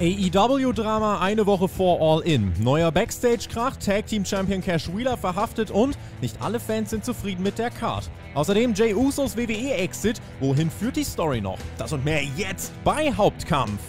AEW-Drama eine Woche vor All In. Neuer Backstage-Krach, Tag Team Champion Cash Wheeler verhaftet und nicht alle Fans sind zufrieden mit der Card. Außerdem Jay Usos WWE-Exit. Wohin führt die Story noch? Das und mehr jetzt bei Hauptkampf.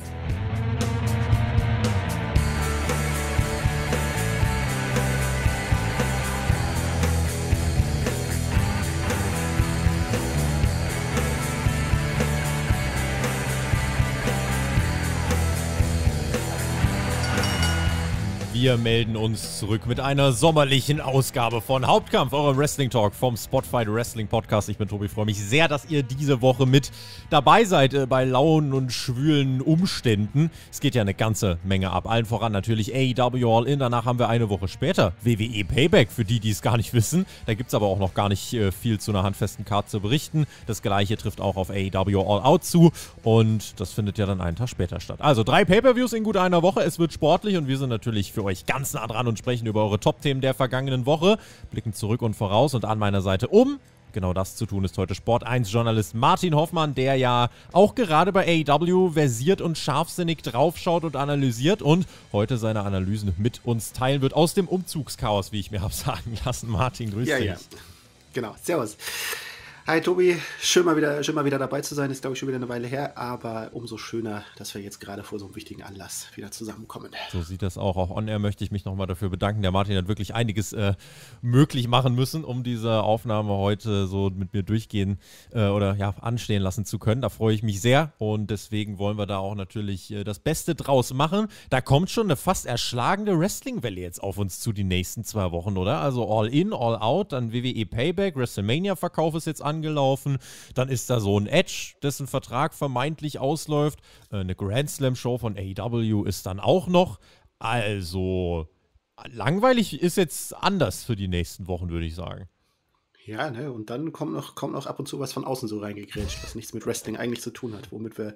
wir melden uns zurück mit einer sommerlichen Ausgabe von Hauptkampf, eurem Wrestling Talk vom Spotify Wrestling Podcast. Ich bin Tobi, freue mich sehr, dass ihr diese Woche mit dabei seid äh, bei lauen und schwülen Umständen. Es geht ja eine ganze Menge ab. Allen voran natürlich AEW All In. Danach haben wir eine Woche später WWE Payback, für die, die es gar nicht wissen. Da gibt es aber auch noch gar nicht äh, viel zu einer handfesten Karte zu berichten. Das gleiche trifft auch auf AEW All Out zu und das findet ja dann einen Tag später statt. Also drei Pay-Per-Views in gut einer Woche. Es wird sportlich und wir sind natürlich für euch euch ganz nah dran und sprechen über eure Top-Themen der vergangenen Woche, blicken zurück und voraus und an meiner Seite um genau das zu tun ist heute Sport 1 Journalist Martin Hoffmann, der ja auch gerade bei AEW versiert und scharfsinnig draufschaut und analysiert und heute seine Analysen mit uns teilen wird aus dem Umzugschaos, wie ich mir habe sagen lassen. Martin, grüß ja, dich. Ja. Genau, servus. Hi Tobi, schön mal wieder, schön mal wieder dabei zu sein. Ist glaube ich schon wieder eine Weile her, aber umso schöner, dass wir jetzt gerade vor so einem wichtigen Anlass wieder zusammenkommen. So sieht das auch. Auch on Air möchte ich mich nochmal dafür bedanken. Der Martin hat wirklich einiges äh, möglich machen müssen, um diese Aufnahme heute so mit mir durchgehen äh, oder ja anstehen lassen zu können. Da freue ich mich sehr und deswegen wollen wir da auch natürlich äh, das Beste draus machen. Da kommt schon eine fast erschlagende Wrestling-Welle jetzt auf uns zu die nächsten zwei Wochen, oder? Also All In, All Out, dann WWE Payback, WrestleMania-Verkauf ist jetzt an angelaufen. Dann ist da so ein Edge, dessen Vertrag vermeintlich ausläuft. Äh, eine Grand Slam Show von AEW ist dann auch noch. Also langweilig ist jetzt anders für die nächsten Wochen, würde ich sagen. Ja, ne, und dann kommt noch, kommt noch ab und zu was von außen so reingegrätscht, was nichts mit Wrestling eigentlich zu tun hat, womit wir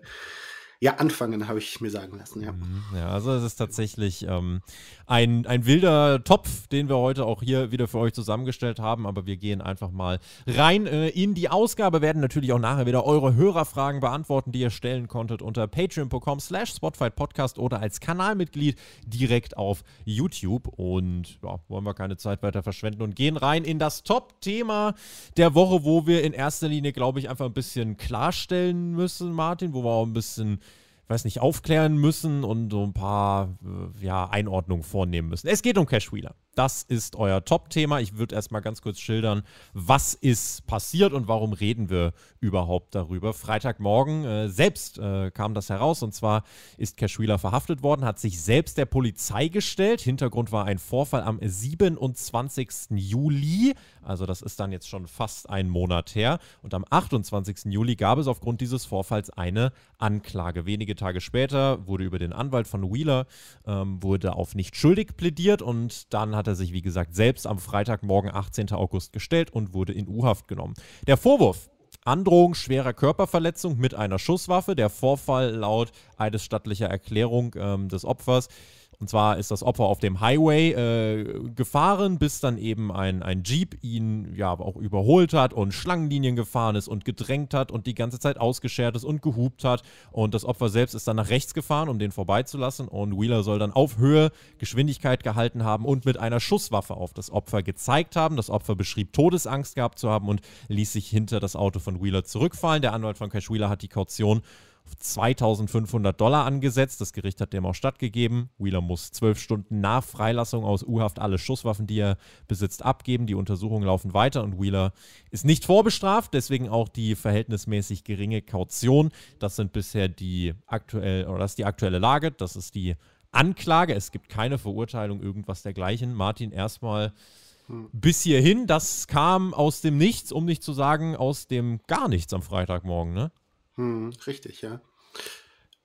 ja, anfangen, habe ich mir sagen lassen. Ja, mhm, ja also es ist tatsächlich ähm, ein, ein wilder Topf, den wir heute auch hier wieder für euch zusammengestellt haben. Aber wir gehen einfach mal rein äh, in die Ausgabe, werden natürlich auch nachher wieder eure Hörerfragen beantworten, die ihr stellen konntet unter patreon.com slash Podcast oder als Kanalmitglied direkt auf YouTube. Und ja, wollen wir keine Zeit weiter verschwenden und gehen rein in das Top-Thema der Woche, wo wir in erster Linie, glaube ich, einfach ein bisschen klarstellen müssen, Martin, wo wir auch ein bisschen weiß nicht, aufklären müssen und so ein paar äh, ja, Einordnungen vornehmen müssen. Es geht um Cash Wheeler. Das ist euer Top-Thema. Ich würde erstmal ganz kurz schildern, was ist passiert und warum reden wir überhaupt darüber. Freitagmorgen äh, selbst äh, kam das heraus und zwar ist Cash Wheeler verhaftet worden, hat sich selbst der Polizei gestellt. Hintergrund war ein Vorfall am 27. Juli, also das ist dann jetzt schon fast ein Monat her. Und am 28. Juli gab es aufgrund dieses Vorfalls eine Anklage. Wenige Tage später wurde über den Anwalt von Wheeler ähm, wurde auf nicht schuldig plädiert und dann hat hat er sich, wie gesagt, selbst am Freitagmorgen, 18. August, gestellt und wurde in U-Haft genommen. Der Vorwurf, Androhung schwerer Körperverletzung mit einer Schusswaffe. Der Vorfall laut eidesstattlicher Erklärung ähm, des Opfers und zwar ist das Opfer auf dem Highway äh, gefahren, bis dann eben ein, ein Jeep ihn ja auch überholt hat und Schlangenlinien gefahren ist und gedrängt hat und die ganze Zeit ausgeschert ist und gehupt hat. Und das Opfer selbst ist dann nach rechts gefahren, um den vorbeizulassen. Und Wheeler soll dann auf Höhe Geschwindigkeit gehalten haben und mit einer Schusswaffe auf das Opfer gezeigt haben. Das Opfer beschrieb Todesangst gehabt zu haben und ließ sich hinter das Auto von Wheeler zurückfallen. Der Anwalt von Cash Wheeler hat die Kaution auf 2500 Dollar angesetzt. Das Gericht hat dem auch stattgegeben. Wheeler muss zwölf Stunden nach Freilassung aus U-Haft alle Schusswaffen, die er besitzt, abgeben. Die Untersuchungen laufen weiter und Wheeler ist nicht vorbestraft, deswegen auch die verhältnismäßig geringe Kaution. Das sind bisher die aktuell oder das ist die aktuelle Lage. Das ist die Anklage. Es gibt keine Verurteilung, irgendwas dergleichen. Martin, erstmal hm. bis hierhin. Das kam aus dem Nichts, um nicht zu sagen aus dem gar nichts am Freitagmorgen, ne? Hm, richtig, ja.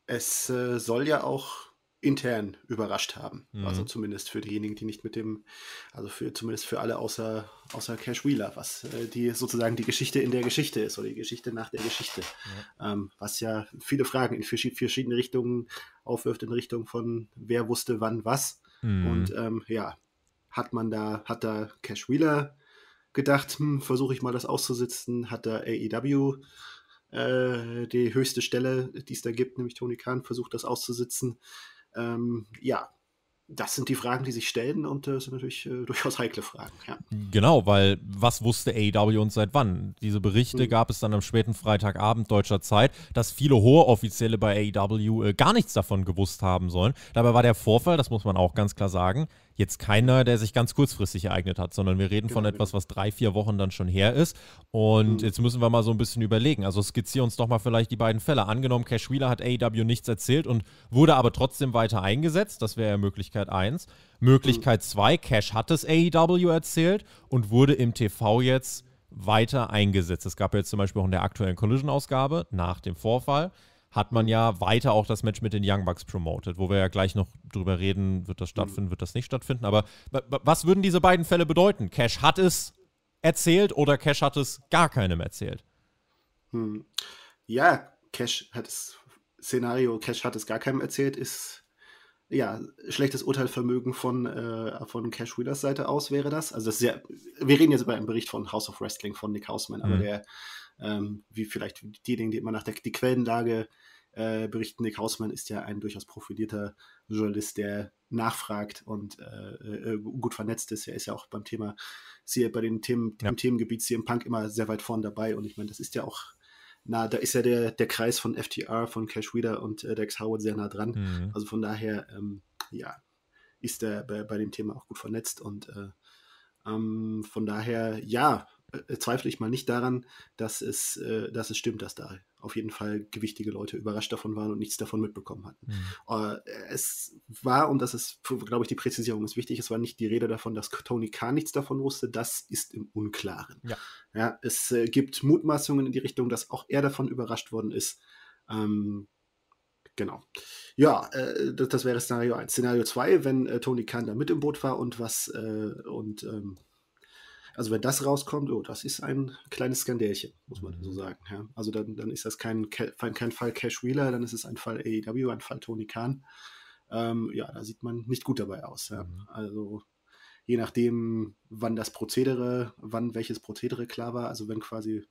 Es äh, soll ja auch intern überrascht haben. Mhm. Also zumindest für diejenigen, die nicht mit dem, also für zumindest für alle außer, außer Cash Wheeler, was äh, die sozusagen die Geschichte in der Geschichte ist oder die Geschichte nach der Geschichte. Ja. Ähm, was ja viele Fragen in verschiedene Richtungen aufwirft, in Richtung von wer wusste wann was. Mhm. Und ähm, ja, hat man da, hat da Cash Wheeler gedacht, hm, versuche ich mal das auszusitzen, hat da AEW äh, die höchste Stelle, die es da gibt, nämlich Tony Khan, versucht das auszusitzen. Ähm, ja, das sind die Fragen, die sich stellen und das äh, sind natürlich äh, durchaus heikle Fragen. Ja. Genau, weil was wusste AEW und seit wann? Diese Berichte mhm. gab es dann am späten Freitagabend deutscher Zeit, dass viele hohe Offizielle bei AEW äh, gar nichts davon gewusst haben sollen. Dabei war der Vorfall, das muss man auch ganz klar sagen, jetzt keiner, der sich ganz kurzfristig ereignet hat, sondern wir reden genau. von etwas, genau. was drei, vier Wochen dann schon her ist. Und mhm. jetzt müssen wir mal so ein bisschen überlegen. Also skizziere uns doch mal vielleicht die beiden Fälle. Angenommen, Cash Wheeler hat AEW nichts erzählt und wurde aber trotzdem weiter eingesetzt. Das wäre ja Möglichkeit 1. Möglichkeit 2, mhm. Cash hat es AEW erzählt und wurde im TV jetzt weiter eingesetzt. Es gab jetzt zum Beispiel auch in der aktuellen Collision-Ausgabe nach dem Vorfall hat man ja weiter auch das Match mit den Young Bucks promoted, wo wir ja gleich noch drüber reden, wird das mhm. stattfinden, mhm. wird das nicht stattfinden. Aber was würden diese beiden Fälle bedeuten? Cash hat es erzählt oder Cash hat es gar keinem erzählt? Hm. Ja, Cash hat es, Szenario, Cash hat es gar keinem erzählt, ist ja, schlechtes Urteilvermögen von, äh, von Cash Wheelers Seite aus wäre das. Also das ja, wir reden jetzt über einen Bericht von House of Wrestling von Nick Hausman, aber mhm. der ähm, wie vielleicht diejenigen, die immer nach der die Quellenlage äh, berichten. Nick Hausmann ist ja ein durchaus profilierter Journalist, der nachfragt und äh, äh gut vernetzt ist. Er ist ja auch beim Thema, siehe bei den Themen, ja. dem Themengebiet CM Punk immer sehr weit vorn dabei. Und ich meine, das ist ja auch na, da ist ja der, der Kreis von FTR, von Cash Reader und äh, Dex Howard sehr nah dran. Mhm. Also von daher, ähm, ja, ist er bei, bei, dem Thema auch gut vernetzt und äh, ähm, von daher, ja, äh, zweifle ich mal nicht daran, dass es, äh, dass es stimmt, dass da auf jeden Fall gewichtige Leute überrascht davon waren und nichts davon mitbekommen hatten. Mhm. Äh, es war, und das ist, glaube ich, die Präzisierung ist wichtig, es war nicht die Rede davon, dass Tony Khan nichts davon wusste, das ist im Unklaren. Ja. ja es äh, gibt Mutmaßungen in die Richtung, dass auch er davon überrascht worden ist. Ähm, Genau. Ja, äh, das, das, wäre Szenario 1. Szenario 2, wenn äh, Tony Khan da mit im Boot war und was äh, und ähm, also wenn das rauskommt, oh, das ist ein kleines Skandälchen, muss man so sagen. Ja. Also dann, dann ist das kein, kein Fall Cash Wheeler, dann ist es ein Fall AEW, ein Fall Tony Khan. Ähm, ja, da sieht man nicht gut dabei aus. Ja. Mhm. Also je nachdem, wann das Prozedere, wann welches Prozedere klar war, also wenn quasi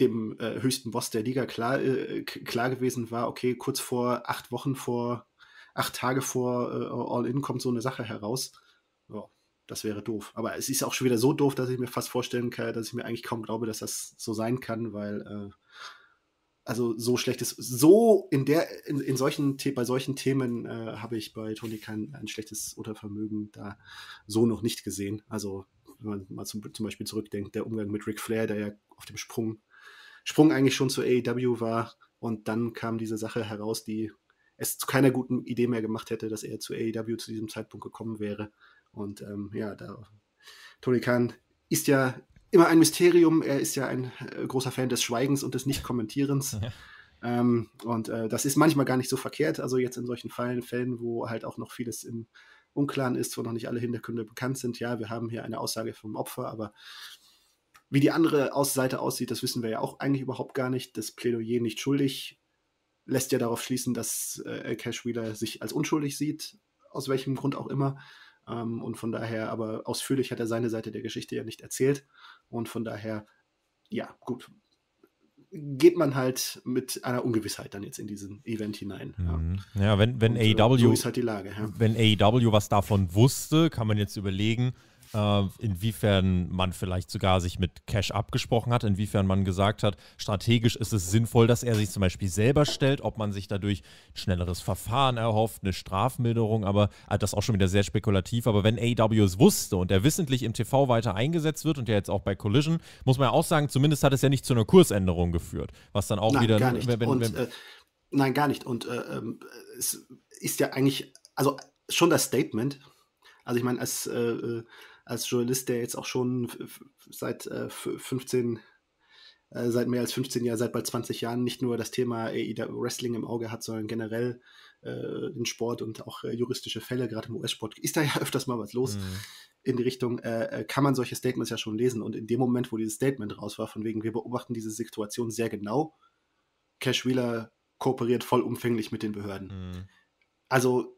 dem äh, höchsten Boss der Liga klar, äh, klar gewesen war, okay, kurz vor acht Wochen vor, acht Tage vor äh, All-In kommt so eine Sache heraus, das wäre doof. Aber es ist auch schon wieder so doof, dass ich mir fast vorstellen kann, dass ich mir eigentlich kaum glaube, dass das so sein kann, weil äh, also so schlecht ist. so in der, in, in solchen, bei solchen Themen äh, habe ich bei Toni kein ein schlechtes Untervermögen da so noch nicht gesehen. Also wenn man mal zum, zum Beispiel zurückdenkt, der Umgang mit Ric Flair, der ja auf dem Sprung, Sprung eigentlich schon zur AEW war und dann kam diese Sache heraus, die es zu keiner guten Idee mehr gemacht hätte, dass er zu AEW zu diesem Zeitpunkt gekommen wäre. Und ähm, ja, da, Tony Khan ist ja immer ein Mysterium. Er ist ja ein äh, großer Fan des Schweigens und des Nicht-Kommentierens. Ja. Ähm, und äh, das ist manchmal gar nicht so verkehrt. Also jetzt in solchen Fallen, Fällen, wo halt auch noch vieles im Unklaren ist, wo noch nicht alle Hintergründe bekannt sind. Ja, wir haben hier eine Aussage vom Opfer, aber wie die andere Seite aussieht, das wissen wir ja auch eigentlich überhaupt gar nicht. Das Plädoyer nicht schuldig lässt ja darauf schließen, dass äh, Cash Wheeler sich als unschuldig sieht, aus welchem Grund auch immer. Ähm, und von daher, aber ausführlich hat er seine Seite der Geschichte ja nicht erzählt. Und von daher, ja, gut. Geht man halt mit einer Ungewissheit dann jetzt in diesen Event hinein. Mhm. Ja. ja, wenn, wenn, und, äh, AEW, so halt Lage, ja. wenn AEW was davon wusste, kann man jetzt überlegen, äh, inwiefern man vielleicht sogar sich mit Cash abgesprochen hat, inwiefern man gesagt hat, strategisch ist es sinnvoll, dass er sich zum Beispiel selber stellt, ob man sich dadurch ein schnelleres Verfahren erhofft, eine Strafmilderung, aber äh, das ist auch schon wieder sehr spekulativ. Aber wenn AW es wusste und er wissentlich im TV weiter eingesetzt wird und ja jetzt auch bei Collision, muss man ja auch sagen, zumindest hat es ja nicht zu einer Kursänderung geführt, was dann auch Nein, wieder. Gar nicht. Wenn, wenn, und, wenn, äh, Nein, gar nicht. Und äh, ähm, es ist ja eigentlich, also schon das Statement, also ich meine, es äh, äh als Journalist, der jetzt auch schon seit äh, 15, äh, seit mehr als 15 Jahren, seit bald 20 Jahren nicht nur das Thema e Wrestling im Auge hat, sondern generell äh, den Sport und auch äh, juristische Fälle, gerade im US-Sport, ist da ja öfters mal was los. Mhm. In die Richtung äh, äh, kann man solche Statements ja schon lesen. Und in dem Moment, wo dieses Statement raus war, von wegen, wir beobachten diese Situation sehr genau, Cash Wheeler kooperiert vollumfänglich mit den Behörden. Mhm. Also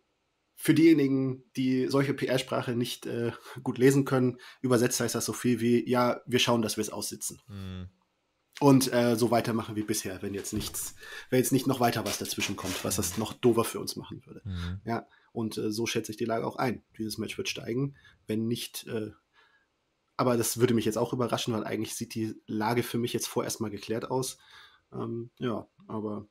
für diejenigen, die solche PR-Sprache nicht äh, gut lesen können, übersetzt heißt das so viel wie, ja, wir schauen, dass wir es aussitzen. Mhm. Und äh, so weitermachen wie bisher, wenn jetzt nichts, wenn jetzt nicht noch weiter was dazwischen kommt, was das noch dover für uns machen würde. Mhm. Ja, und äh, so schätze ich die Lage auch ein. Dieses Match wird steigen, wenn nicht, äh, aber das würde mich jetzt auch überraschen, weil eigentlich sieht die Lage für mich jetzt vorerst mal geklärt aus. Ähm, ja, aber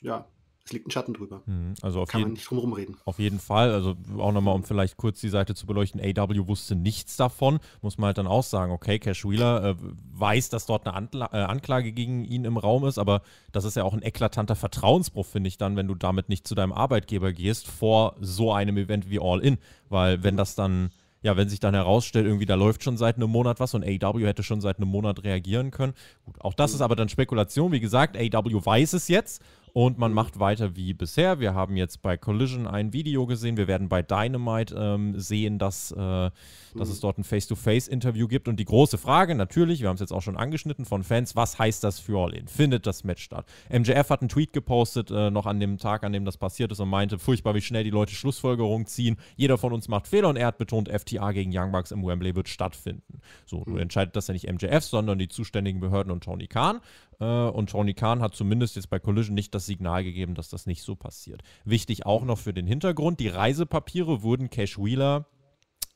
ja, es liegt ein Schatten drüber. Mhm, also auf Kann jeden, man nicht drumherum reden. Auf jeden Fall. Also auch nochmal, um vielleicht kurz die Seite zu beleuchten. AW wusste nichts davon. Muss man halt dann auch sagen, okay, Cash Wheeler äh, weiß, dass dort eine Antla äh, Anklage gegen ihn im Raum ist, aber das ist ja auch ein eklatanter Vertrauensbruch, finde ich dann, wenn du damit nicht zu deinem Arbeitgeber gehst vor so einem Event wie All In. Weil wenn das dann ja, wenn sich dann herausstellt, irgendwie da läuft schon seit einem Monat was und AW hätte schon seit einem Monat reagieren können. Gut, auch das mhm. ist aber dann Spekulation. Wie gesagt, AW weiß es jetzt und man macht weiter wie bisher. Wir haben jetzt bei Collision ein Video gesehen. Wir werden bei Dynamite ähm, sehen, dass, äh, dass es dort ein Face-to-Face-Interview gibt. Und die große Frage natürlich, wir haben es jetzt auch schon angeschnitten von Fans, was heißt das für All-In? Findet das Match statt? MJF hat einen Tweet gepostet, äh, noch an dem Tag, an dem das passiert ist, und meinte, furchtbar, wie schnell die Leute Schlussfolgerungen ziehen. Jeder von uns macht Fehler und er hat betont, FTA gegen Young Bucks im Wembley wird stattfinden. So, mhm. entscheidet das ja nicht MJF, sondern die zuständigen Behörden und Tony Khan. Äh, und Tony Khan hat zumindest jetzt bei Collision nicht das Signal gegeben, dass das nicht so passiert. Wichtig auch noch für den Hintergrund, die Reisepapiere wurden Cash Wheeler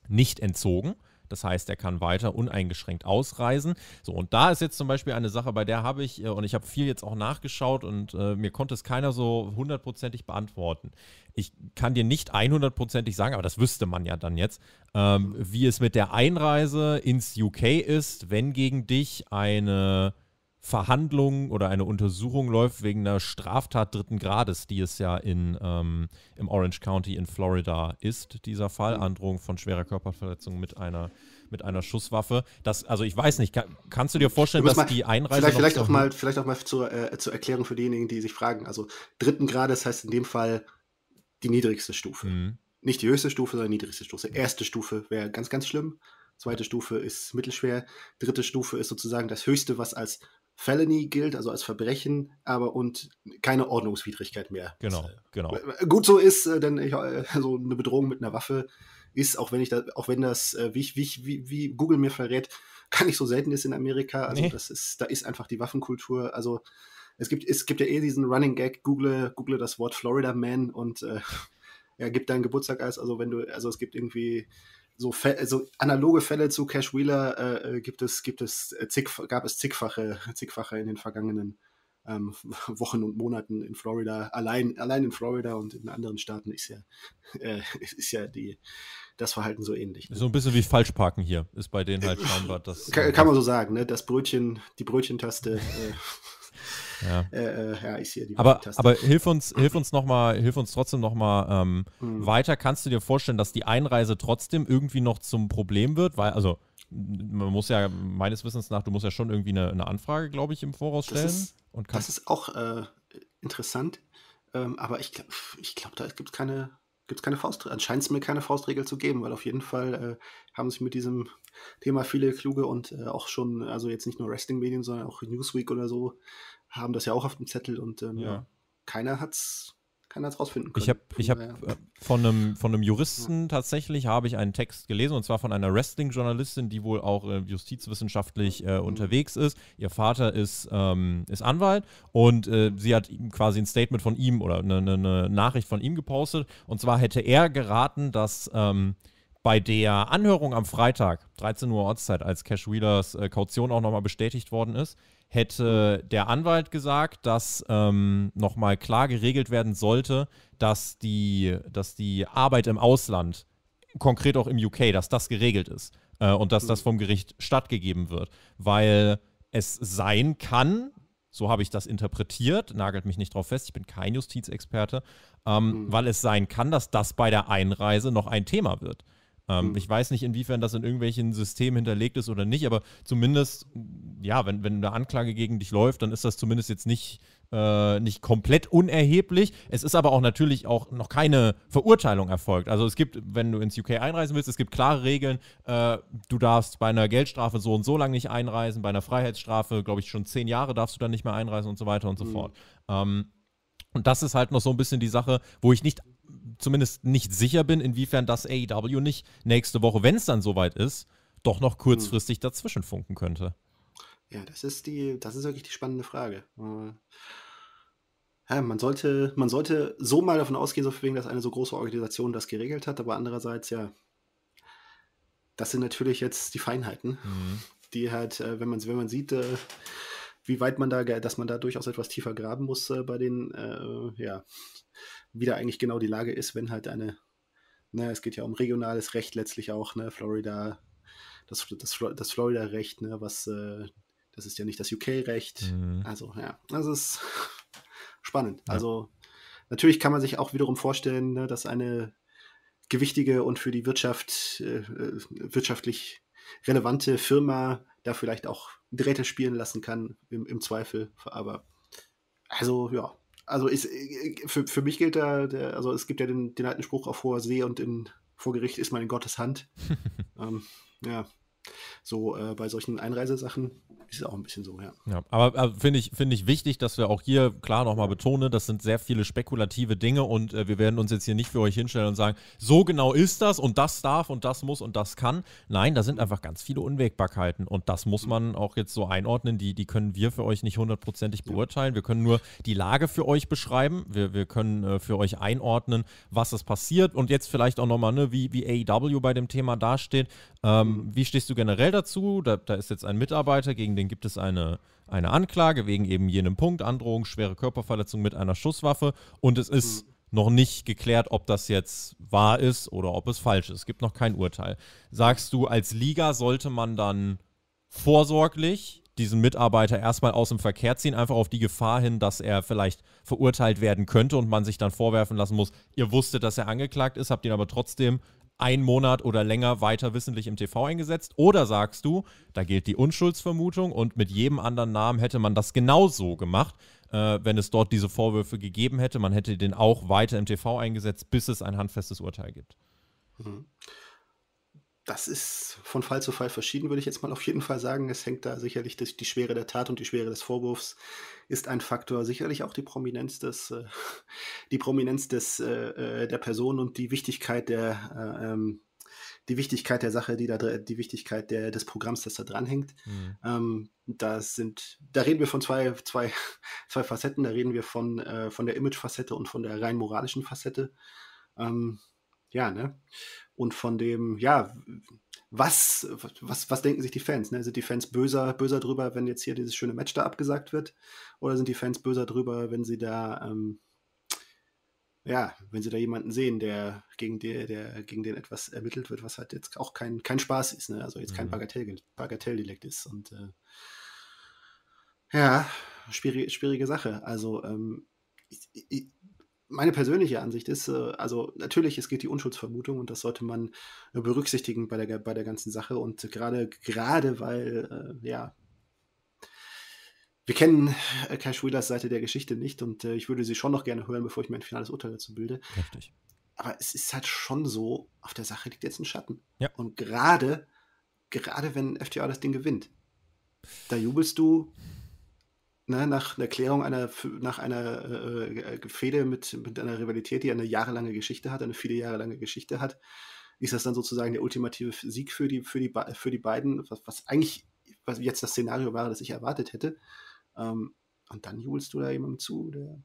nicht entzogen. Das heißt, er kann weiter uneingeschränkt ausreisen. So, und da ist jetzt zum Beispiel eine Sache, bei der habe ich, äh, und ich habe viel jetzt auch nachgeschaut und äh, mir konnte es keiner so hundertprozentig beantworten. Ich kann dir nicht einhundertprozentig sagen, aber das wüsste man ja dann jetzt, ähm, wie es mit der Einreise ins UK ist, wenn gegen dich eine Verhandlung oder eine Untersuchung läuft wegen einer Straftat dritten Grades, die es ja in, ähm, im Orange County in Florida ist, dieser Fall, mhm. Androhung von schwerer Körperverletzung mit einer, mit einer Schusswaffe. Das, also ich weiß nicht, kann, kannst du dir vorstellen, du dass mal, die Einreise... Vielleicht, vielleicht auch mal, vielleicht auch mal zur, äh, zur Erklärung für diejenigen, die sich fragen. Also dritten Grades heißt in dem Fall die niedrigste Stufe. Mhm. Nicht die höchste Stufe, sondern die niedrigste Stufe. Erste Stufe wäre ganz, ganz schlimm. Zweite Stufe ist mittelschwer. Dritte Stufe ist sozusagen das Höchste, was als Felony gilt, also als Verbrechen, aber und keine Ordnungswidrigkeit mehr. Genau, das, äh, genau. Gut so ist, äh, denn ich, also eine Bedrohung mit einer Waffe ist, auch wenn ich da, auch wenn das, wie, ich, wie, ich, wie, wie Google mir verrät, gar nicht so selten ist in Amerika. Also nee. das ist, da ist einfach die Waffenkultur. Also es gibt, es gibt ja eh diesen Running Gag, google, google das Wort Florida Man und äh, er gibt deinen Geburtstag als, also wenn du, also es gibt irgendwie so, so analoge Fälle zu Cash Wheeler äh, äh gibt es, gibt es äh, zig, gab es zigfache, zigfache in den vergangenen ähm, Wochen und Monaten in Florida. Allein, allein in Florida und in anderen Staaten ist ja, äh, ist ja die, das Verhalten so ähnlich. Ne? So ein bisschen wie Falschparken hier ist bei denen halt scheinbar das. Kann, kann man so sagen, ne? Das Brötchen, die Brötchentaste. Äh, ja, äh, äh, ja ich sehe die aber, aber hilf uns, hilf uns noch mal, hilf uns trotzdem nochmal ähm, mhm. weiter. Kannst du dir vorstellen, dass die Einreise trotzdem irgendwie noch zum Problem wird? Weil, also man muss ja meines Wissens nach, du musst ja schon irgendwie eine, eine Anfrage, glaube ich, im Voraus stellen. Das ist, und das ist auch äh, interessant, ähm, aber ich glaube, ich glaub, da gibt es keine, gibt's keine Faustregel. Anscheinend es mir keine Faustregel zu geben, weil auf jeden Fall äh, haben sich mit diesem Thema viele kluge und äh, auch schon, also jetzt nicht nur Wrestling-Medien, sondern auch Newsweek oder so, haben das ja auch auf dem Zettel und ähm, ja. keiner hat's keiner hat's rausfinden können. Ich habe ich hab, äh, von, einem, von einem Juristen ja. tatsächlich habe ich einen Text gelesen und zwar von einer Wrestling-Journalistin, die wohl auch äh, justizwissenschaftlich äh, mhm. unterwegs ist. Ihr Vater ist, ähm, ist Anwalt und äh, sie hat quasi ein Statement von ihm oder eine, eine, ne Nachricht von ihm gepostet und zwar hätte er geraten, dass ähm, bei der Anhörung am Freitag, 13 Uhr Ortszeit, als Cash Wheelers äh, Kaution auch nochmal bestätigt worden ist, hätte der Anwalt gesagt, dass ähm, nochmal klar geregelt werden sollte, dass die, dass die Arbeit im Ausland, konkret auch im UK, dass das geregelt ist äh, und dass das vom Gericht stattgegeben wird. Weil es sein kann, so habe ich das interpretiert, nagelt mich nicht drauf fest, ich bin kein Justizexperte, ähm, mhm. weil es sein kann, dass das bei der Einreise noch ein Thema wird. Ähm, mhm. Ich weiß nicht, inwiefern das in irgendwelchen Systemen hinterlegt ist oder nicht, aber zumindest, ja, wenn, wenn eine Anklage gegen dich läuft, dann ist das zumindest jetzt nicht, äh, nicht komplett unerheblich. Es ist aber auch natürlich auch noch keine Verurteilung erfolgt. Also es gibt, wenn du ins UK einreisen willst, es gibt klare Regeln. Äh, du darfst bei einer Geldstrafe so und so lange nicht einreisen, bei einer Freiheitsstrafe, glaube ich, schon zehn Jahre darfst du dann nicht mehr einreisen und so weiter und so mhm. fort. Ähm, und das ist halt noch so ein bisschen die Sache, wo ich nicht zumindest nicht sicher bin, inwiefern das AEW nicht nächste Woche, wenn es dann soweit ist, doch noch hm. kurzfristig hm. dazwischen funken könnte. Ja, das ist die, das ist wirklich die spannende Frage. Äh, ja, man sollte, man sollte so mal davon ausgehen, so wegen, dass eine so große Organisation das geregelt hat, aber andererseits, ja, das sind natürlich jetzt die Feinheiten, mhm. die halt, äh, wenn man, wenn man sieht, äh, wie weit man da, dass man da durchaus etwas tiefer graben muss bei den, ja, wie da eigentlich genau die Lage ist, wenn halt eine, ne, es geht ja um regionales Recht letztlich auch, ne, Florida, das, das, das Florida-Recht, ne, was, äh, das ist ja nicht das UK-Recht. Mhm. Also, ja, das ist spannend. Ja. Also, natürlich kann man sich auch wiederum vorstellen, ne, dass eine gewichtige und für die Wirtschaft äh, äh wirtschaftlich relevante Firma da vielleicht auch Drähte spielen lassen kann, im, im Zweifel. Aber also ja, also ich, äh, für, für mich gilt da, der, also es gibt ja den, den alten Spruch, auf hoher See und in, vor Gericht ist man in Gottes Hand. ähm, ja, so äh, bei solchen Einreisesachen ist es auch ein bisschen so, ja. ja aber, aber äh, finde ich, find ich wichtig, dass wir auch hier klar nochmal betonen, das sind sehr viele spekulative Dinge und äh, wir werden uns jetzt hier nicht für euch hinstellen und sagen, so genau ist das und das darf und das muss und das kann. Nein, da sind einfach ganz viele Unwägbarkeiten und das muss man auch jetzt so einordnen, die, die können wir für euch nicht hundertprozentig beurteilen. Wir können nur die Lage für euch beschreiben, wir, wir können äh, für euch einordnen, was ist passiert und jetzt vielleicht auch nochmal, ne, wie, wie AEW bei dem Thema dasteht. Ähm, mhm. wie stehst du du generell dazu? Da, da, ist jetzt ein Mitarbeiter, gegen den gibt es eine, eine Anklage wegen eben jenem Punkt, Androhung, schwere Körperverletzung mit einer Schusswaffe und es ist mhm. noch nicht geklärt, ob das jetzt wahr ist oder ob es falsch ist. Es gibt noch kein Urteil. Sagst du, als Liga sollte man dann vorsorglich diesen Mitarbeiter erstmal aus dem Verkehr ziehen, einfach auf die Gefahr hin, dass er vielleicht verurteilt werden könnte und man sich dann vorwerfen lassen muss, ihr wusstet, dass er angeklagt ist, habt ihn aber trotzdem einen Monat oder länger weiter wissentlich im TV eingesetzt? Oder sagst du, da gilt die Unschuldsvermutung und mit jedem anderen Namen hätte man das genauso gemacht, äh, wenn es dort diese Vorwürfe gegeben hätte? Man hätte den auch weiter im TV eingesetzt, bis es ein handfestes Urteil gibt. Mhm das ist von Fall zu Fall verschieden, würde ich jetzt mal auf jeden Fall sagen. Es hängt da sicherlich die, die Schwere der Tat und die Schwere des Vorwurfs ist ein Faktor. Sicherlich auch die Prominenz des, äh, die Prominenz des, äh, äh der Person und die Wichtigkeit der, äh, ähm, die Wichtigkeit der Sache, die da, die Wichtigkeit der, des Programms, das da dranhängt. Mhm. Ähm, das sind, da reden wir von zwei, zwei, zwei Facetten. Da reden wir von, äh, von der Image-Facette und von der rein moralischen Facette. Ähm, ja, ne? und von dem, ja, was, was, was denken sich die Fans? Ne? Sind die Fans böser, böser drüber, wenn jetzt hier dieses schöne Match da abgesagt wird? Oder sind die Fans böser drüber, wenn sie da, ähm, ja, wenn sie da jemanden sehen, der gegen, der, der gegen den etwas ermittelt wird, was halt jetzt auch kein, kein Spaß ist, ne? also jetzt kein mhm. Bagatell, Bagatelldelikt ist. Und äh, ja, schwierige, schwierige Sache. Also ähm, ich, ich, meine persönliche Ansicht ist, äh, also natürlich, es geht die Unschuldsvermutung und das sollte man äh, berücksichtigen bei der, bei der ganzen Sache. Und gerade, gerade weil, äh, ja, wir kennen äh, Kai Schwilers Seite der Geschichte nicht und ich würde sie schon noch gerne hören, bevor ich mir ein finales Urteil dazu bilde. Richtig. Aber es ist halt schon so, auf der Sache liegt jetzt ein Schatten. Ja. Und gerade, gerade wenn FTA das Ding gewinnt, da jubelst du ne, nach einer Klärung einer, nach einer äh, äh Fehde mit, mit einer Rivalität, die eine jahrelange Geschichte hat, eine viele Jahre lange Geschichte hat, ist das dann sozusagen der ultimative Sieg für die, für die, für die beiden, was, was eigentlich was jetzt das Szenario war, das ich erwartet hätte. Ähm, und dann jubelst du da jemandem zu, der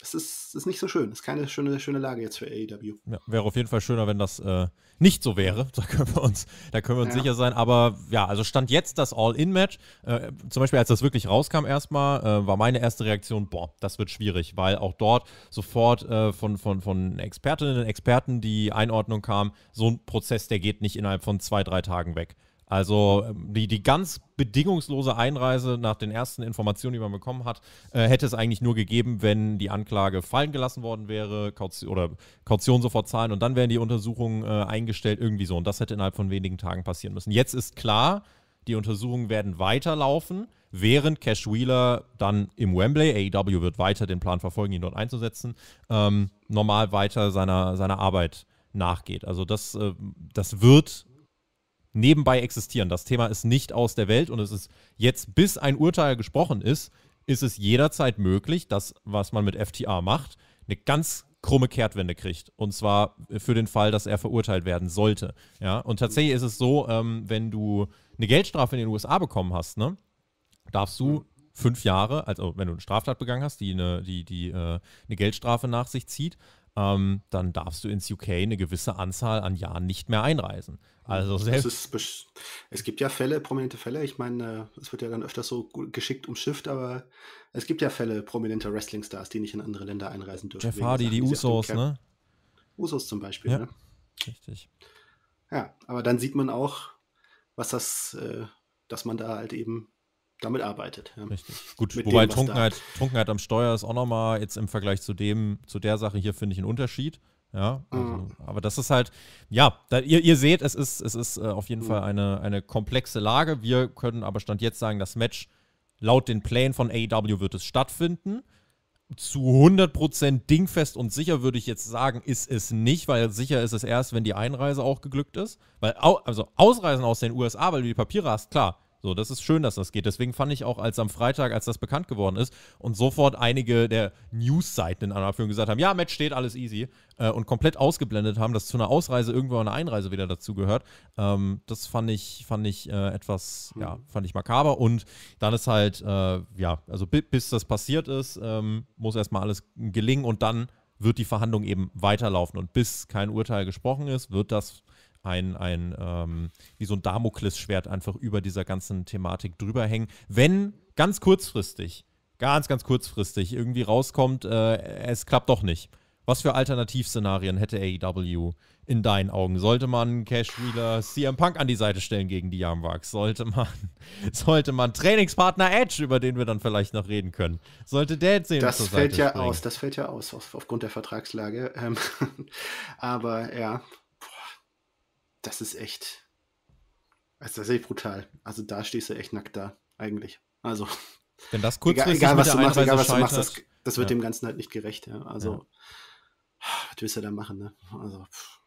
das ist, ist nicht so schön. Das ist keine schöne, schöne Lage jetzt für AEW. Ja, wäre auf jeden Fall schöner, wenn das äh, nicht so wäre. Da können wir uns, da können wir uns ja. sicher sein. Aber ja, also stand jetzt das All-In-Match. Äh, zum Beispiel, als das wirklich rauskam erstmal, äh, war meine erste Reaktion, boah, das wird schwierig, weil auch dort sofort äh, von, von, von Expertinnen und Experten die Einordnung kam, so ein Prozess, der geht nicht innerhalb von zwei, drei Tagen weg. Also ähm, die, die ganz bedingungslose Einreise nach den ersten Informationen, die man bekommen hat, äh, hätte es eigentlich nur gegeben, wenn die Anklage fallen gelassen worden wäre Kaution, oder Kaution sofort zahlen und dann wären die Untersuchungen äh, eingestellt, irgendwie so. Und das hätte innerhalb von wenigen Tagen passieren müssen. Jetzt ist klar, die Untersuchungen werden weiterlaufen, während Cash Wheeler dann im Wembley, AEW wird weiter den Plan verfolgen, ihn dort einzusetzen, ähm, normal weiter seiner, seiner Arbeit nachgeht. Also das, äh, das wird nebenbei existieren. Das Thema ist nicht aus der Welt und es ist jetzt, bis ein Urteil gesprochen ist, ist es jederzeit möglich, dass, was man mit FTA macht, eine ganz krumme Kehrtwende kriegt. Und zwar für den Fall, dass er verurteilt werden sollte. Ja? Und tatsächlich ist es so, ähm, wenn du eine Geldstrafe in den USA bekommen hast, ne, darfst du fünf Jahre, also wenn du eine Straftat begangen hast, die eine, die, die, äh, eine Geldstrafe nach sich zieht, ähm, dann darfst du ins UK eine gewisse Anzahl an Jahren nicht mehr einreisen. Also selbst es gibt ja Fälle, prominente Fälle. Ich meine, äh, es wird ja dann öfters so geschickt umschifft, aber es gibt ja Fälle prominenter Wrestling-Stars, die nicht in andere Länder einreisen dürfen. Jeff Hardy, die Usos, ne? Usos zum Beispiel, ja, ne? Richtig. Ja, aber dann sieht man auch, was das, äh, dass man da halt eben damit arbeitet. Ja. Richtig. Gut, Mit wobei dem, Trunkenheit, Trunkenheit am Steuer ist auch nochmal jetzt im Vergleich zu dem, zu der Sache hier, finde ich, einen Unterschied. Ja, also, mhm. aber das ist halt, ja, da, ihr, ihr seht, es ist, es ist äh, auf jeden mhm. Fall eine, eine komplexe Lage. Wir können aber Stand jetzt sagen, das Match laut den Plänen von AEW wird es stattfinden. Zu 100% dingfest und sicher würde ich jetzt sagen, ist es nicht, weil sicher ist es erst, wenn die Einreise auch geglückt ist. Weil, au, also Ausreisen aus den USA, weil du die Papiere hast, klar, so, das ist schön, dass das geht. Deswegen fand ich auch, als am Freitag, als das bekannt geworden ist und sofort einige der News-Seiten in Anführung gesagt haben, ja, Match steht, alles easy, äh, und komplett ausgeblendet haben, dass zu einer Ausreise irgendwo eine Einreise wieder dazu gehört, ähm, das fand ich, fand ich äh, etwas, mhm. ja, fand ich makaber. Und dann ist halt, äh, ja, also bis das passiert ist, ähm, muss erstmal alles gelingen und dann wird die Verhandlung eben weiterlaufen. Und bis kein Urteil gesprochen ist, wird das ein, ein ähm, wie so ein Damoklesschwert einfach über dieser ganzen Thematik drüber hängen. Wenn ganz kurzfristig, ganz, ganz kurzfristig irgendwie rauskommt, äh, es klappt doch nicht. Was für Alternativszenarien hätte AEW in deinen Augen? Sollte man Cash Wheeler CM Punk an die Seite stellen gegen die Jamwax? Sollte man, sollte man Trainingspartner Edge, über den wir dann vielleicht noch reden können? Sollte der jetzt sehen, Das fällt Seite ja springen? aus, das fällt ja aus, auf, aufgrund der Vertragslage. Ähm, aber ja, das ist echt. Das ist echt brutal. Also da stehst du echt nackt da, eigentlich. Also. Wenn das kurz egal, egal, was, du machst, egal was du machst, das, das wird ja. dem Ganzen halt nicht gerecht. Ja. Also, was willst du da machen? Ne? Also, pff.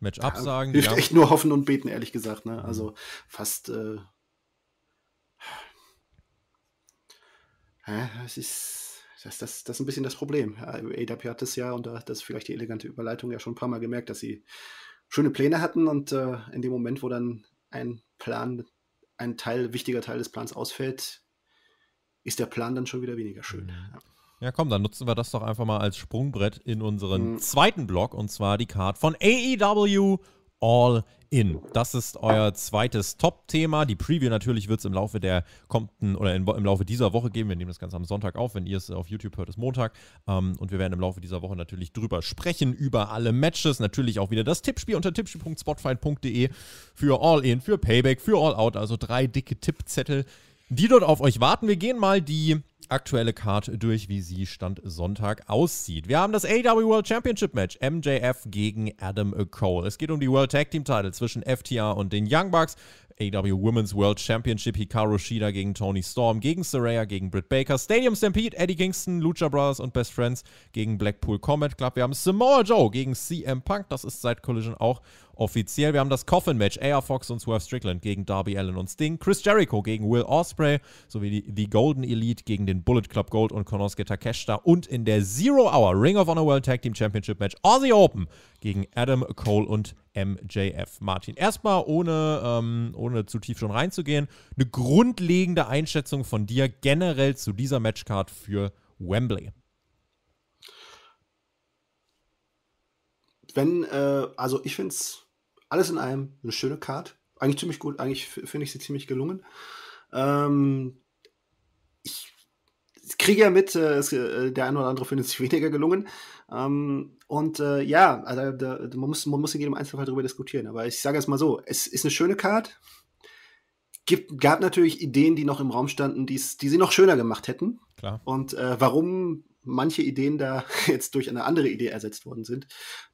Match absagen. Ja, hilft ja. echt nur hoffen und beten, ehrlich gesagt. Ne? Mhm. Also fast. Äh, ja, das ist. Das, das, das ist ein bisschen das Problem. AW hat es ja, und das ist vielleicht die elegante Überleitung ja schon ein paar Mal gemerkt, dass sie schöne Pläne hatten und äh, in dem Moment, wo dann ein Plan, ein Teil, wichtiger Teil des Plans ausfällt, ist der Plan dann schon wieder weniger schön. Mhm. Ja. komm, dann nutzen wir das doch einfach mal als Sprungbrett in unseren mhm. zweiten Block und zwar die Card von AEW All in. Das ist euer zweites Top-Thema. Die Preview natürlich wird es im Laufe der kommenden oder in, im Laufe dieser Woche geben. Wir nehmen das Ganze am Sonntag auf. Wenn ihr es auf YouTube hört, ist Montag. Ähm, und wir werden im Laufe dieser Woche natürlich drüber sprechen, über alle Matches. Natürlich auch wieder das Tippspiel unter tippspiel.spotfight.de für All in, für Payback, für All Out. Also drei dicke Tippzettel die dort auf euch warten. Wir gehen mal die aktuelle Karte durch, wie sie Stand Sonntag aussieht. Wir haben das AW World Championship Match MJF gegen Adam Cole. Es geht um die World Tag Team Title zwischen FTR und den Young Bucks. AW Women's World Championship, Hikaru Shida gegen Tony Storm, gegen Saraya, gegen Britt Baker, Stadium Stampede, Eddie Kingston, Lucha Brothers und Best Friends gegen Blackpool Combat Club. Wir haben Samoa Joe gegen CM Punk, das ist seit Collision auch offiziell. Wir haben das Coffin-Match. AR Fox und Swerve Strickland gegen Darby Allen und Sting. Chris Jericho gegen Will Osprey sowie die, die Golden Elite gegen den Bullet Club Gold und Konosuke Takeshita. Und in der Zero Hour Ring of Honor World Tag Team Championship Match Aussie Open gegen Adam Cole und MJF. Martin, erstmal ohne, ähm, ohne zu tief schon reinzugehen, eine grundlegende Einschätzung von dir generell zu dieser Matchcard für Wembley. Wenn, äh, also ich finde es alles in allem eine schöne Card. Eigentlich ziemlich gut, eigentlich finde ich sie ziemlich gelungen. Ähm, ich kriege ja mit, äh, es, äh, der eine oder andere findet sich weniger gelungen. Ähm, und äh, ja, also, da, da, man, muss, man muss in jedem Einzelfall darüber diskutieren. Aber ich sage es mal so, es ist eine schöne Card. Gibt, gab natürlich Ideen, die noch im Raum standen, die sie noch schöner gemacht hätten. Klar. Und äh, warum manche Ideen da jetzt durch eine andere Idee ersetzt worden sind.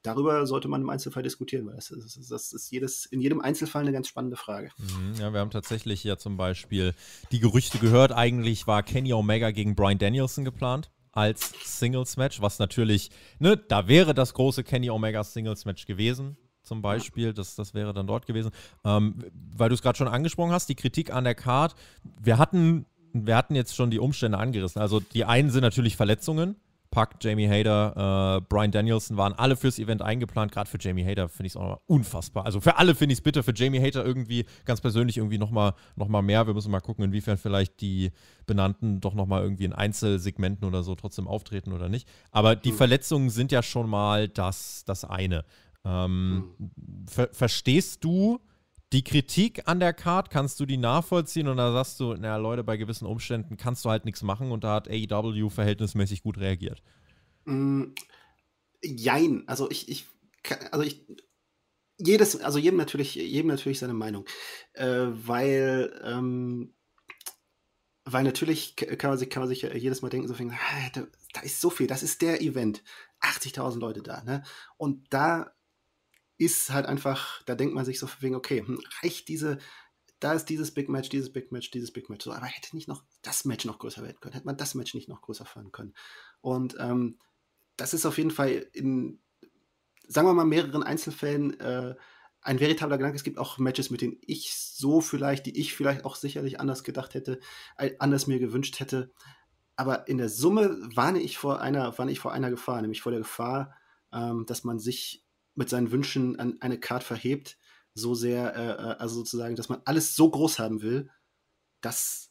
Darüber sollte man im Einzelfall diskutieren, weil das ist, das ist jedes, in jedem Einzelfall eine ganz spannende Frage. Mhm, ja, wir haben tatsächlich ja zum Beispiel die Gerüchte gehört, eigentlich war Kenny Omega gegen Brian Danielson geplant als Singles-Match, was natürlich, ne, da wäre das große Kenny Omega Singles-Match gewesen zum Beispiel, das, das wäre dann dort gewesen. Ähm, weil du es gerade schon angesprochen hast, die Kritik an der Card. Wir hatten wir hatten jetzt schon die Umstände angerissen. Also die einen sind natürlich Verletzungen. Puck, Jamie Hader, äh, Brian Danielson waren alle fürs Event eingeplant. Gerade für Jamie Hader finde ich es auch unfassbar. Also für alle finde ich es bitter. Für Jamie Hader irgendwie ganz persönlich irgendwie nochmal noch mal mehr. Wir müssen mal gucken, inwiefern vielleicht die Benannten doch nochmal irgendwie in Einzelsegmenten oder so trotzdem auftreten oder nicht. Aber die hm. Verletzungen sind ja schon mal das, das eine. Ähm, hm. ver verstehst du die Kritik an der Card kannst du die nachvollziehen und da sagst du, naja, Leute, bei gewissen Umständen kannst du halt nichts machen und da hat AEW verhältnismäßig gut reagiert. Mm, jein, also ich, ich, also ich, jedes, also jedem natürlich, jedem natürlich seine Meinung, äh, weil, ähm, weil natürlich kann man sich, kann man sich jedes Mal denken, so ah, da, ist so viel, das ist der Event, 80.000 Leute da, ne? Und da ist halt einfach, da denkt man sich so wegen, okay, hm, reicht diese, da ist dieses Big Match, dieses Big Match, dieses Big Match. So, aber hätte nicht noch das Match noch größer werden können, hätte man das Match nicht noch größer fahren können. Und ähm, das ist auf jeden Fall in, sagen wir mal, mehreren Einzelfällen äh, ein veritabler Gedanke. Es gibt auch Matches, mit denen ich so vielleicht, die ich vielleicht auch sicherlich anders gedacht hätte, äh, anders mir gewünscht hätte. Aber in der Summe warne ich vor einer, warne ich vor einer Gefahr, nämlich vor der Gefahr, ähm, dass man sich mit seinen Wünschen an eine Karte verhebt, so sehr, äh, äh, also sozusagen, dass man alles so groß haben will, dass,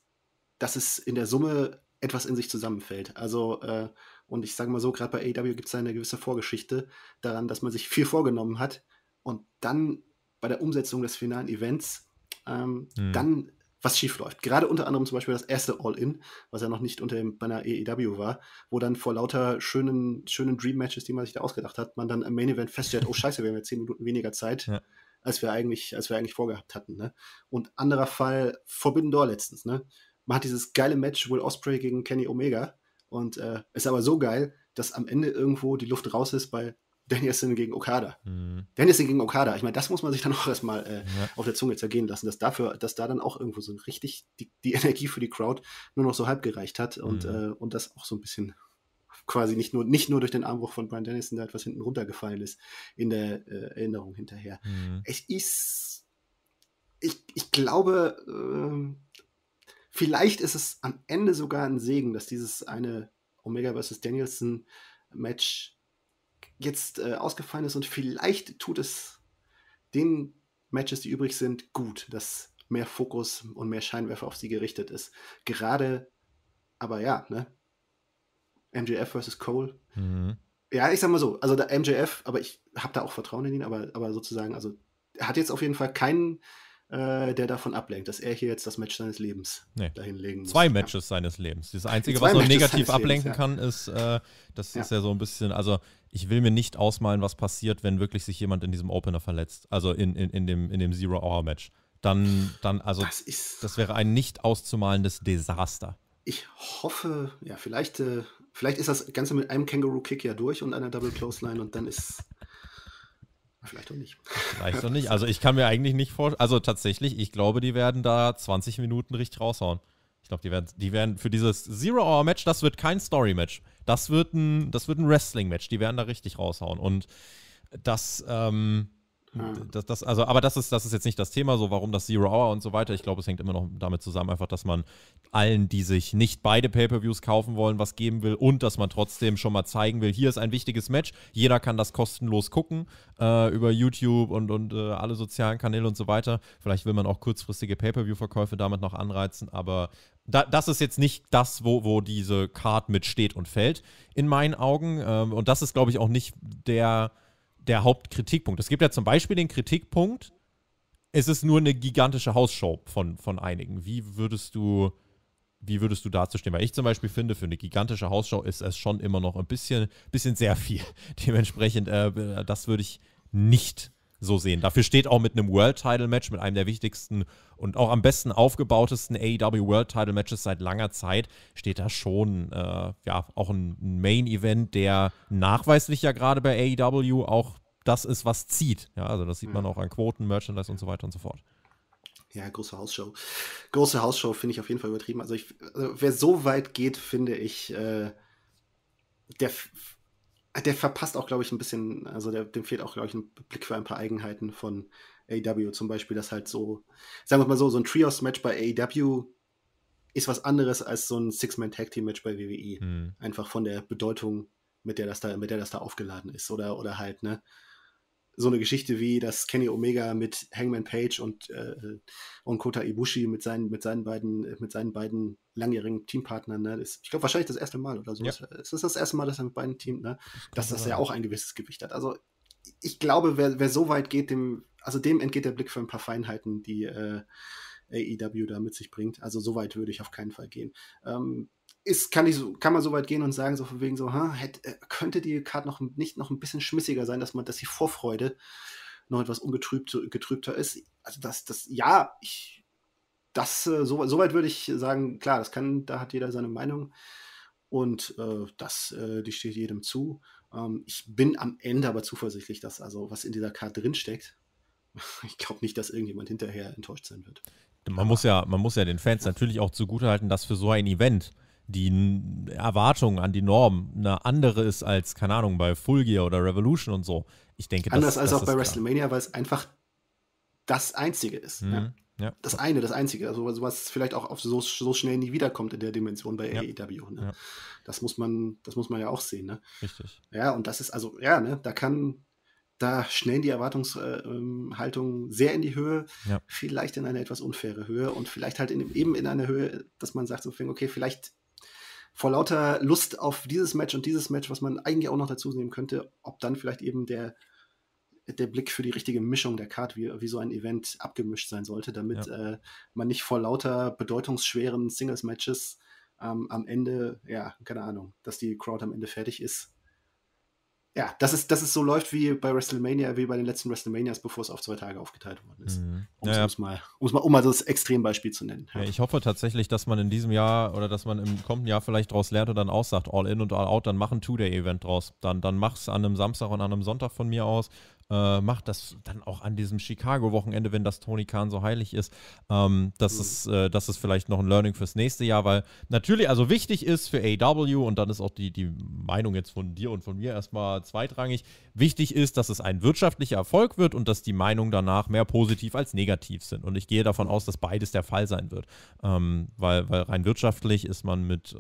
dass es in der Summe etwas in sich zusammenfällt. Also, äh, und ich sage mal so, gerade bei AEW gibt es eine gewisse Vorgeschichte daran, dass man sich viel vorgenommen hat und dann bei der Umsetzung des finalen Events, ähm, mhm. dann was schief läuft. Gerade unter anderem zum Beispiel das erste All-In, was ja noch nicht unter bei einer EEW war, wo dann vor lauter schönen, schönen Dream-Matches, die man sich da ausgedacht hat, man dann im Main-Event feststellt, oh scheiße, wir haben ja zehn Minuten weniger Zeit, ja. als wir eigentlich, als wir eigentlich vorgehabt hatten. Ne? Und anderer Fall Forbidden Door letztens, ne? Man hat dieses geile Match Will Osprey gegen Kenny Omega und äh, ist aber so geil, dass am Ende irgendwo die Luft raus ist bei Danielson gegen Okada. Mhm. Danielson gegen Okada. Ich meine, das muss man sich dann auch erstmal äh, ja. auf der Zunge zergehen lassen, dass dafür, dass da dann auch irgendwo so richtig die, die Energie für die Crowd nur noch so halb gereicht hat und, mhm. äh, und das auch so ein bisschen quasi nicht nur, nicht nur durch den Armbruch von Brian Dennison da etwas hinten runtergefallen ist in der äh, Erinnerung hinterher. Mhm. Es ist, ich, ich glaube, äh, vielleicht ist es am Ende sogar ein Segen, dass dieses eine Omega vs. Danielson Match jetzt äh, ausgefallen ist und vielleicht tut es den Matches, die übrig sind, gut, dass mehr Fokus und mehr Scheinwerfer auf sie gerichtet ist. Gerade, aber ja, ne? MJF versus Cole. Mhm. Ja, ich sag mal so, also der MJF, aber ich habe da auch Vertrauen in ihn, aber, aber sozusagen, also er hat jetzt auf jeden Fall keinen äh, der davon ablenkt, dass er hier jetzt das Match seines Lebens nee. dahinlegen muss. Zwei Matches ja. seines Lebens. Das Einzige, was noch negativ ablenken Lebens, kann, ist, äh, das ist ja so ein bisschen, also ich will mir nicht ausmalen, was passiert, wenn wirklich sich jemand in diesem Opener verletzt. Also in, in, in dem, in dem Zero-Hour-Match. Dann, dann, also, das, ist, das wäre ein nicht auszumalendes Desaster. Ich hoffe, ja, vielleicht, äh, vielleicht ist das Ganze mit einem Kangaroo-Kick ja durch und einer Double line und dann ist Vielleicht auch nicht. Vielleicht auch nicht. Also ich kann mir eigentlich nicht vorstellen. Also tatsächlich, ich glaube, die werden da 20 Minuten richtig raushauen. Ich glaube, die werden, die werden für dieses Zero-Hour-Match, das wird kein Story-Match. Das wird ein, ein Wrestling-Match. Die werden da richtig raushauen. Und das, ähm, das, das, also, aber das ist, das ist jetzt nicht das Thema, so warum das Zero Hour und so weiter. Ich glaube, es hängt immer noch damit zusammen, einfach, dass man allen, die sich nicht beide Pay-Per-Views kaufen wollen, was geben will und dass man trotzdem schon mal zeigen will, hier ist ein wichtiges Match. Jeder kann das kostenlos gucken äh, über YouTube und, und äh, alle sozialen Kanäle und so weiter. Vielleicht will man auch kurzfristige Pay-Per-View-Verkäufe damit noch anreizen, aber da, das ist jetzt nicht das, wo, wo diese Card mit steht und fällt, in meinen Augen. Ähm, und das ist, glaube ich, auch nicht der der Hauptkritikpunkt. Es gibt ja zum Beispiel den Kritikpunkt, es ist nur eine gigantische Hausshow von, von einigen. Wie würdest du, wie würdest du dazu stehen? Weil ich zum Beispiel finde, für eine gigantische Hausshow ist es schon immer noch ein bisschen, bisschen sehr viel. Dementsprechend, äh, das würde ich nicht so sehen. Dafür steht auch mit einem World Title Match, mit einem der wichtigsten und auch am besten aufgebautesten AEW World Title Matches seit langer Zeit, steht da schon äh, ja auch ein Main Event, der nachweislich ja gerade bei AEW auch das ist, was zieht. Ja, also das sieht man mhm. auch an Quoten, Merchandise und so weiter und so fort. Ja, große Hausshow. Große Hausshow finde ich auf jeden Fall übertrieben. Also, ich, also, wer so weit geht, finde ich, äh, der Ah, der verpasst auch, glaube ich, ein bisschen, also der, dem fehlt auch, glaube ich, ein Blick für ein paar Eigenheiten von AEW. Zum Beispiel, dass halt so, sagen wir mal so, so ein Trios-Match bei AEW ist was anderes als so ein Six-Man-Tag-Team-Match bei WWE. Mhm. Einfach von der Bedeutung, mit der das da, mit der das da aufgeladen ist. Oder, oder halt, ne, so eine Geschichte wie, dass Kenny Omega mit Hangman Page und, äh, und Kota Ibushi mit seinen, mit seinen beiden, mit seinen beiden langjährigen Teampartnern, ne, ist, ich glaube wahrscheinlich das erste Mal oder so. Ja. Es ist das erste Mal, dass er mit beiden Teams, ne, dass das ja auch ein gewisses Gewicht hat. Also ich glaube, wer, wer so weit geht, dem, also dem entgeht der Blick für ein paar Feinheiten, die äh, AEW da mit sich bringt. Also so weit würde ich auf keinen Fall gehen. Ähm, ist, kann, ich so, kann man so weit gehen und sagen, so von wegen so, ha, hätte, äh, könnte die Karte noch nicht noch ein bisschen schmissiger sein, dass man, dass die Vorfreude noch etwas ungetrübt getrübter ist. Also das, das, ja, ich, das, äh, so, so weit würde ich sagen, klar, das kann, da hat jeder seine Meinung und äh, das, äh, die steht jedem zu. Ähm, ich bin am Ende aber zuversichtlich, dass also, was in dieser Karte drinsteckt, ich glaube nicht, dass irgendjemand hinterher enttäuscht sein wird. Man muss ja, man muss ja den Fans natürlich auch zugutehalten, dass für so ein Event die Erwartung an die Norm eine andere ist als, keine Ahnung, bei Full Gear oder Revolution und so. Ich denke, Anders das, als das auch bei WrestleMania, weil es einfach das Einzige ist. Mhm. Ja. Ja. Das eine, das Einzige. Also was vielleicht auch so, so, schnell nie wiederkommt in der Dimension bei ja. E ne? Ja. Das muss man, das muss man ja auch sehen. Ne? Richtig. Ja, und das ist also, ja, ne, da kann, da schnellen die Erwartungshaltung ähm, sehr in die Höhe, vielleicht in eine etwas unfaire Höhe und vielleicht halt in, eben in einer Höhe, dass man sagt, so, okay, vielleicht vor lauter Lust auf dieses Match und dieses Match, was man eigentlich auch noch dazu nehmen könnte, ob dann vielleicht eben der, der Blick für die richtige Mischung der Card, wie, wie so ein Event abgemischt sein sollte, damit ja. äh, man nicht vor lauter bedeutungsschweren Singles-Matches ähm, am Ende, ja, keine Ahnung, dass die Crowd am Ende fertig ist ja, dass es, dass es so läuft wie bei WrestleMania, wie bei den letzten WrestleManias, bevor es auf zwei Tage aufgeteilt worden ist. Mhm. Um es mal, um's mal, um mal so das Extrembeispiel zu nennen. Ja. Ja, ich hoffe tatsächlich, dass man in diesem Jahr oder dass man im kommenden Jahr vielleicht daraus lernt und dann aussagt, All In und All Out, dann mach ein Two-Day-Event draus. Dann, dann mach es an einem Samstag und an einem Sonntag von mir aus äh, macht das dann auch an diesem Chicago-Wochenende, wenn das Tony Khan so heilig ist. Ähm, das, mhm. ist äh, das ist vielleicht noch ein Learning fürs nächste Jahr, weil natürlich, also wichtig ist für AW und dann ist auch die, die Meinung jetzt von dir und von mir erstmal zweitrangig. Wichtig ist, dass es ein wirtschaftlicher Erfolg wird und dass die Meinungen danach mehr positiv als negativ sind. Und ich gehe davon aus, dass beides der Fall sein wird. Ähm, weil, weil rein wirtschaftlich ist man mit äh,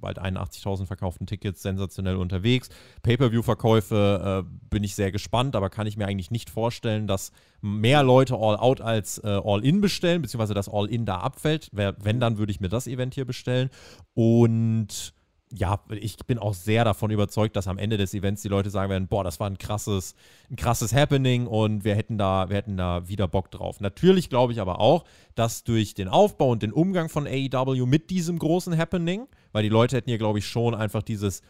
bald 81.000 verkauften Tickets sensationell unterwegs. Pay-per-view-Verkäufe äh, bin ich sehr gespannt, aber kann kann ich mir eigentlich nicht vorstellen, dass mehr Leute All-Out als äh, All-In bestellen, beziehungsweise dass All-In da abfällt. Wenn, dann würde ich mir das Event hier bestellen. Und ja, ich bin auch sehr davon überzeugt, dass am Ende des Events die Leute sagen werden, boah, das war ein krasses, ein krasses Happening und wir hätten da, wir hätten da wieder Bock drauf. Natürlich glaube ich aber auch, dass durch den Aufbau und den Umgang von AEW mit diesem großen Happening, weil die Leute hätten hier, glaube ich, schon einfach dieses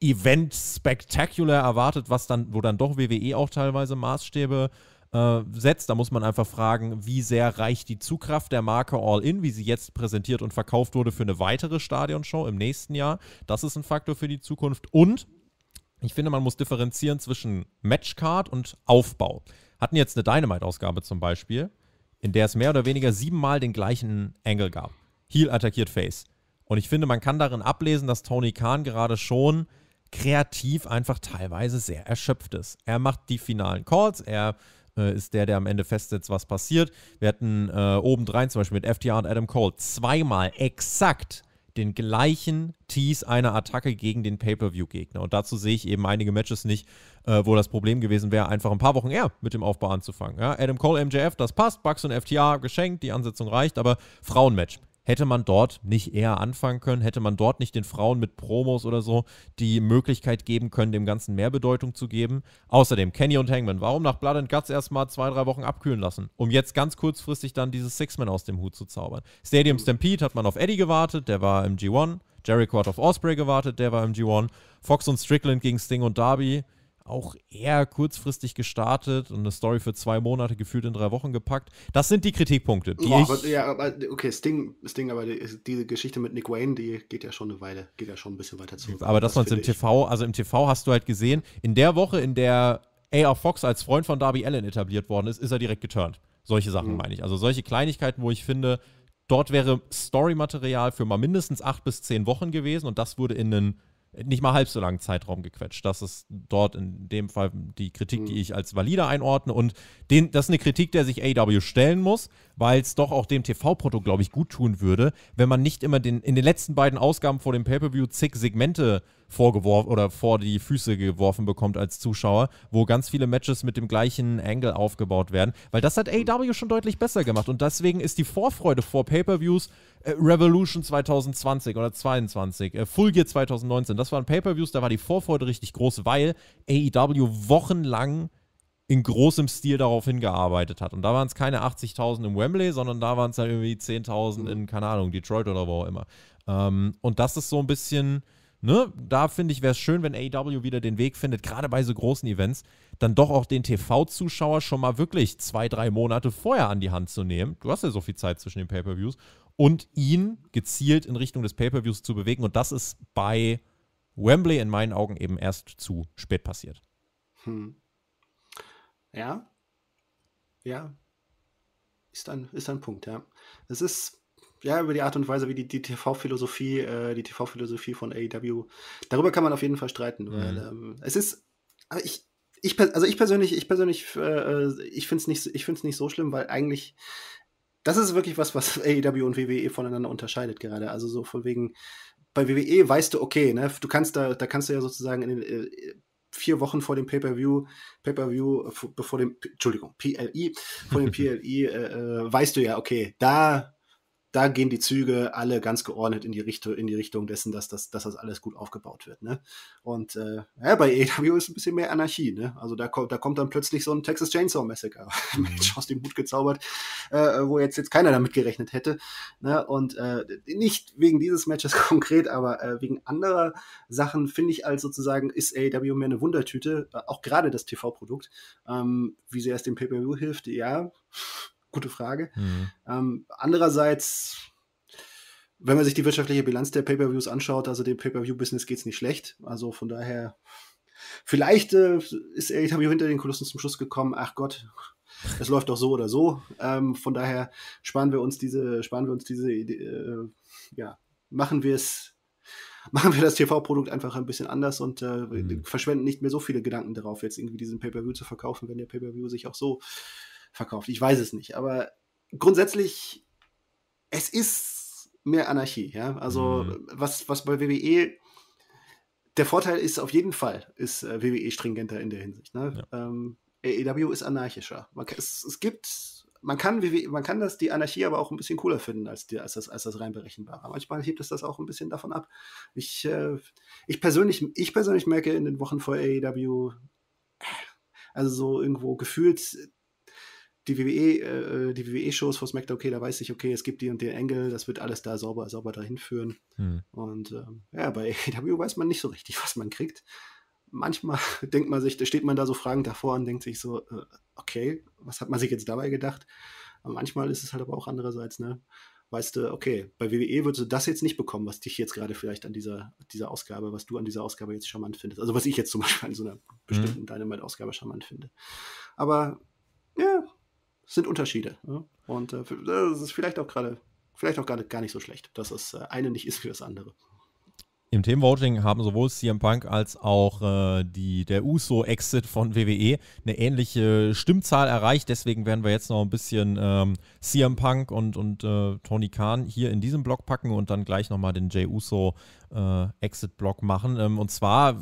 Event Spectacular erwartet, was dann, wo dann doch WWE auch teilweise Maßstäbe äh, setzt. Da muss man einfach fragen, wie sehr reicht die Zugkraft der Marke All In, wie sie jetzt präsentiert und verkauft wurde für eine weitere Stadionshow im nächsten Jahr. Das ist ein Faktor für die Zukunft. Und ich finde, man muss differenzieren zwischen Matchcard und Aufbau. Hatten jetzt eine Dynamite-Ausgabe zum Beispiel, in der es mehr oder weniger siebenmal den gleichen Angle gab. Heel attackiert Face. Und ich finde, man kann darin ablesen, dass Tony Khan gerade schon kreativ einfach teilweise sehr erschöpft ist. Er macht die finalen Calls, er äh, ist der, der am Ende festsetzt, was passiert. Wir hatten äh, obendrein zum Beispiel mit FTR und Adam Cole zweimal exakt den gleichen Tease einer Attacke gegen den Pay-Per-View-Gegner. Und dazu sehe ich eben einige Matches nicht, äh, wo das Problem gewesen wäre, einfach ein paar Wochen eher mit dem Aufbau anzufangen. Ja? Adam Cole, MJF, das passt. Bucks und FTR geschenkt, die Ansetzung reicht, aber Frauenmatch hätte man dort nicht eher anfangen können, hätte man dort nicht den Frauen mit Promos oder so die Möglichkeit geben können, dem Ganzen mehr Bedeutung zu geben. Außerdem Kenny und Hangman, warum nach Blood and Guts erstmal zwei, drei Wochen abkühlen lassen, um jetzt ganz kurzfristig dann dieses Six-Man aus dem Hut zu zaubern. Stadium Stampede hat man auf Eddie gewartet, der war im G1. Jerry Court auf Osprey gewartet, der war im G1. Fox und Strickland gegen Sting und Darby auch eher kurzfristig gestartet und eine Story für zwei Monate gefühlt in drei Wochen gepackt. Das sind die Kritikpunkte. Die Boah, aber, ja, aber, okay, Sting, Sting, aber die, diese Geschichte mit Nick Wayne, die geht ja schon eine Weile, geht ja schon ein bisschen weiter zurück. Aber dass das man es im TV, also im TV hast du halt gesehen, in der Woche, in der AR Fox als Freund von Darby Allen etabliert worden ist, ist er direkt geturnt. Solche Sachen mhm. meine ich. Also solche Kleinigkeiten, wo ich finde, dort wäre Story-Material für mal mindestens acht bis zehn Wochen gewesen und das wurde in einen nicht mal halb so langen Zeitraum gequetscht. Das ist dort in dem Fall die Kritik, mhm. die ich als valide einordne. Und den, das ist eine Kritik, der sich AW stellen muss, weil es doch auch dem TV-Produkt, glaube ich, gut tun würde, wenn man nicht immer den, in den letzten beiden Ausgaben vor dem Pay-Per-View zig Segmente vorgeworfen oder vor die Füße geworfen bekommt als Zuschauer, wo ganz viele Matches mit dem gleichen Angle aufgebaut werden, weil das hat AW mhm. schon deutlich besser gemacht und deswegen ist die Vorfreude vor Pay-per-Views äh, Revolution 2020 oder 22, äh, Full Gear 2019, das waren Pay-Per-Views, da war die Vorfreude richtig groß, weil AEW wochenlang in großem Stil darauf hingearbeitet hat. Und da waren es keine 80.000 im Wembley, sondern da waren es dann halt irgendwie 10.000 in, mhm. keine Ahnung, Detroit oder wo auch immer. Ähm, und das ist so ein bisschen, ne, da finde ich, wäre es schön, wenn AEW wieder den Weg findet, gerade bei so großen Events, dann doch auch den TV-Zuschauer schon mal wirklich zwei, drei Monate vorher an die Hand zu nehmen. Du hast ja so viel Zeit zwischen den Pay-Per-Views und ihn gezielt in Richtung des Pay-per-Views zu bewegen. Und das ist bei Wembley in meinen Augen eben erst zu spät passiert. Hm. Ja. Ja. Ist ein, ist ein Punkt, ja. Es ist ja, über die Art und Weise, wie die, die TV-Philosophie, äh, tv von AEW, darüber kann man auf jeden Fall streiten, mhm. weil ähm, es ist, also ich, ich, also ich persönlich, ich persönlich, äh, äh ich finde es nicht, nicht so schlimm, weil eigentlich das ist wirklich was, was AEW und WWE voneinander unterscheidet gerade. Also so von wegen, bei WWE weißt du, okay, ne, du kannst da, da kannst du ja sozusagen in den äh, vier Wochen vor dem Pay-Per-View, Pay-Per-View, äh, bevor dem, Entschuldigung, PLI, e, vor dem PLI, e, äh, äh, weißt du ja, okay, da da gehen die Züge alle ganz geordnet in die Richtung, in die Richtung dessen, dass das, dass das alles gut aufgebaut wird. Ne? Und äh, ja, bei AW e ist ein bisschen mehr Anarchie. Ne? Also da kommt, da kommt dann plötzlich so ein Texas Chainsaw Massacre mhm. aus dem Hut gezaubert, äh, wo jetzt, jetzt keiner damit gerechnet hätte. Ne? Und äh, nicht wegen dieses Matches konkret, aber äh, wegen anderer Sachen finde ich als sozusagen ist AW e mehr eine Wundertüte, äh, auch gerade das TV-Produkt, ähm, wie sehr es dem PPV hilft, ja gute Frage. Mhm. Ähm, andererseits, wenn man sich die wirtschaftliche Bilanz der Pay-per-Views anschaut, also dem Pay-per-View-Business geht es nicht schlecht. Also von daher, vielleicht äh, ist ich HBO hinter den Kulissen zum Schluss gekommen, ach Gott, es läuft doch so oder so. Ähm, von daher sparen wir uns diese, sparen wir uns diese Idee, äh, ja, machen wir es machen wir das TV-Produkt einfach ein bisschen anders und äh, mhm. verschwenden nicht mehr so viele Gedanken darauf, jetzt irgendwie diesen Pay-Per-View zu verkaufen, wenn der Pay-Per-View sich auch so verkauft. Ich weiß es nicht, aber grundsätzlich, es ist mehr Anarchie. Ja? Also, mhm. was, was bei WWE der Vorteil ist auf jeden Fall, ist äh, WWE stringenter in der Hinsicht. Ne? Ja. Ähm, AEW ist anarchischer. Man, es, es gibt, man kann, e, man kann das, die Anarchie aber auch ein bisschen cooler finden als, die, als, das, als das rein berechenbare. Manchmal hebt es das auch ein bisschen davon ab. Ich, äh, ich, persönlich, ich persönlich merke in den Wochen vor AEW, äh, also so irgendwo gefühlt die WWE, äh, die WWE-Shows vor SmackDown, okay, da weiß ich, okay, es gibt die und den Engel, das wird alles da sauber, sauber dahin führen. Hm. Und ähm, ja, bei AEW weiß man nicht so richtig, was man kriegt. Manchmal denkt man sich, da steht man da so fragend davor und denkt sich so, äh, okay, was hat man sich jetzt dabei gedacht? Aber manchmal ist es halt aber auch andererseits, ne? Weißt du, okay, bei WWE würdest du das jetzt nicht bekommen, was dich jetzt gerade vielleicht an dieser, dieser Ausgabe, was du an dieser Ausgabe jetzt charmant findest. Also was ich jetzt zum Beispiel an so einer hm. bestimmten hm. Dynamite-Ausgabe charmant finde. Aber ja, sind Unterschiede. Ne? Und äh, das äh, ist vielleicht auch gerade, vielleicht auch gerade gar nicht so schlecht, dass das äh, eine nicht ist für das andere. Im Themenvoting haben sowohl CM Punk als auch äh, die, der USO-Exit von WWE eine ähnliche Stimmzahl erreicht. Deswegen werden wir jetzt noch ein bisschen ähm, CM Punk und, und äh, Tony Khan hier in diesem Block packen und dann gleich nochmal den Jay Uso äh, Exit-Block machen. Ähm, und zwar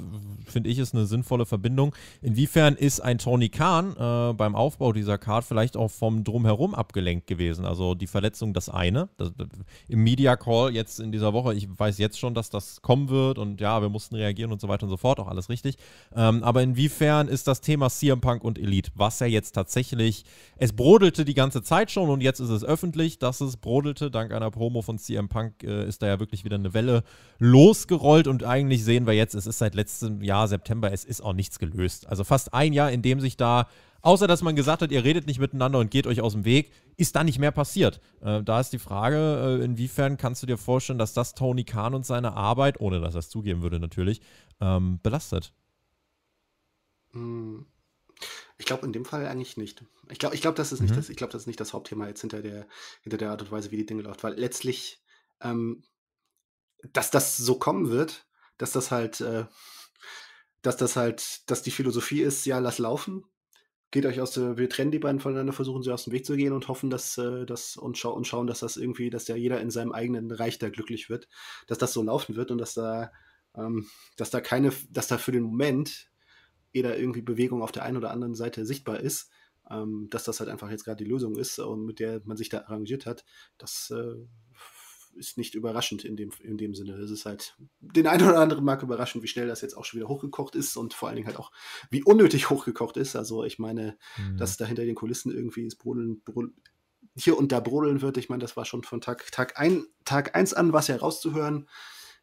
finde ich es eine sinnvolle Verbindung. Inwiefern ist ein Tony Khan äh, beim Aufbau dieser Card vielleicht auch vom Drumherum abgelenkt gewesen? Also die Verletzung, das eine. Das, das, Im Media Call jetzt in dieser Woche, ich weiß jetzt schon, dass das kommen wird und ja, wir mussten reagieren und so weiter und so fort, auch alles richtig. Ähm, aber inwiefern ist das Thema CM Punk und Elite, was ja jetzt tatsächlich, es brodelte die ganze Zeit schon und jetzt ist es öffentlich, dass es brodelte. Dank einer Promo von CM Punk äh, ist da ja wirklich wieder eine Welle los losgerollt und eigentlich sehen wir jetzt, es ist seit letztem Jahr September, es ist auch nichts gelöst. Also fast ein Jahr, in dem sich da, außer dass man gesagt hat, ihr redet nicht miteinander und geht euch aus dem Weg, ist da nicht mehr passiert. Äh, da ist die Frage, äh, inwiefern kannst du dir vorstellen, dass das Tony Khan und seine Arbeit, ohne dass er es zugeben würde natürlich, ähm, belastet? Hm. Ich glaube in dem Fall eigentlich nicht. Ich glaube, ich glaub, das, ist mhm. nicht das, glaub, das ist nicht das Hauptthema jetzt hinter der, hinter der Art und Weise, wie die Dinge läuft, weil letztlich ähm, dass das so kommen wird, dass das halt, äh, dass das halt, dass die Philosophie ist, ja, lass laufen. Geht euch aus der, wir trennen die beiden voneinander, versuchen sie aus dem Weg zu gehen und hoffen, dass, äh, dass und, scha und schauen, dass das irgendwie, dass ja jeder in seinem eigenen Reich da glücklich wird, dass das so laufen wird und dass da, ähm, dass da keine, dass da für den Moment jeder irgendwie Bewegung auf der einen oder anderen Seite sichtbar ist, ähm, dass das halt einfach jetzt gerade die Lösung ist und mit der man sich da arrangiert hat, das äh, ist nicht überraschend in dem, in dem Sinne. Es ist halt den einen oder anderen mag überraschend, wie schnell das jetzt auch schon wieder hochgekocht ist und vor allen Dingen halt auch, wie unnötig hochgekocht ist. Also ich meine, mhm. dass da hinter den Kulissen irgendwie das Brodeln, Brodeln hier und da brodeln wird. Ich meine, das war schon von Tag, Tag, ein, Tag 1 an, was herauszuhören.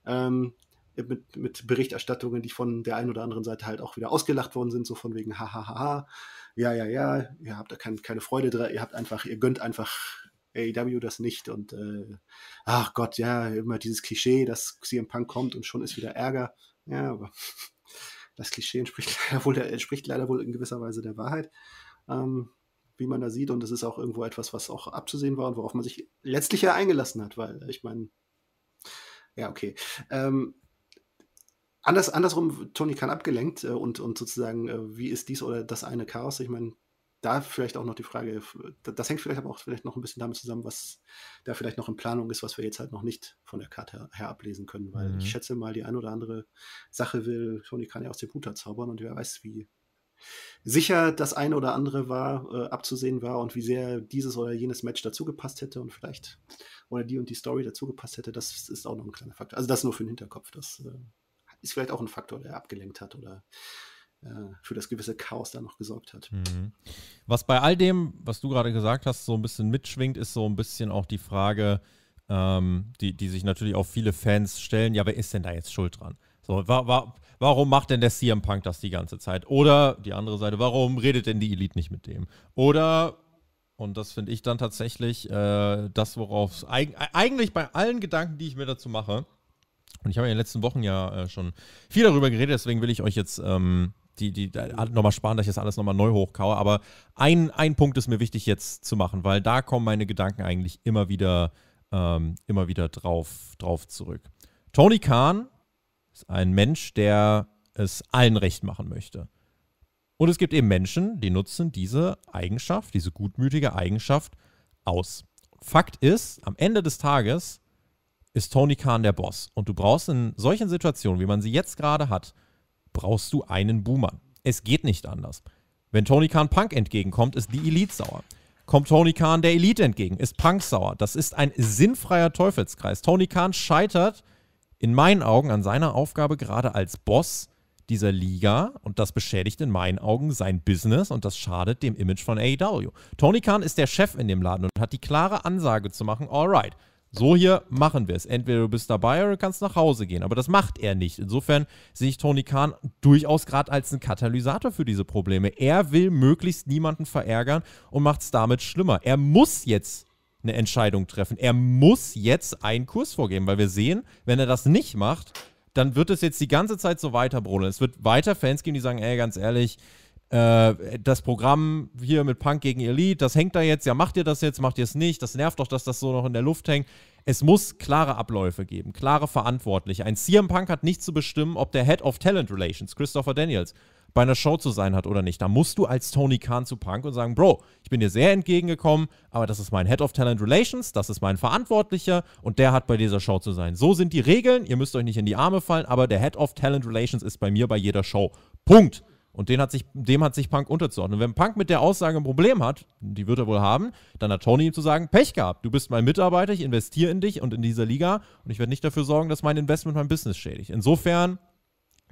Ähm, mit, mit, Berichterstattungen, die von der einen oder anderen Seite halt auch wieder ausgelacht worden sind, so von wegen hahaha, ja, ja, ja, ihr habt da kein, keine Freude dran, ihr habt einfach, ihr gönnt einfach AEW das nicht. Und äh, ach Gott, ja, immer dieses Klischee, dass CM Punk kommt und schon ist wieder Ärger. Ja, aber das Klischee entspricht leider wohl, entspricht leider wohl in gewisser Weise der Wahrheit. Ähm, wie man da sieht. Und das ist auch irgendwo etwas, was auch abzusehen war und worauf man sich letztlich ja eingelassen hat, weil äh, ich meine, ja, okay. Ähm, anders, andersrum, Tony kann abgelenkt äh, und, und sozusagen, äh, wie ist dies oder das eine Chaos? Ich meine, da vielleicht auch noch die Frage, das hängt vielleicht aber auch vielleicht noch ein bisschen damit zusammen, was da vielleicht noch in Planung ist, was wir jetzt halt noch nicht von der Karte her ablesen können, weil mhm. ich schätze mal, die ein oder andere Sache will Tony kann ja aus dem Huter zaubern und wer weiß, wie sicher das eine oder andere war, äh, abzusehen war und wie sehr dieses oder jenes Match dazu gepasst hätte und vielleicht oder die und die Story dazu gepasst hätte, das ist auch noch ein kleiner Faktor. Also das nur für den Hinterkopf, das äh, ist vielleicht auch ein Faktor, der abgelenkt hat oder für das gewisse Chaos da noch gesorgt hat. Mhm. Was bei all dem, was du gerade gesagt hast, so ein bisschen mitschwingt, ist so ein bisschen auch die Frage, ähm, die, die sich natürlich auch viele Fans stellen, ja, wer ist denn da jetzt schuld dran? So, wa wa warum macht denn der CM Punk das die ganze Zeit? Oder die andere Seite, warum redet denn die Elite nicht mit dem? Oder, und das finde ich dann tatsächlich äh, das, worauf eig e-, eigentlich bei allen Gedanken, die ich mir dazu mache, und ich habe in den letzten Wochen ja äh, schon viel darüber geredet, deswegen will ich euch jetzt ähm, die, die nochmal sparen, dass ich das alles nochmal neu hochkaue. Aber ein, ein Punkt ist mir wichtig jetzt zu machen, weil da kommen meine Gedanken eigentlich immer wieder, ähm, immer wieder drauf, drauf zurück. Tony Khan ist ein Mensch, der es allen recht machen möchte. Und es gibt eben Menschen, die nutzen diese Eigenschaft, diese gutmütige Eigenschaft aus. Fakt ist, am Ende des Tages ist Tony Khan der Boss. Und du brauchst in solchen Situationen, wie man sie jetzt gerade hat, brauchst du einen Boomer. Es geht nicht anders. Wenn Tony Khan Punk entgegenkommt, ist die Elite sauer. Kommt Tony Khan der Elite entgegen, ist Punk sauer. Das ist ein sinnfreier Teufelskreis. Tony Khan scheitert in meinen Augen an seiner Aufgabe gerade als Boss dieser Liga und das beschädigt in meinen Augen sein Business und das schadet dem Image von AEW. Tony Khan ist der Chef in dem Laden und hat die klare Ansage zu machen, alright, so hier machen wir es. Entweder du bist dabei oder du kannst nach Hause gehen. Aber das macht er nicht. Insofern sehe ich Tony Khan durchaus gerade als einen Katalysator für diese Probleme. Er will möglichst niemanden verärgern und macht es damit schlimmer. Er muss jetzt eine Entscheidung treffen. Er muss jetzt einen Kurs vorgeben, weil wir sehen, wenn er das nicht macht, dann wird es jetzt die ganze Zeit so weiterbrodeln. Es wird weiter Fans geben, die sagen, ey, ganz ehrlich, äh, das Programm hier mit Punk gegen Elite, das hängt da jetzt, ja, macht ihr das jetzt, macht ihr es nicht, das nervt doch, dass das so noch in der Luft hängt. Es muss klare Abläufe geben, klare Verantwortliche. Ein CM Punk hat nicht zu bestimmen, ob der Head of Talent Relations, Christopher Daniels, bei einer Show zu sein hat oder nicht. Da musst du als Tony Khan zu Punk und sagen, Bro, ich bin dir sehr entgegengekommen, aber das ist mein Head of Talent Relations, das ist mein Verantwortlicher und der hat bei dieser Show zu sein. So sind die Regeln, ihr müsst euch nicht in die Arme fallen, aber der Head of Talent Relations ist bei mir bei jeder Show. Punkt. Und den hat sich, dem hat sich Punk unterzuordnen. Und wenn Punk mit der Aussage ein Problem hat, die wird er wohl haben, dann hat Tony ihm zu sagen, Pech gehabt, du bist mein Mitarbeiter, ich investiere in dich und in dieser Liga und ich werde nicht dafür sorgen, dass mein Investment mein Business schädigt. Insofern,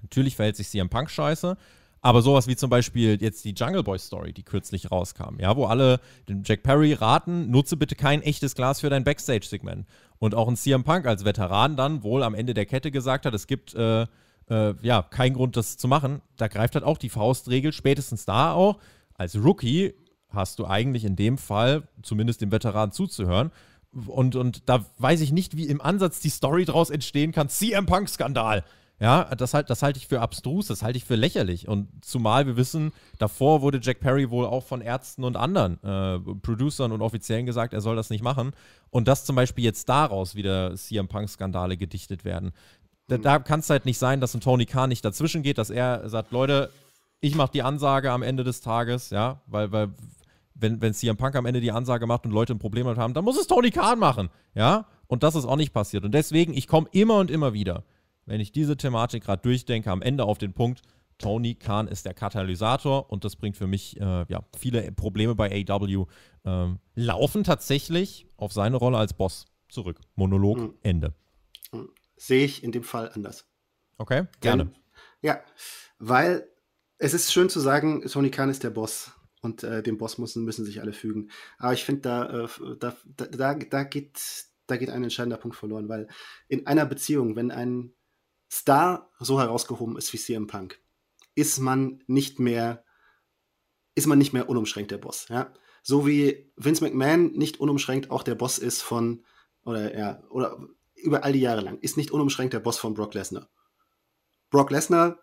natürlich verhält sich sie am Punk scheiße, aber sowas wie zum Beispiel jetzt die Jungle Boy Story, die kürzlich rauskam, ja, wo alle den Jack Perry raten, nutze bitte kein echtes Glas für dein Backstage-Segment. Und auch ein CM Punk als Veteran dann wohl am Ende der Kette gesagt hat, es gibt äh, äh, ja, kein Grund, das zu machen. Da greift halt auch die Faustregel, spätestens da auch. Als Rookie hast du eigentlich in dem Fall zumindest dem Veteran zuzuhören. Und, und da weiß ich nicht, wie im Ansatz die Story daraus entstehen kann. CM Punk-Skandal. Ja, das, halt, das halte ich für abstrus, das halte ich für lächerlich. Und zumal wir wissen, davor wurde Jack Perry wohl auch von Ärzten und anderen äh, Producern und Offiziellen gesagt, er soll das nicht machen. Und dass zum Beispiel jetzt daraus wieder CM Punk-Skandale gedichtet werden, da, da kann es halt nicht sein, dass ein Tony Khan nicht dazwischen geht, dass er sagt, Leute, ich mache die Ansage am Ende des Tages, ja, weil, weil wenn, wenn CM Punk am Ende die Ansage macht und Leute ein Problem damit halt haben, dann muss es Tony Khan machen, ja. Und das ist auch nicht passiert. Und deswegen, ich komme immer und immer wieder, wenn ich diese Thematik gerade durchdenke, am Ende auf den Punkt, Tony Khan ist der Katalysator und das bringt für mich äh, ja, viele Probleme bei AW. Ähm, laufen tatsächlich auf seine Rolle als Boss zurück. Monolog, mhm. Ende sehe ich in dem Fall anders. Okay, gerne. Denn, ja, weil es ist schön zu sagen, Tony Khan ist der Boss und äh, dem Boss müssen, müssen sich alle fügen. Aber ich finde, da, äh, da, da, da, geht, da geht ein entscheidender Punkt verloren, weil in einer Beziehung, wenn ein Star so herausgehoben ist wie CM Punk, ist man nicht mehr, ist man nicht mehr unumschränkt der Boss. Ja? So wie Vince McMahon nicht unumschränkt auch der Boss ist von, oder ja, oder über all die Jahre lang, ist nicht unumschränkt der Boss von Brock Lesnar. Brock Lesnar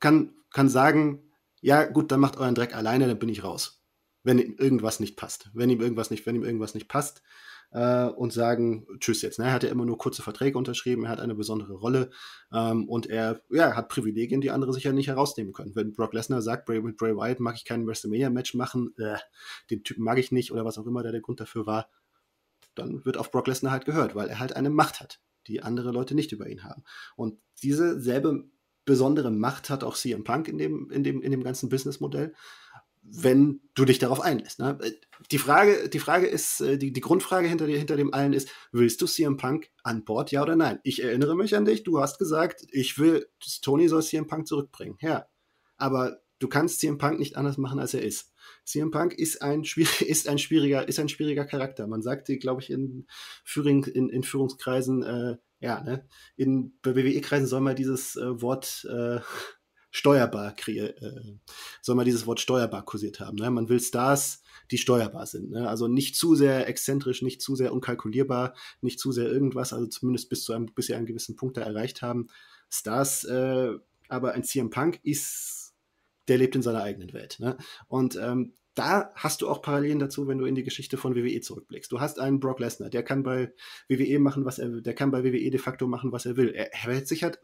kann, kann sagen, ja gut, dann macht euren Dreck alleine, dann bin ich raus. Wenn ihm irgendwas nicht passt. Wenn ihm irgendwas nicht, wenn ihm irgendwas nicht passt äh, und sagen, tschüss jetzt. Ne? Er hat ja immer nur kurze Verträge unterschrieben, er hat eine besondere Rolle ähm, und er ja, hat Privilegien, die andere sicher nicht herausnehmen können. Wenn Brock Lesnar sagt, Bray, mit Bray Wyatt mag ich kein WrestleMania-Match machen, äh, den Typen mag ich nicht oder was auch immer da der Grund dafür war, dann wird auf Brock Lesnar halt gehört, weil er halt eine Macht hat, die andere Leute nicht über ihn haben. Und diese selbe besondere Macht hat auch CM Punk in dem, in dem, in dem ganzen Businessmodell, wenn du dich darauf einlässt. Ne? Äh, die, Frage, die Frage ist, äh, die, die Grundfrage hinter, hinter dem allen ist, willst du CM Punk an Bord, ja oder nein? Ich erinnere mich an dich, du hast gesagt, ich will, Tony soll CM Punk zurückbringen. Ja, aber du kannst CM Punk nicht anders machen, als er ist. CM Punk ist ein, ist ein schwieriger, ist ein schwieriger Charakter. Man sagte, glaube ich, in, Führing, in, in Führungskreisen, äh, ja, ne, in WWE-Kreisen soll man dieses äh, Wort äh, steuerbar kreieren, äh, soll man dieses Wort steuerbar kursiert haben. Ne? Man will Stars, die steuerbar sind. Ne? Also nicht zu sehr exzentrisch, nicht zu sehr unkalkulierbar, nicht zu sehr irgendwas, also zumindest bis zu einem, bis sie einen gewissen Punkt da erreicht haben. Stars, äh, aber ein CM Punk ist der lebt in seiner eigenen Welt. Ne? Und ähm, da hast du auch Parallelen dazu, wenn du in die Geschichte von WWE zurückblickst. Du hast einen Brock Lesnar, der kann bei WWE machen, was er will, der kann bei WWE de facto machen, was er will. Er, er hält sich halt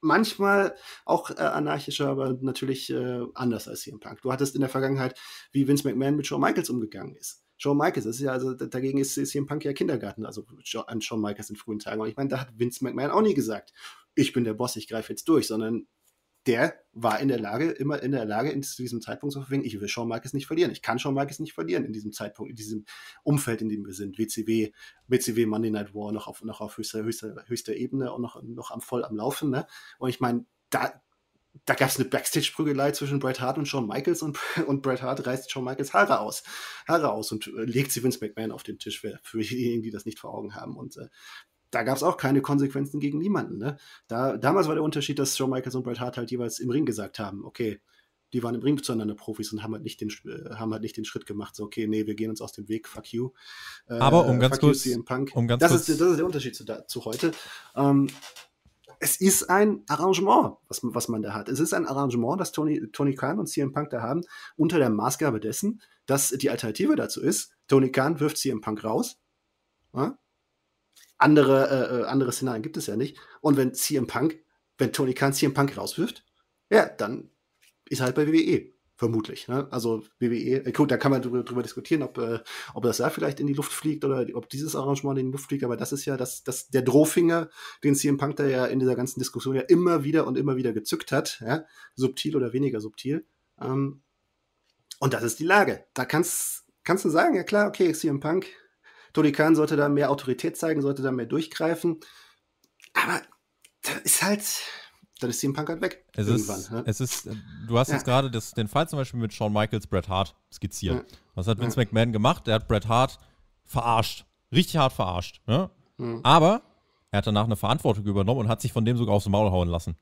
manchmal auch äh, anarchischer, aber natürlich äh, anders als CM Punk. Du hattest in der Vergangenheit, wie Vince McMahon mit Shawn Michaels umgegangen ist. Shawn Michaels, das ist ja, also dagegen ist, ist CM Punk ja Kindergarten, also an Shawn Michaels in frühen Tagen. Und ich meine, da hat Vince McMahon auch nie gesagt, ich bin der Boss, ich greife jetzt durch, sondern der war in der Lage, immer in der Lage, zu diesem Zeitpunkt zu verwenden, ich will Sean Marcus nicht verlieren. Ich kann Sean Marcus nicht verlieren in diesem Zeitpunkt, in diesem Umfeld, in dem wir sind. WCW, WCW Monday Night War noch auf, noch auf höchster, höchster, höchster Ebene und noch, noch am, voll am Laufen. Ne? Und ich meine, da, da gab es eine Backstage-Prügelei zwischen Bret Hart und Shawn Michaels und, und Bret Hart reißt Shawn Michaels Haare aus, Haare aus und äh, legt sie Vince McMahon auf den Tisch, für diejenigen, die das nicht vor Augen haben. Und äh, da gab es auch keine Konsequenzen gegen niemanden. Ne? Da, damals war der Unterschied, dass Shawn Michaels und Bret Hart halt jeweils im Ring gesagt haben, okay, die waren im Ring zueinander Profis und haben halt nicht den, äh, haben halt nicht den Schritt gemacht, so okay, nee, wir gehen uns aus dem Weg, fuck you. Äh, Aber um ganz kurz, you, Um ganz das, kurz ist, das ist der Unterschied zu, da, zu heute. Ähm, es ist ein Arrangement, was, was man da hat. Es ist ein Arrangement, das Tony, Tony Khan und CM Punk da haben, unter der Maßgabe dessen, dass die Alternative dazu ist, Tony Khan wirft CM Punk raus, ja? Andere, äh, äh, andere Szenarien gibt es ja nicht. Und wenn CM Punk, wenn Tony Khan CM Punk rauswirft, ja, dann ist er halt bei WWE. Vermutlich. Ne? Also WWE, äh, gut, da kann man drüber, drüber diskutieren, ob, äh, ob das da vielleicht in die Luft fliegt oder ob dieses Arrangement in die Luft fliegt, aber das ist ja das, das, der Drohfinger, den CM Punk da ja in dieser ganzen Diskussion ja immer wieder und immer wieder gezückt hat, ja? subtil oder weniger subtil. Ähm, und das ist die Lage. Da kannst, kannst du sagen, ja klar, okay, CM Punk, Toni Kahn sollte da mehr Autorität zeigen, sollte da mehr durchgreifen. Aber da ist halt, dann ist Punk halt weg. Es ist, ne? es ist, äh, du hast ja. jetzt gerade den Fall zum Beispiel mit Shawn Michaels, Bret Hart skizziert. Ja. Was hat Vince ja. McMahon gemacht? Er hat Bret Hart verarscht. Richtig hart verarscht. Ne? Mhm. Aber er hat danach eine Verantwortung übernommen und hat sich von dem sogar aufs Maul hauen lassen.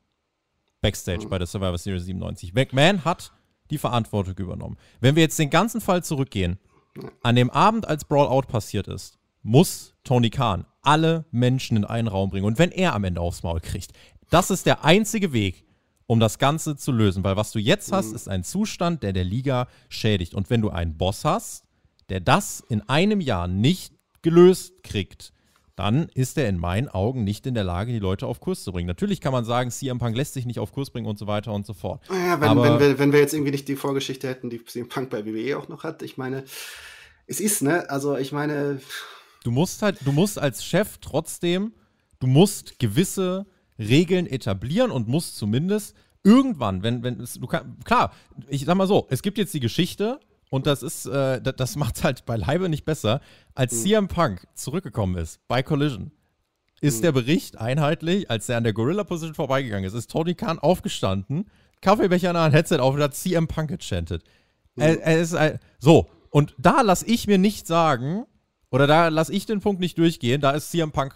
Backstage mhm. bei der Survivor Series 97. McMahon hat die Verantwortung übernommen. Wenn wir jetzt den ganzen Fall zurückgehen, an dem Abend, als Brawl Out passiert ist, muss Tony Khan alle Menschen in einen Raum bringen. Und wenn er am Ende aufs Maul kriegt, das ist der einzige Weg, um das Ganze zu lösen. Weil was du jetzt hast, mhm. ist ein Zustand, der der Liga schädigt. Und wenn du einen Boss hast, der das in einem Jahr nicht gelöst kriegt, dann ist er in meinen Augen nicht in der Lage, die Leute auf Kurs zu bringen. Natürlich kann man sagen, CM Punk lässt sich nicht auf Kurs bringen und so weiter und so fort. Naja, wenn, Aber wenn, wir, wenn wir jetzt irgendwie nicht die Vorgeschichte hätten, die CM Punk bei WWE auch noch hat, ich meine, es ist, ne? Also ich meine. Du musst halt, du musst als Chef trotzdem, du musst gewisse Regeln etablieren und musst zumindest irgendwann, wenn, wenn es, du kann, klar, ich sag mal so, es gibt jetzt die Geschichte, und das ist, äh, das macht halt beileibe nicht besser. Als mhm. CM Punk zurückgekommen ist bei Collision, ist mhm. der Bericht einheitlich, als er an der Gorilla Position vorbeigegangen ist, ist Tony Khan aufgestanden, Kaffeebecher in ein Headset auf und hat CM Punk gechantet. Mhm. Er, er ist ein, so, und da lasse ich mir nicht sagen, oder da lasse ich den Punkt nicht durchgehen, da ist CM Punk,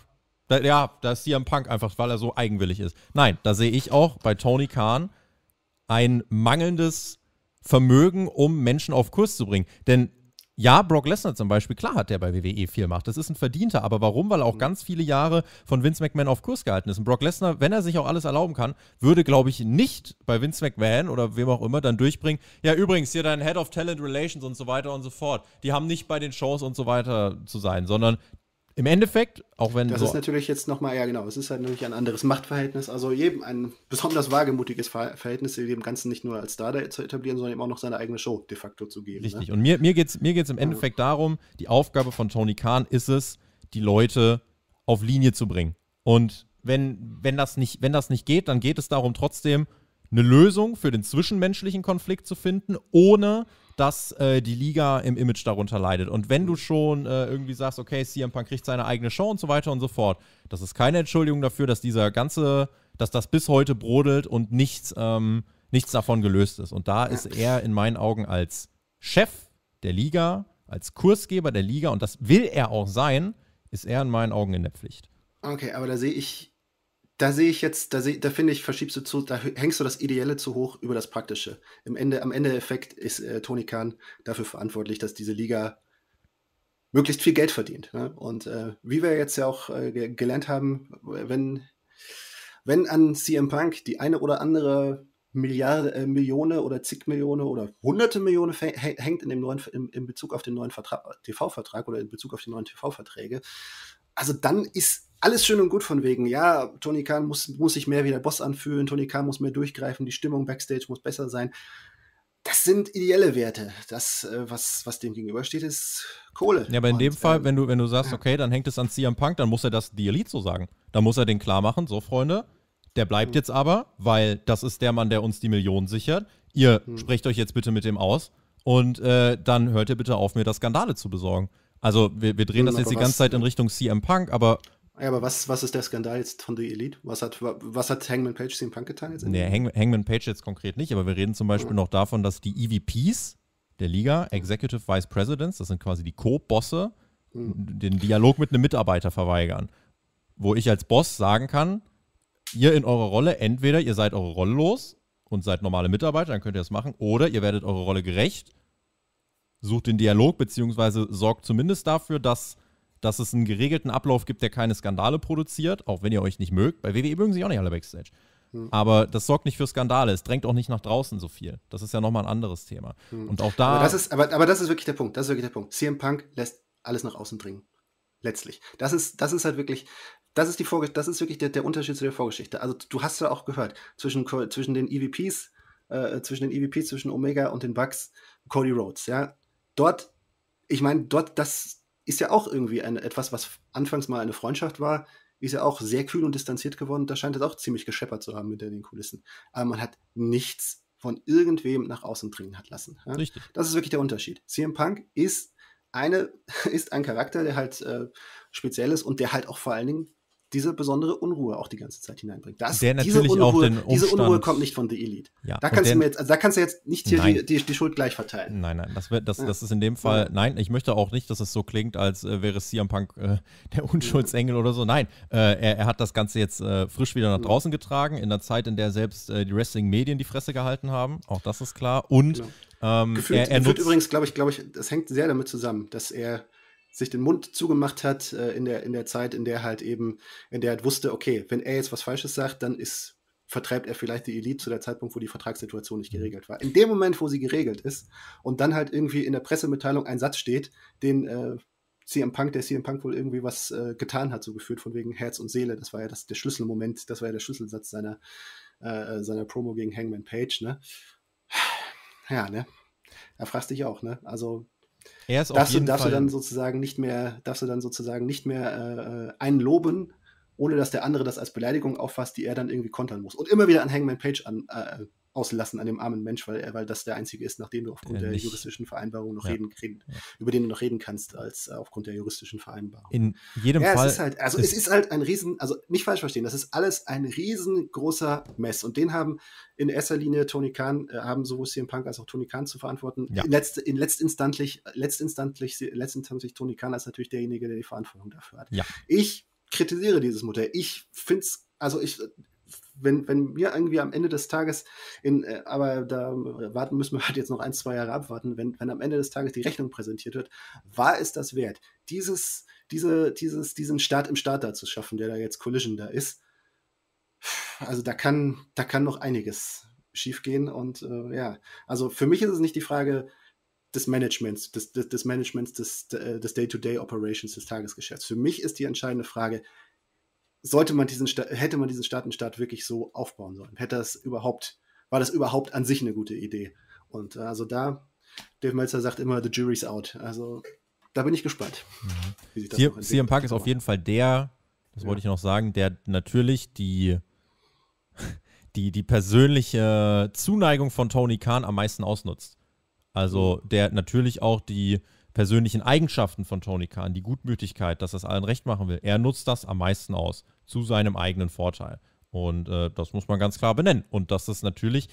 da, ja, da ist CM Punk einfach, weil er so eigenwillig ist. Nein, da sehe ich auch bei Tony Khan ein mangelndes Vermögen, um Menschen auf Kurs zu bringen. Denn ja, Brock Lesnar zum Beispiel, klar hat der bei WWE viel Macht. Das ist ein Verdienter. Aber warum? Weil er auch mhm. ganz viele Jahre von Vince McMahon auf Kurs gehalten ist. Und Brock Lesnar, wenn er sich auch alles erlauben kann, würde, glaube ich, nicht bei Vince McMahon oder wem auch immer dann durchbringen. Ja, übrigens, hier dein Head of Talent Relations und so weiter und so fort. Die haben nicht bei den Shows und so weiter zu sein, sondern im Endeffekt, auch wenn. Das so ist natürlich jetzt nochmal, ja genau, es ist halt natürlich ein anderes Machtverhältnis, also jedem ein besonders wagemutiges Verhältnis, dem Ganzen nicht nur als Star zu etablieren, sondern eben auch noch seine eigene Show de facto zu geben. Ne? Richtig, ne? und mir, mir geht es mir geht's im Endeffekt darum, die Aufgabe von Tony Khan ist es, die Leute auf Linie zu bringen. Und wenn, wenn, das nicht, wenn das nicht geht, dann geht es darum, trotzdem eine Lösung für den zwischenmenschlichen Konflikt zu finden, ohne dass äh, die Liga im Image darunter leidet. Und wenn du mhm. schon äh, irgendwie sagst, okay, CM Punk kriegt seine eigene Show und so weiter und so fort, das ist keine Entschuldigung dafür, dass dieser ganze, dass das bis heute brodelt und nichts, ähm, nichts davon gelöst ist. Und da ist er in meinen Augen als Chef der Liga, als Kursgeber der Liga, und das will er auch sein, ist er in meinen Augen in der Pflicht. Okay, aber da sehe ich da sehe ich jetzt, da, da finde ich, verschiebst du zu, da hängst du das Ideelle zu hoch über das Praktische. Im Ende, am Ende-Effekt ist äh, Toni Kahn dafür verantwortlich, dass diese Liga möglichst viel Geld verdient. Ne? Und äh, wie wir jetzt ja auch äh, gelernt haben, wenn, wenn an CM Punk die eine oder andere Milliarde, äh, Millione oder zig Millionen oder hunderte Millionen hängt in dem neuen, im, in Bezug auf den neuen TV-Vertrag äh, oder in Bezug auf die neuen TV-Verträge. Also dann ist alles schön und gut von wegen, ja, Tony Khan muss, muss sich mehr wie der Boss anfühlen, Tony Khan muss mehr durchgreifen, die Stimmung backstage muss besser sein. Das sind ideelle Werte. Das, äh, was, was dem gegenübersteht, ist Kohle. Ja, aber in dem Fall, ähm, wenn du, wenn du sagst, okay, dann hängt es an CM Punk, dann muss er das die Elite so sagen. Dann muss er den klar machen, so Freunde, der bleibt mhm. jetzt aber, weil das ist der Mann, der uns die Millionen sichert. Ihr hm. sprecht euch jetzt bitte mit dem aus und äh, dann hört ihr bitte auf, mir das Skandale zu besorgen. Also wir, wir drehen das jetzt die ganze Zeit in Richtung CM Punk, aber ja, aber was, was ist der Skandal jetzt von The Elite? Was hat, was hat Hangman Page CM Punk getan jetzt? Nee, Hang, Hangman Page jetzt konkret nicht, aber wir reden zum Beispiel mhm. noch davon, dass die EVPs der Liga, Executive Vice Presidents, das sind quasi die Co-Bosse, mhm. den Dialog mit einem Mitarbeiter verweigern. Wo ich als Boss sagen kann, ihr in eurer Rolle, entweder ihr seid eure Rolle los und seid normale Mitarbeiter, dann könnt ihr das machen, oder ihr werdet eure Rolle gerecht, sucht den Dialog, beziehungsweise sorgt zumindest dafür, dass dass es einen geregelten Ablauf gibt, der keine Skandale produziert, auch wenn ihr euch nicht mögt. Bei WWE mögen sich auch nicht alle Backstage. Hm. Aber das sorgt nicht für Skandale. Es drängt auch nicht nach draußen so viel. Das ist ja nochmal ein anderes Thema. Hm. Und auch da. Aber das, ist, aber, aber das ist wirklich der Punkt. Das ist wirklich der Punkt. CM Punk lässt alles nach außen dringen. Letztlich. Das ist, das ist halt wirklich, das ist die Vorge das ist wirklich der, der Unterschied zu der Vorgeschichte. Also du hast ja auch gehört, zwischen, zwischen den EVPs, äh, zwischen den EVPs, zwischen Omega und den Bugs, Cody Rhodes, ja. Dort, ich meine, dort, das, ist ja auch irgendwie ein, etwas, was anfangs mal eine Freundschaft war, ist ja auch sehr kühl und distanziert geworden. Da scheint es auch ziemlich gescheppert zu haben hinter den Kulissen. Aber man hat nichts von irgendwem nach außen dringen hat lassen. Ja? Richtig. Das ist wirklich der Unterschied. CM Punk ist eine, ist ein Charakter, der halt äh, speziell ist und der halt auch vor allen Dingen diese besondere Unruhe auch die ganze Zeit hineinbringt. Das, der natürlich diese, Unruhe, auch den Umstand, diese Unruhe kommt nicht von The Elite. Ja, da, kannst der, du jetzt, also da kannst du jetzt nicht hier die, die, die, Schuld gleich verteilen. Nein, nein, das, wird, das, ja. das ist in dem Fall, nein, ich möchte auch nicht, dass es so klingt, als äh, wäre CM Punk äh, der Unschuldsengel oder so. Nein, äh, er, er, hat das Ganze jetzt äh, frisch wieder nach draußen getragen, in der Zeit, in der selbst äh, die Wrestling-Medien die Fresse gehalten haben. Auch das ist klar. Und genau. ähm, Gefühlt, er, er nutzt, übrigens, glaube ich, glaube ich, das hängt sehr damit zusammen, dass er sich den Mund zugemacht hat äh, in, der, in der Zeit, in der halt eben, in der halt wusste, okay, wenn er jetzt was Falsches sagt, dann ist, vertreibt er vielleicht die Elite zu der Zeitpunkt, wo die Vertragssituation nicht mhm. geregelt war. In dem Moment, wo sie geregelt ist und dann halt irgendwie in der Pressemitteilung ein Satz steht, den äh, CM Punk, der CM Punk wohl irgendwie was äh, getan hat, so geführt von wegen Herz und Seele, das war ja das, der Schlüsselmoment, das war ja der Schlüsselsatz seiner, äh, äh, seiner Promo gegen Hangman Page, ne? Ja, ne? Da fragst dich auch, ne? Also er ist darfst auf jeden du, darfst Fall. du dann sozusagen nicht mehr, darfst du dann sozusagen nicht mehr äh, äh einen loben, ohne dass der andere das als Beleidigung auffasst, die er dann irgendwie kontern muss. Und immer wieder an Hangman Page an, äh, auslassen an dem armen Mensch, weil, weil das der einzige ist, nach dem du aufgrund äh, der juristischen Vereinbarung noch ja. reden, reden über den du noch reden kannst, als äh, aufgrund der juristischen Vereinbarung. In jedem ja, Fall. Es ist halt, also ist es ist halt ein Riesen, also nicht falsch verstehen, das ist alles ein riesengroßer Mess. Und den haben in erster Linie Tony Khan, äh, haben sowohl CM Punk als auch Tony Khan zu verantworten. Ja. In, letzt, in letztinstantlich, letztinstantlich, letztinstantlich Tony Khan als natürlich derjenige, der die Verantwortung dafür hat. Ich kritisiere dieses Modell. Ich finde es, also ich, wenn, wenn mir irgendwie am Ende des Tages, in, äh, aber da warten müssen wir halt jetzt noch ein, zwei Jahre abwarten, wenn, wenn am Ende des Tages die Rechnung präsentiert wird, war es das wert, dieses, diese, dieses, diesen Start im Starter zu schaffen, der da jetzt Collision da ist. Also da kann, da kann noch einiges schiefgehen und äh, ja, also für mich ist es nicht die Frage, des Managements, des, des, des Managements des, äh, des Day-to-Day-Operations des Tagesgeschäfts. Für mich ist die entscheidende Frage, sollte man diesen Sta hätte man diesen Staatenstaat wirklich so aufbauen sollen? Hätte das überhaupt, war das überhaupt an sich eine gute Idee? Und äh, also da, Dave Meltzer sagt immer, the jury's out. Also da bin ich gespannt. Mhm. Hier, CM Park ist auf genau. jeden Fall der, das ja. wollte ich noch sagen, der natürlich die, die, die persönliche Zuneigung von Tony Khan am meisten ausnutzt. Also mhm. der natürlich auch die persönlichen Eigenschaften von Tony Khan, die Gutmütigkeit, dass er es allen recht machen will, er nutzt das am meisten aus zu seinem eigenen Vorteil. Und äh, das muss man ganz klar benennen. Und das ist natürlich,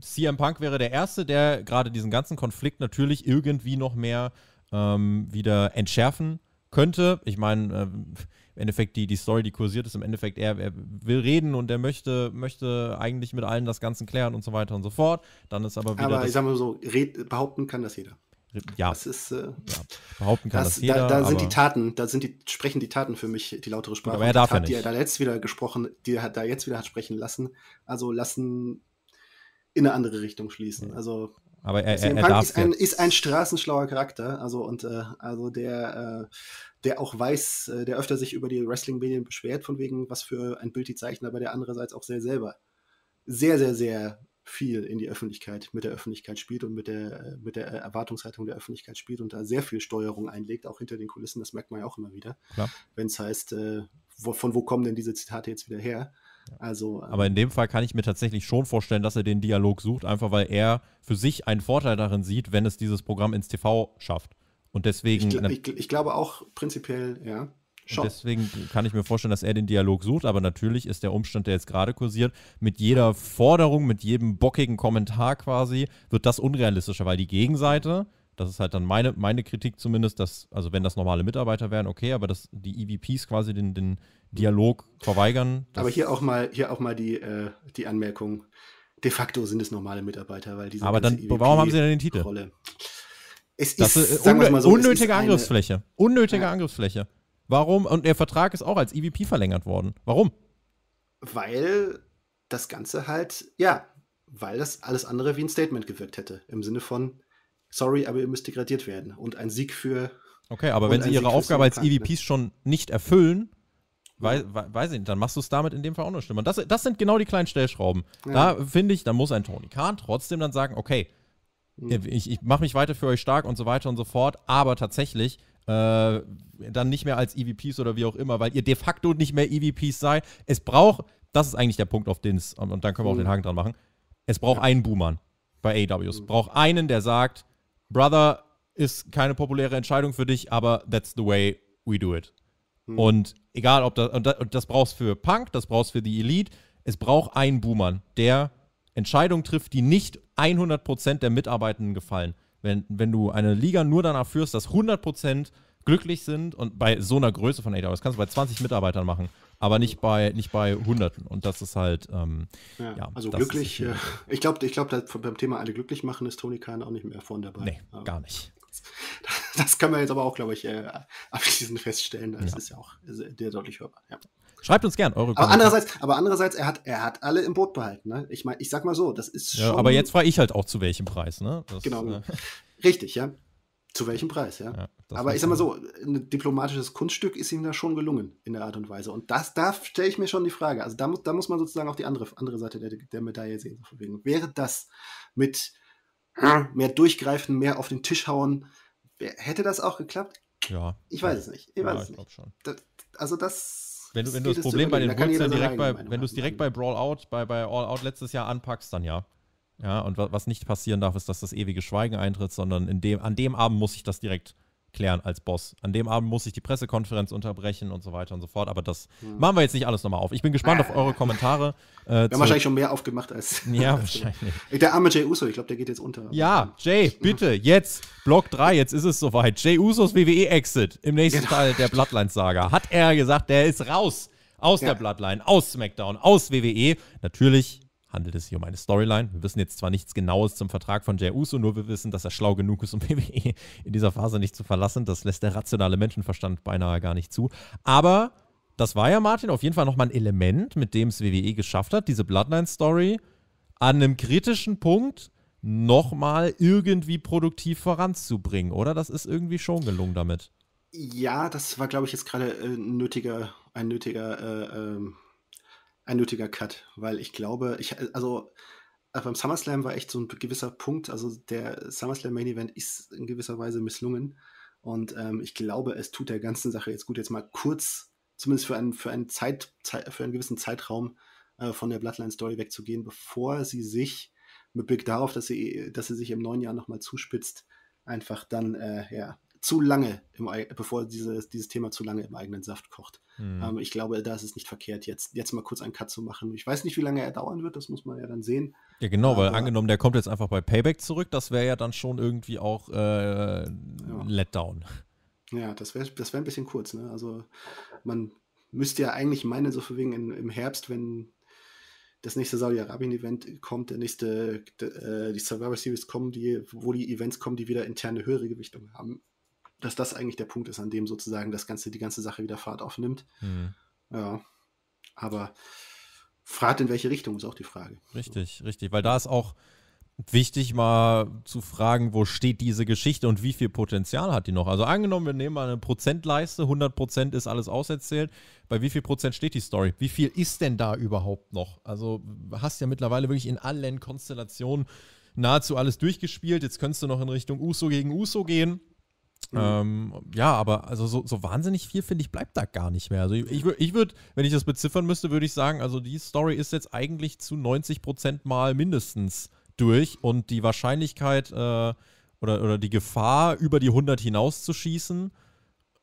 CM Punk wäre der Erste, der gerade diesen ganzen Konflikt natürlich irgendwie noch mehr ähm, wieder entschärfen könnte. Ich meine, äh, im Endeffekt die, die Story, die kursiert ist, im Endeffekt, er, er, will reden und er möchte, möchte eigentlich mit allen das Ganze klären und so weiter und so fort. Dann ist aber wieder. Aber ich sag mal so, red, behaupten kann das jeder ja. Das ist, äh, ja, behaupten kann das, das jeder. Da, da sind die Taten, da sind die, sprechen die Taten für mich die lautere Sprache. Aber er darf die Tat, ja nicht. die er da jetzt wieder gesprochen, die er da jetzt wieder hat sprechen lassen, also lassen in eine andere Richtung schließen. Also aber er, er, er ist, ein, ist ein straßenschlauer Charakter, also und äh, also der, äh, der auch weiß, äh, der öfter sich über die Wrestling-Medien beschwert, von wegen, was für ein Bild die zeichnen, aber der andererseits auch sehr selber sehr, sehr, sehr viel in die Öffentlichkeit, mit der Öffentlichkeit spielt und mit der, äh, mit der äh, Erwartungshaltung der Öffentlichkeit spielt und da sehr viel Steuerung einlegt, auch hinter den Kulissen. Das merkt man ja auch immer wieder, wenn es heißt, äh, wo, von wo kommen denn diese Zitate jetzt wieder her? Also, ähm, Aber in dem Fall kann ich mir tatsächlich schon vorstellen, dass er den Dialog sucht, einfach weil er für sich einen Vorteil darin sieht, wenn es dieses Programm ins TV schafft. Und deswegen. Ich, gl ich, ich glaube auch prinzipiell, ja. Schon. Deswegen kann ich mir vorstellen, dass er den Dialog sucht, aber natürlich ist der Umstand, der jetzt gerade kursiert, mit jeder Forderung, mit jedem bockigen Kommentar quasi, wird das unrealistischer, weil die Gegenseite, das ist halt dann meine, meine Kritik zumindest, dass, also wenn das normale Mitarbeiter wären, okay, aber dass die EVPs quasi den, den Dialog verweigern. Aber hier auch mal, hier auch mal die, äh, die Anmerkung. De facto sind es normale Mitarbeiter, weil diese Aber dann, e warum haben sie denn den Titel? Rolle. Es das ist, ist un mal so, unnötige Angriffsfläche. Unnötige ja. Angriffsfläche. Warum? Und der Vertrag ist auch als EVP verlängert worden. Warum? Weil das Ganze halt, ja, weil das alles andere wie ein Statement gewirkt hätte. Im Sinne von, sorry, aber ihr müsst degradiert werden. Und ein Sieg für. Okay, aber wenn sie ihre Sieg Aufgabe als EVPs ne? E schon nicht erfüllen, Weiß, weiß ich nicht, dann machst du es damit in dem Fall auch noch schlimmer. Das, das sind genau die kleinen Stellschrauben. Ja. Da finde ich, da muss ein Tony Khan trotzdem dann sagen, okay, hm. ich, ich mache mich weiter für euch stark und so weiter und so fort, aber tatsächlich äh, dann nicht mehr als EVPs oder wie auch immer, weil ihr de facto nicht mehr EVPs seid. Es braucht, das ist eigentlich der Punkt, auf den es, und dann können wir auch mhm. den Haken dran machen, es braucht ja. einen Boomer bei AWs. Es mhm. braucht einen, der sagt, Brother, ist keine populäre Entscheidung für dich, aber that's the way we do it. Mhm. Und egal, ob das, und das, und das brauchst für Punk, das brauchst für die Elite, es braucht einen Boomer, der Entscheidungen trifft, die nicht 100% der Mitarbeitenden gefallen wenn, wenn du eine Liga nur danach führst, dass 100% glücklich sind und bei so einer Größe von 8 Hours, das kannst du bei 20 Mitarbeitern machen, aber nicht bei, nicht bei Hunderten. Und das ist halt, ähm, ja, ja, Also glücklich, äh, äh, ich glaube, ich glaub, beim Thema alle glücklich machen ist Toni Kahn auch nicht mehr vorne dabei. Nee, aber gar nicht. Das, das kann man jetzt aber auch, glaube ich, äh, abschließend feststellen. Das ja. ist ja auch sehr deutlich hörbar. Ja. Schreibt uns gern eure Kommentare. Aber andererseits, aber andererseits er, hat, er hat alle im Boot behalten. Ne? Ich meine, ich sag mal so, das ist schon. Ja, aber jetzt frage ich halt auch zu welchem Preis. Ne? Das, genau. Äh, Richtig, ja. Zu welchem Preis, ja. ja aber ich sag mal so, ein diplomatisches Kunststück ist ihm da schon gelungen in der Art und Weise. Und das, da stelle ich mir schon die Frage. Also da, da muss man sozusagen auch die andere, andere Seite der, der Medaille sehen. Deswegen wäre das mit mehr durchgreifen, mehr auf den Tisch hauen, hätte das auch geklappt? Ja. Ich weiß es nicht. Ich weiß ja, es ich nicht. Schon. Das, also das wenn du, wenn du das Problem bei den Wurzeln direkt bei, wenn du es direkt bei Brawl Out, bei, bei All Out letztes Jahr anpackst, dann ja. Ja, und was nicht passieren darf, ist, dass das ewige Schweigen eintritt, sondern in dem, an dem Abend muss ich das direkt klären als Boss. An dem Abend muss ich die Pressekonferenz unterbrechen und so weiter und so fort. Aber das hm. machen wir jetzt nicht alles nochmal auf. Ich bin gespannt auf eure Kommentare. Äh, wir haben wahrscheinlich schon mehr aufgemacht als. Ja, wahrscheinlich. Der arme Jay Uso, ich glaube, der geht jetzt unter. Ja, Jay, mhm. bitte, jetzt. Block 3, jetzt ist es soweit. Jay Usos WWE-Exit im nächsten genau. Teil der Bloodline-Saga. Hat er gesagt, der ist raus aus ja. der Bloodline, aus SmackDown, aus WWE. Natürlich handelt es sich um eine Storyline. Wir wissen jetzt zwar nichts Genaues zum Vertrag von Jay Uso, nur wir wissen, dass er schlau genug ist, um WWE in dieser Phase nicht zu verlassen. Das lässt der rationale Menschenverstand beinahe gar nicht zu. Aber das war ja, Martin, auf jeden Fall nochmal ein Element, mit dem es WWE geschafft hat, diese Bloodline-Story an einem kritischen Punkt nochmal irgendwie produktiv voranzubringen, oder? Das ist irgendwie schon gelungen damit. Ja, das war, glaube ich, jetzt gerade äh, nötiger, ein nötiger äh, ähm ein nötiger Cut, weil ich glaube, ich, äh, also äh, beim SummerSlam war echt so ein gewisser Punkt, also der SummerSlam Main Event ist in gewisser Weise misslungen und ähm, ich glaube, es tut der ganzen Sache jetzt gut, jetzt mal kurz, zumindest für einen, für einen, Zeit, für einen gewissen Zeitraum äh, von der Bloodline-Story wegzugehen, bevor sie sich mit Blick darauf, dass sie, dass sie sich im neuen Jahr nochmal zuspitzt, einfach dann äh, ja, zu lange, im, bevor diese, dieses Thema zu lange im eigenen Saft kocht. Mhm. Ähm, ich glaube, da ist es nicht verkehrt, jetzt, jetzt mal kurz einen Cut zu machen. Ich weiß nicht, wie lange er dauern wird, das muss man ja dann sehen. Ja, genau, Aber, weil angenommen, der kommt jetzt einfach bei Payback zurück, das wäre ja dann schon irgendwie auch äh, ja. Letdown. Ja, das wäre das wär ein bisschen kurz. Ne? Also man müsste ja eigentlich meinen, so für wegen im Herbst, wenn das nächste Saudi-Arabien-Event kommt, der nächste, äh, die Survivor Series kommen, die, wo die Events kommen, die wieder interne höhere Gewichtung haben, dass das eigentlich der Punkt ist, an dem sozusagen das ganze, die ganze Sache wieder Fahrt aufnimmt. Mhm. Ja. Aber fragt in welche Richtung, ist auch die Frage. Richtig, richtig. Weil da ist auch wichtig, mal zu fragen, wo steht diese Geschichte und wie viel Potenzial hat die noch? Also angenommen, wir nehmen mal eine Prozentleiste, 100 ist alles auserzählt. Bei wie viel Prozent steht die Story? Wie viel ist denn da überhaupt noch? Also hast ja mittlerweile wirklich in allen Konstellationen nahezu alles durchgespielt. Jetzt könntest du noch in Richtung Uso gegen Uso gehen. Mhm. Ähm, ja, aber also so, so wahnsinnig viel, finde ich, bleibt da gar nicht mehr. Also ich, ich, ich würde, wenn ich das beziffern müsste, würde ich sagen, also die Story ist jetzt eigentlich zu 90 mal mindestens durch und die Wahrscheinlichkeit äh, oder, oder die Gefahr, über die 100 hinauszuschießen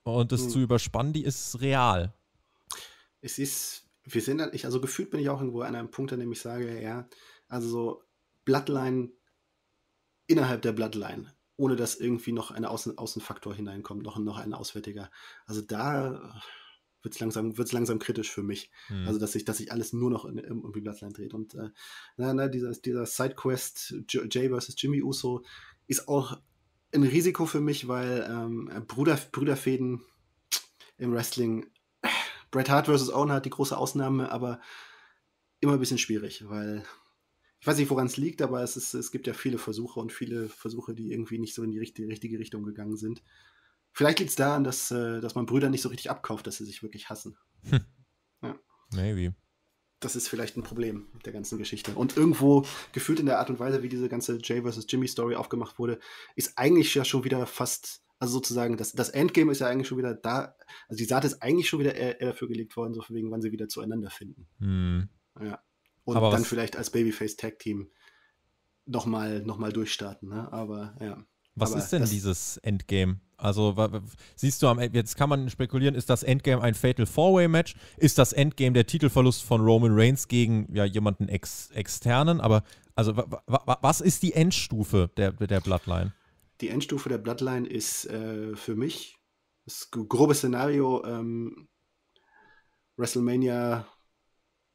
und es mhm. zu überspannen, die ist real. Es ist, wir sind, ich, also gefühlt bin ich auch irgendwo an einem Punkt, an dem ich sage, ja, also so Bloodline innerhalb der Bloodline ohne dass irgendwie noch ein Außen Außenfaktor hineinkommt, noch, noch ein auswärtiger. Also da wird es langsam, wird's langsam kritisch für mich. Also mhm. Also, dass sich dass ich alles nur noch in, im, im Blattlein dreht. Und äh, na, na, dieser, dieser Sidequest Jay vs. Jimmy Uso ist auch ein Risiko für mich, weil ähm, Bruder, Brüderfäden im Wrestling, Bret Hart vs. Owner hat die große Ausnahme, aber immer ein bisschen schwierig, weil ich weiß nicht, woran es liegt, aber es, ist, es gibt ja viele Versuche und viele Versuche, die irgendwie nicht so in die richtige, richtige Richtung gegangen sind. Vielleicht liegt es daran, dass, äh, dass man Brüder nicht so richtig abkauft, dass sie sich wirklich hassen. Hm. Ja. Maybe. Das ist vielleicht ein Problem der ganzen Geschichte. Und irgendwo gefühlt in der Art und Weise, wie diese ganze Jay vs. Jimmy Story aufgemacht wurde, ist eigentlich ja schon wieder fast, also sozusagen, das, das Endgame ist ja eigentlich schon wieder da, also die Saat ist eigentlich schon wieder eher, dafür gelegt worden, so von wegen, wann sie wieder zueinander finden. Hm. Ja. Und aber dann vielleicht als Babyface Tag Team nochmal noch mal durchstarten. Ne? Aber ja. Was aber ist denn dieses Endgame? Also siehst du, jetzt kann man spekulieren, ist das Endgame ein Fatal Four-Way-Match? Ist das Endgame der Titelverlust von Roman Reigns gegen ja, jemanden ex externen? Aber also was ist die Endstufe der, der Bloodline? Die Endstufe der Bloodline ist äh, für mich, das grobe Szenario, ähm, WrestleMania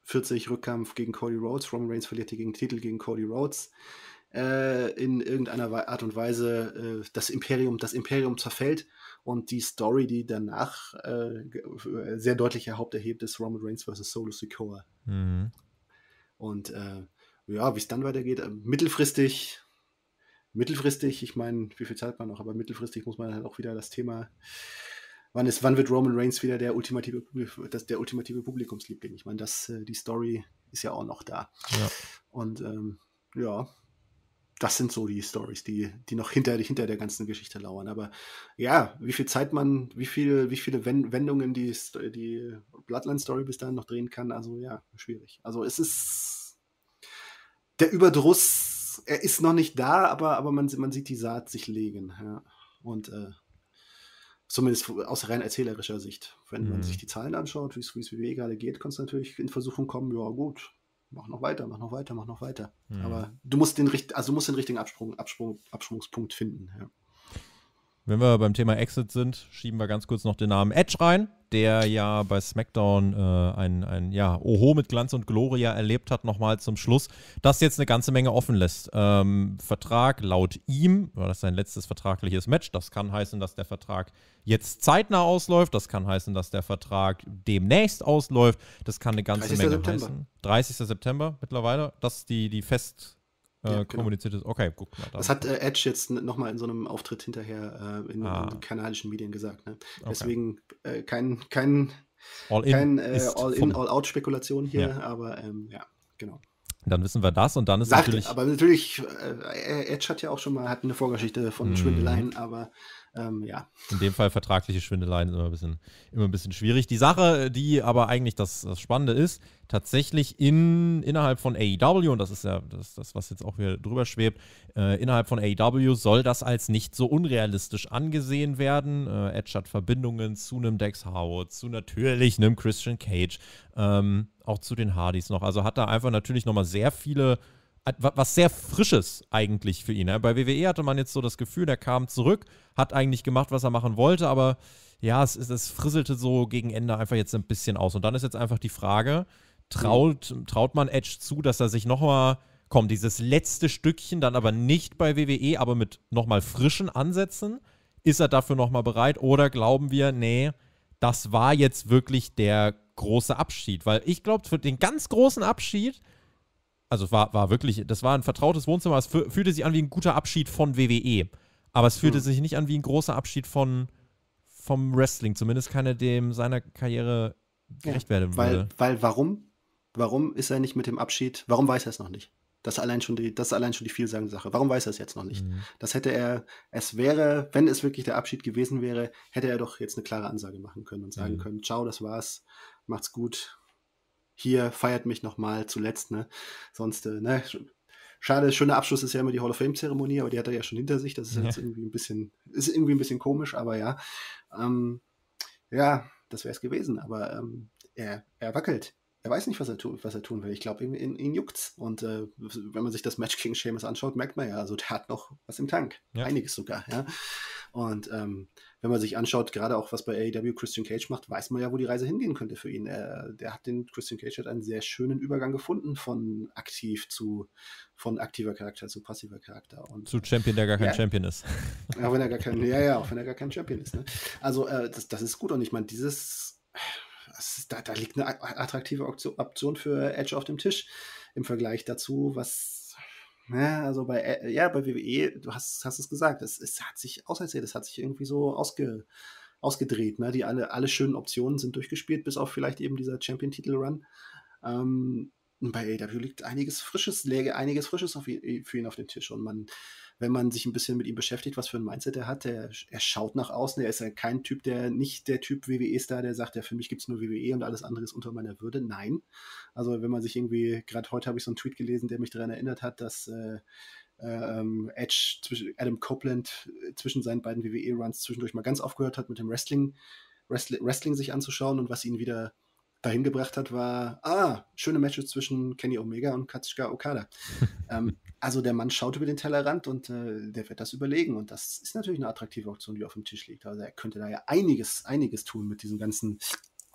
40 Rückkampf gegen Cody Rhodes. Roman Reigns verliert hier gegen Titel gegen Cody Rhodes. Äh, in irgendeiner Art und Weise äh, das Imperium, das Imperium zerfällt und die Story, die danach äh, äh sehr deutlich erhebt, ist Roman Reigns vs. Solo Sikoa. Mhm. Und äh, ja, wie es dann weitergeht, äh, mittelfristig, mittelfristig, ich meine, wie viel Zeit man noch, aber mittelfristig muss man halt auch wieder das Thema wann, ist, wann wird Roman Reigns wieder der ultimative, das, der ultimative Publikumsliebling? Ich meine, das, äh, die Story ist ja auch noch da. Ja. Und ähm, ja, das sind so die Stories, die, die noch hinter, hinter der ganzen Geschichte lauern. Aber ja, wie viel Zeit man, wie, viel, wie viele Wendungen die, die Bloodline-Story bis dahin noch drehen kann, also ja, schwierig. Also es ist der Überdruss, er ist noch nicht da, aber, aber man, man sieht die Saat sich legen. Ja. Und äh, Zumindest aus rein erzählerischer Sicht. Wenn mhm. man sich die Zahlen anschaut, wie es WWE gerade geht, kannst du natürlich in Versuchung kommen, ja gut, mach noch weiter, mach noch weiter, mach noch weiter. Mhm. Aber du musst den, also musst den richtigen Absprung, Absprung, Absprungspunkt finden. Ja. Wenn wir beim Thema Exit sind, schieben wir ganz kurz noch den Namen Edge rein, der ja bei SmackDown äh, ein, ein ja, Oho mit Glanz und Gloria erlebt hat, nochmal zum Schluss, das jetzt eine ganze Menge offen lässt. Ähm, Vertrag laut ihm, war das sein letztes vertragliches Match, das kann heißen, dass der Vertrag jetzt zeitnah ausläuft, das kann heißen, dass der Vertrag demnächst ausläuft, das kann eine ganze Menge September. heißen. 30. September mittlerweile, das ist die, die Fest äh, ja, genau. kommuniziert ist. Okay, guck mal. Da. Das hat äh, Edge jetzt nochmal in so einem Auftritt hinterher äh, in, ah. in, kanadischen Medien gesagt. Ne? Deswegen okay. Äh, kein, kein All-In, äh, All-In, All-Out-Spekulation hier, ja. aber ähm, ja, genau. Dann wissen wir das und dann ist Sagt, natürlich. Aber natürlich, äh, Edge hat ja auch schon mal hat eine Vorgeschichte von mm. Schwindeleien, aber ähm, ja. In dem Fall vertragliche Schwindeleien immer ein bisschen, immer ein bisschen schwierig. Die Sache, die aber eigentlich das, das Spannende ist, tatsächlich in, innerhalb von AEW, und das ist ja das, das was jetzt auch hier drüber schwebt, äh, innerhalb von AEW soll das als nicht so unrealistisch angesehen werden. Äh, Edge hat Verbindungen zu einem Dex Howard, zu natürlich einem Christian Cage, ähm, auch zu den Hardys noch. Also hat da einfach natürlich nochmal sehr viele äh, was sehr Frisches eigentlich für ihn. Ne? Bei WWE hatte man jetzt so das Gefühl, der kam zurück, hat eigentlich gemacht, was er machen wollte, aber ja, es, es frisselte so gegen Ende einfach jetzt ein bisschen aus. Und dann ist jetzt einfach die Frage, traut, traut man Edge zu, dass er sich nochmal, komm, dieses letzte Stückchen dann aber nicht bei WWE, aber mit nochmal frischen Ansätzen, ist er dafür nochmal bereit? Oder glauben wir, nee, das war jetzt wirklich der große Abschied? Weil ich glaube, für den ganz großen Abschied also war, war wirklich, das war ein vertrautes Wohnzimmer. Es fühlte sich an wie ein guter Abschied von WWE. Aber es fühlte hm. sich nicht an wie ein großer Abschied von, vom Wrestling. Zumindest keine, dem seiner Karriere gerecht ja, werden würde. Weil, weil warum? Warum ist er nicht mit dem Abschied? Warum weiß er es noch nicht? Das ist allein schon die, das allein schon die vielsagende Sache. Warum weiß er es jetzt noch nicht? Mhm. Das hätte er, es wäre, wenn es wirklich der Abschied gewesen wäre, hätte er doch jetzt eine klare Ansage machen können und sagen mhm. können, ciao, das war's, macht's gut, hier feiert mich nochmal zuletzt, ne? Sonst, äh, ne? Schade, schöner Abschluss ist ja immer die Hall of Fame-Zeremonie, aber die hat er ja schon hinter sich. Das ist ja. jetzt irgendwie ein bisschen, ist irgendwie ein bisschen komisch, aber ja. Ähm, ja, das wäre es gewesen, aber ähm, er, er wackelt er weiß nicht, was er, tu was er tun will. Ich glaube, ihm, ihn, ihn juckt's. Und äh, wenn man sich das Match gegen Seamus anschaut, merkt man ja, also der hat noch was im Tank. Ja. Einiges sogar, ja. Und ähm, wenn man sich anschaut, gerade auch was bei AEW Christian Cage macht, weiß man ja, wo die Reise hingehen könnte für ihn. Er, der hat den, Christian Cage hat einen sehr schönen Übergang gefunden von aktiv zu, von aktiver Charakter zu passiver Charakter. Und, zu Champion, der gar kein ja, Champion ist. Auch wenn er gar kein, ja, ja, auch wenn er gar kein Champion ist. Ne? Also, äh, das, das ist gut. Und ich meine, dieses ist, da, da, liegt eine attraktive Option für Edge auf dem Tisch im Vergleich dazu, was, ja, ne, also bei, äh, ja, bei WWE, du hast, hast es gesagt, es, es hat sich auserzählt, es hat sich irgendwie so ausge, ausgedreht, ne? Die alle, alle schönen Optionen sind durchgespielt, bis auf vielleicht eben dieser Champion-Titel-Run. Ähm, und bei AW liegt einiges Frisches, läge einiges Frisches ihn, für ihn auf den Tisch. Und man, wenn man sich ein bisschen mit ihm beschäftigt, was für ein Mindset er hat, der, er schaut nach außen, er ist ja kein Typ, der nicht der Typ WWE-Star, der sagt, ja, für mich gibt es nur WWE und alles andere ist unter meiner Würde. Nein. Also wenn man sich irgendwie, gerade heute habe ich so einen Tweet gelesen, der mich daran erinnert hat, dass äh, ähm, Edge zwischen Adam Copeland äh, zwischen seinen beiden WWE-Runs zwischendurch mal ganz aufgehört hat mit dem Wrestling, Wrestling, Wrestling sich anzuschauen und was ihn wieder dahin gebracht hat, war, ah, schöne Matches zwischen Kenny Omega und Katsushika Okada. ähm, also der Mann schaut über den Tellerrand und äh, der wird das überlegen. Und das ist natürlich eine attraktive Option, die auf dem Tisch liegt. Also er könnte da ja einiges, einiges tun mit diesem ganzen,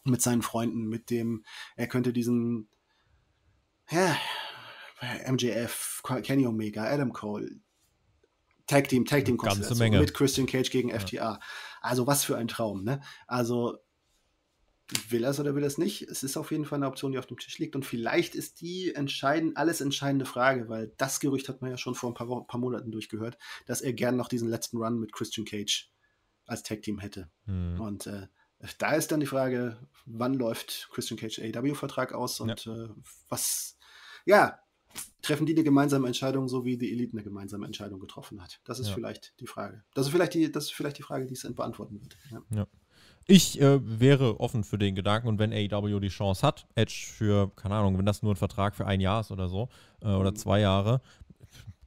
mit seinen Freunden, mit dem, er könnte diesen, ja, MJF, Kenny Omega, Adam Cole, Tag Team, Tag Team Konstellation mit Christian Cage gegen FTA. Also was für ein Traum, ne? Also will er es oder will er es nicht? Es ist auf jeden Fall eine Option, die auf dem Tisch liegt. Und vielleicht ist die entscheidend, alles entscheidende Frage, weil das Gerücht hat man ja schon vor ein paar, Wochen, paar Monaten durchgehört, dass er gern noch diesen letzten Run mit Christian Cage als Tag-Team hätte. Mhm. Und äh, da ist dann die Frage, wann läuft Christian Cage AEW-Vertrag aus und ja. Äh, was, ja, treffen die eine gemeinsame Entscheidung, so wie die Elite eine gemeinsame Entscheidung getroffen hat? Das ist ja. vielleicht die Frage. Das ist vielleicht die, das ist vielleicht die Frage, die es beantworten wird. ja. ja. Ich äh, wäre offen für den Gedanken und wenn AEW die Chance hat, Edge für, keine Ahnung, wenn das nur ein Vertrag für ein Jahr ist oder so, äh, oder mhm. zwei Jahre,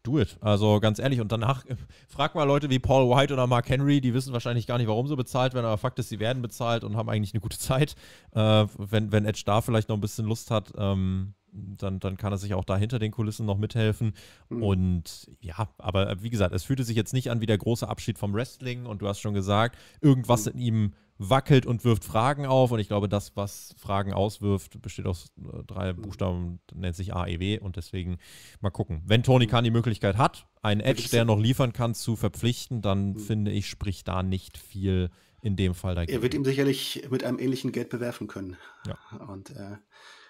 do it. Also ganz ehrlich, und danach, äh, frag mal Leute wie Paul White oder Mark Henry, die wissen wahrscheinlich gar nicht, warum sie bezahlt werden, aber Fakt ist, sie werden bezahlt und haben eigentlich eine gute Zeit. Äh, wenn, wenn Edge da vielleicht noch ein bisschen Lust hat, ähm, dann, dann kann er sich auch da hinter den Kulissen noch mithelfen. Mhm. Und ja, aber äh, wie gesagt, es fühlte sich jetzt nicht an wie der große Abschied vom Wrestling und du hast schon gesagt, irgendwas mhm. in ihm wackelt und wirft Fragen auf. Und ich glaube, das, was Fragen auswirft, besteht aus äh, drei mhm. Buchstaben, nennt sich AEW. Und deswegen mal gucken. Wenn Tony mhm. Khan die Möglichkeit hat, einen Edge, der noch liefern kann, zu verpflichten, dann mhm. finde ich, spricht da nicht viel in dem Fall dagegen. Er wird ihm sicherlich mit einem ähnlichen Geld bewerfen können. Ja. Und äh,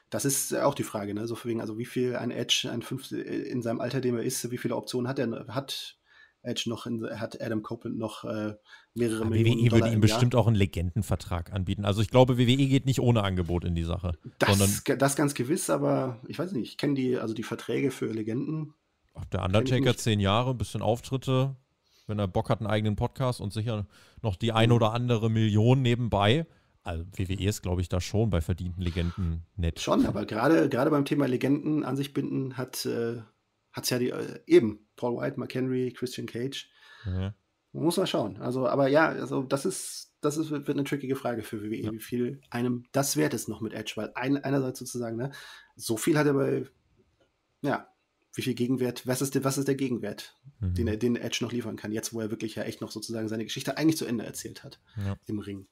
das ist äh, auch die Frage, ne? So von wegen, also wie viel ein Edge, ein Fünf, äh, in seinem Alter, dem er ist, wie viele Optionen hat er, hat Edge noch, in, hat Adam Copeland noch äh, mehrere ja, Millionen WWE Dollar würde ihm bestimmt auch einen Legendenvertrag anbieten. Also ich glaube, WWE geht nicht ohne Angebot in die Sache. Das, das ganz gewiss, aber ich weiß nicht, ich kenne die, also die Verträge für Legenden. Ach, der Undertaker zehn Jahre, ein bisschen Auftritte, wenn er Bock hat, einen eigenen Podcast und sicher noch die mhm. ein oder andere Million nebenbei also WWE ist, glaube ich, da schon bei verdienten Legenden nett. Schon, aber gerade, beim Thema Legenden an sich binden hat äh, es ja die, äh, eben Paul White, McHenry, Christian Cage. Ja. Muss man schauen. Also, aber ja, also das ist, das ist, wird eine trickige Frage für WWE, ja. wie viel einem das wert ist noch mit Edge, weil ein, einerseits sozusagen, ne, so viel hat er bei, ja, wie viel Gegenwert, was ist, der, was ist der Gegenwert, mhm. den, den Edge noch liefern kann, jetzt wo er wirklich ja echt noch sozusagen seine Geschichte eigentlich zu Ende erzählt hat ja. im Ring.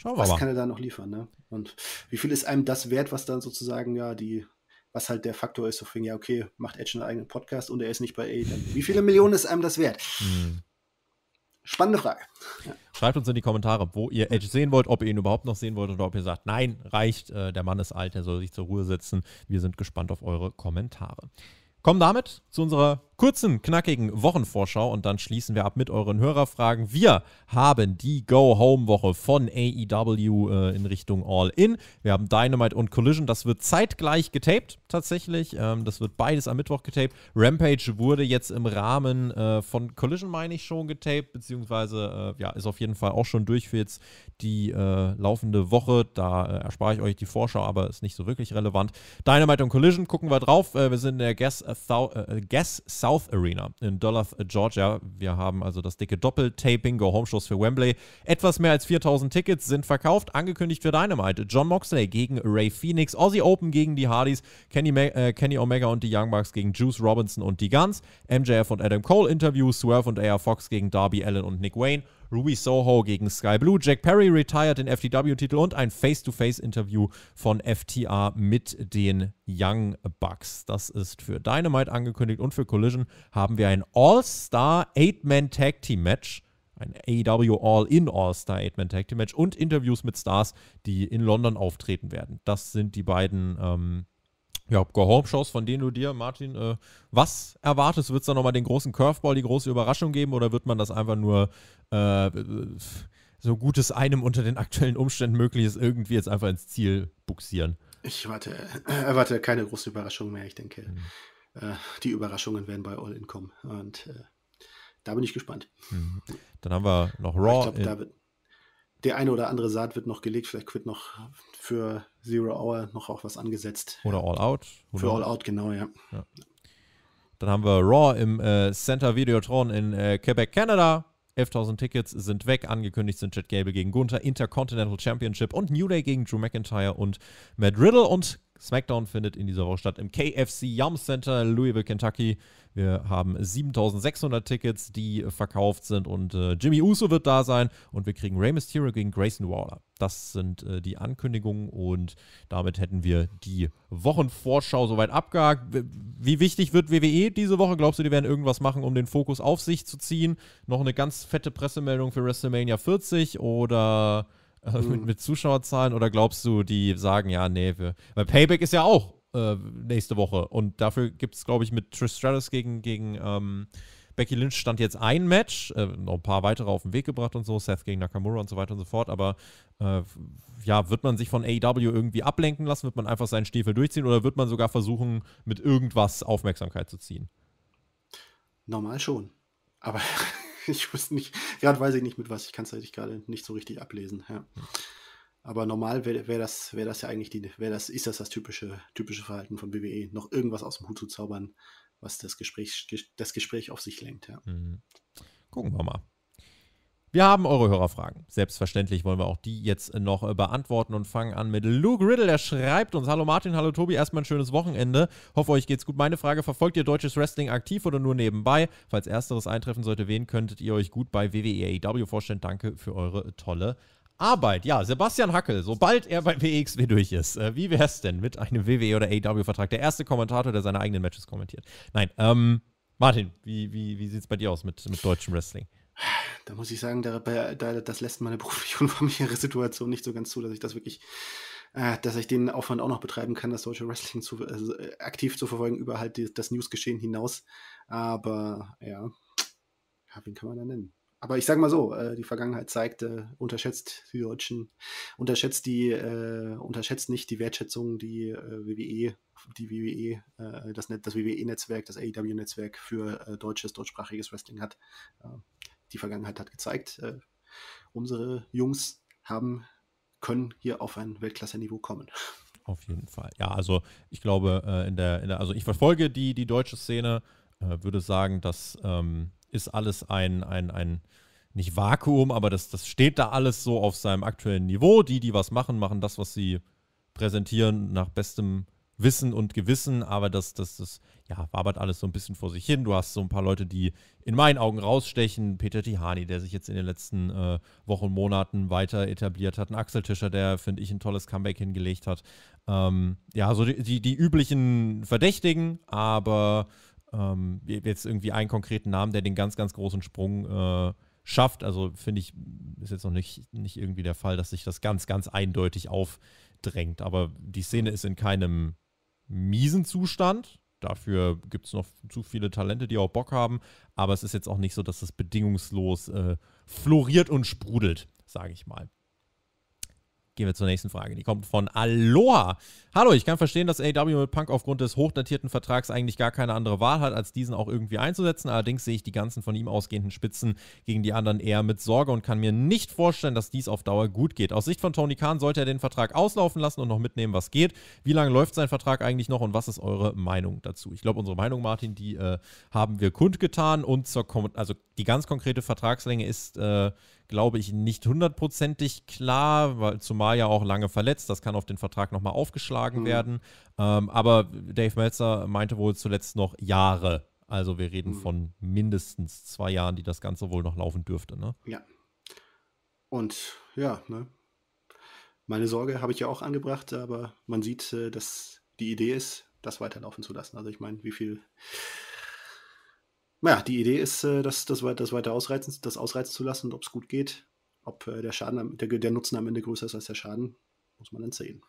Schauen wir was mal. kann er da noch liefern, ne? Und wie viel ist einem das wert, was dann sozusagen ja die, was halt der Faktor ist, so fing, ja, okay, macht Edge einen eigenen Podcast und er ist nicht bei A, dann Wie viele Millionen ist einem das wert? Hm. Spannende Frage. Ja. Schreibt uns in die Kommentare, wo ihr Edge sehen wollt, ob ihr ihn überhaupt noch sehen wollt oder ob ihr sagt, nein, reicht, äh, der Mann ist alt, er soll sich zur Ruhe setzen. Wir sind gespannt auf eure Kommentare. Kommen damit zu unserer kurzen, knackigen Wochenvorschau und dann schließen wir ab mit euren Hörerfragen. Wir haben die Go-Home-Woche von AEW äh, in Richtung All-In. Wir haben Dynamite und Collision. Das wird zeitgleich getaped, tatsächlich. Ähm, das wird beides am Mittwoch getaped. Rampage wurde jetzt im Rahmen äh, von Collision, meine ich, schon getaped, beziehungsweise äh, ja, ist auf jeden Fall auch schon durch für jetzt die äh, laufende Woche. Da äh, erspare ich euch die Vorschau, aber ist nicht so wirklich relevant. Dynamite und Collision gucken wir drauf. Äh, wir sind in der Guess, äh, Guess South South Arena in Duluth, Georgia. Wir haben also das dicke Doppeltaping, Go-Home-Shows für Wembley. Etwas mehr als 4000 Tickets sind verkauft, angekündigt für Dynamite. John Moxley gegen Ray Phoenix, Aussie Open gegen die Hardys, Kenny, Ma äh, Kenny Omega und die Young Bucks gegen Juice Robinson und die Guns, MJF und Adam Cole Interviews, Swerve und AR Fox gegen Darby Allen und Nick Wayne Ruby Soho gegen Sky Blue, Jack Perry retired den FTW-Titel und ein Face-to-Face-Interview von FTR mit den Young Bucks. Das ist für Dynamite angekündigt und für Collision haben wir ein All-Star eight man Tag Team Match ein AEW All-In All-Star eight man Tag Team Match und Interviews mit Stars, die in London auftreten werden. Das sind die beiden ähm, ja, Go-Home-Shows, von denen du dir, Martin, äh, was erwartest? Wird es da nochmal den großen Curveball, die große Überraschung geben oder wird man das einfach nur äh, so gut es einem unter den aktuellen Umständen möglich ist, irgendwie jetzt einfach ins Ziel buxieren? Ich warte, äh, erwarte keine große Überraschung mehr. Ich denke, mhm. äh, die Überraschungen werden bei All In kommen und äh, da bin ich gespannt. Mhm. Dann haben wir noch Raw. Ich glaub, der eine oder andere Saat wird noch gelegt, vielleicht wird noch für Zero Hour noch auch was angesetzt. Oder All Out. Oder für All Out, genau, ja. ja. Dann haben wir Raw im äh, Center Videotron in äh, Quebec, Canada. 11.000 Tickets sind weg. Angekündigt sind Jet Gable gegen Gunther, Intercontinental Championship und New Day gegen Drew McIntyre und Matt Riddle. Und SmackDown findet in dieser Woche statt im KFC Yum Center Louisville, Kentucky. Wir haben 7600 Tickets, die verkauft sind und äh, Jimmy Uso wird da sein und wir kriegen Rey Mysterio gegen Grayson Waller. Das sind äh, die Ankündigungen und damit hätten wir die Wochenvorschau soweit abgehakt. Wie wichtig wird WWE diese Woche? Glaubst du, die werden irgendwas machen, um den Fokus auf sich zu ziehen? Noch eine ganz fette Pressemeldung für WrestleMania 40 oder äh, mhm. mit, mit, Zuschauerzahlen oder glaubst du, die sagen, ja, nee, wir, weil Payback ist ja auch äh, nächste Woche und dafür gibt es, glaube ich, mit Trish gegen, gegen ähm, Becky Lynch stand jetzt ein Match, äh, noch ein paar weitere auf den Weg gebracht und so, Seth gegen Nakamura und so weiter und so fort, aber äh, ja, wird man sich von AEW irgendwie ablenken lassen? Wird man einfach seinen Stiefel durchziehen oder wird man sogar versuchen, mit irgendwas Aufmerksamkeit zu ziehen? Normal schon. Aber ich wusste nicht, gerade weiß ich nicht mit was, ich kann es eigentlich halt gerade nicht so richtig ablesen. Ja. Hm. Aber normal wäre wär das, wär das ja eigentlich die, wär das, ist das das typische, typische Verhalten von WWE, noch irgendwas aus dem Hut zu zaubern, was das Gespräch, das Gespräch auf sich lenkt. Ja. Mhm. Gucken wir mal. Wir haben eure Hörerfragen. Selbstverständlich wollen wir auch die jetzt noch äh, beantworten und fangen an mit Luke Riddle. Er schreibt uns: Hallo Martin, hallo Tobi, erstmal ein schönes Wochenende. Hoffe, euch geht's gut. Meine Frage: Verfolgt ihr deutsches Wrestling aktiv oder nur nebenbei? Falls Ersteres eintreffen sollte, wen könntet ihr euch gut bei WWE AEW vorstellen? Danke für eure tolle Arbeit. Ja, Sebastian Hackel, sobald er bei WXW durch ist, äh, wie wär's denn mit einem WWE oder AEW-Vertrag? Der erste Kommentator, der seine eigenen Matches kommentiert. Nein, ähm, Martin, wie, wie, wie sieht bei dir aus mit, mit deutschem Wrestling? Da muss ich sagen, da, da, das lässt meine berufliche und familiäre Situation nicht so ganz zu, dass ich das wirklich, äh, dass ich den Aufwand auch noch betreiben kann, das deutsche Wrestling zu, also äh, aktiv zu verfolgen, über halt die, das Newsgeschehen hinaus. Aber ja, ja, wen kann man da nennen? Aber ich sage mal so, äh, die Vergangenheit zeigt, äh, unterschätzt die Deutschen, unterschätzt die, äh, unterschätzt nicht die Wertschätzung, die äh, WWE, die WWE, äh, das, das WWE-Netzwerk, das AEW-Netzwerk für deutsches, deutschsprachiges Wrestling hat die Vergangenheit hat gezeigt, äh, unsere Jungs haben, können hier auf ein Weltklasse-Niveau kommen. Auf jeden Fall. Ja, also ich glaube, äh, in der, in der, also ich verfolge die, die deutsche Szene, äh, würde sagen, das ähm, ist alles ein, ein, ein nicht Vakuum, aber das, das steht da alles so auf seinem aktuellen Niveau. Die, die was machen, machen das, was sie präsentieren, nach bestem Wissen und Gewissen, aber das, das, das ja, wabert alles so ein bisschen vor sich hin. Du hast so ein paar Leute, die in meinen Augen rausstechen. Peter Tihani, der sich jetzt in den letzten äh, Wochen und Monaten weiter etabliert hat. Ein Axel Tischer, der, finde ich, ein tolles Comeback hingelegt hat. Ähm, ja, so die, die, die üblichen Verdächtigen, aber ähm, jetzt irgendwie einen konkreten Namen, der den ganz, ganz großen Sprung äh, schafft. Also finde ich, ist jetzt noch nicht, nicht irgendwie der Fall, dass sich das ganz, ganz eindeutig aufdrängt. Aber die Szene ist in keinem miesen Zustand. Dafür gibt es noch zu viele Talente, die auch Bock haben. Aber es ist jetzt auch nicht so, dass das bedingungslos äh, floriert und sprudelt, sage ich mal gehen wir zur nächsten Frage. Die kommt von Aloha. Hallo, ich kann verstehen, dass AW mit Punk aufgrund des hochdatierten Vertrags eigentlich gar keine andere Wahl hat, als diesen auch irgendwie einzusetzen. Allerdings sehe ich die ganzen von ihm ausgehenden Spitzen gegen die anderen eher mit Sorge und kann mir nicht vorstellen, dass dies auf Dauer gut geht. Aus Sicht von Tony Khan sollte er den Vertrag auslaufen lassen und noch mitnehmen, was geht. Wie lange läuft sein Vertrag eigentlich noch und was ist eure Meinung dazu? Ich glaube, unsere Meinung, Martin, die äh, haben wir kundgetan und zur, also die ganz konkrete Vertragslänge ist äh, glaube ich, nicht hundertprozentig klar, weil zumal ja auch lange verletzt, das kann auf den Vertrag nochmal aufgeschlagen mhm. werden. Ähm, aber Dave Meltzer meinte wohl zuletzt noch Jahre. Also wir reden mhm. von mindestens zwei Jahren, die das Ganze wohl noch laufen dürfte. Ne? Ja. Und ja, ne? meine Sorge habe ich ja auch angebracht, aber man sieht, äh, dass die Idee ist, das weiterlaufen zu lassen. Also ich meine, wie viel naja, die Idee ist, äh, das, das, das weiter ausreizen, das ausreizen zu lassen und ob es gut geht, ob äh, der Schaden, der, der Nutzen am Ende größer ist als der Schaden, muss man dann sehen.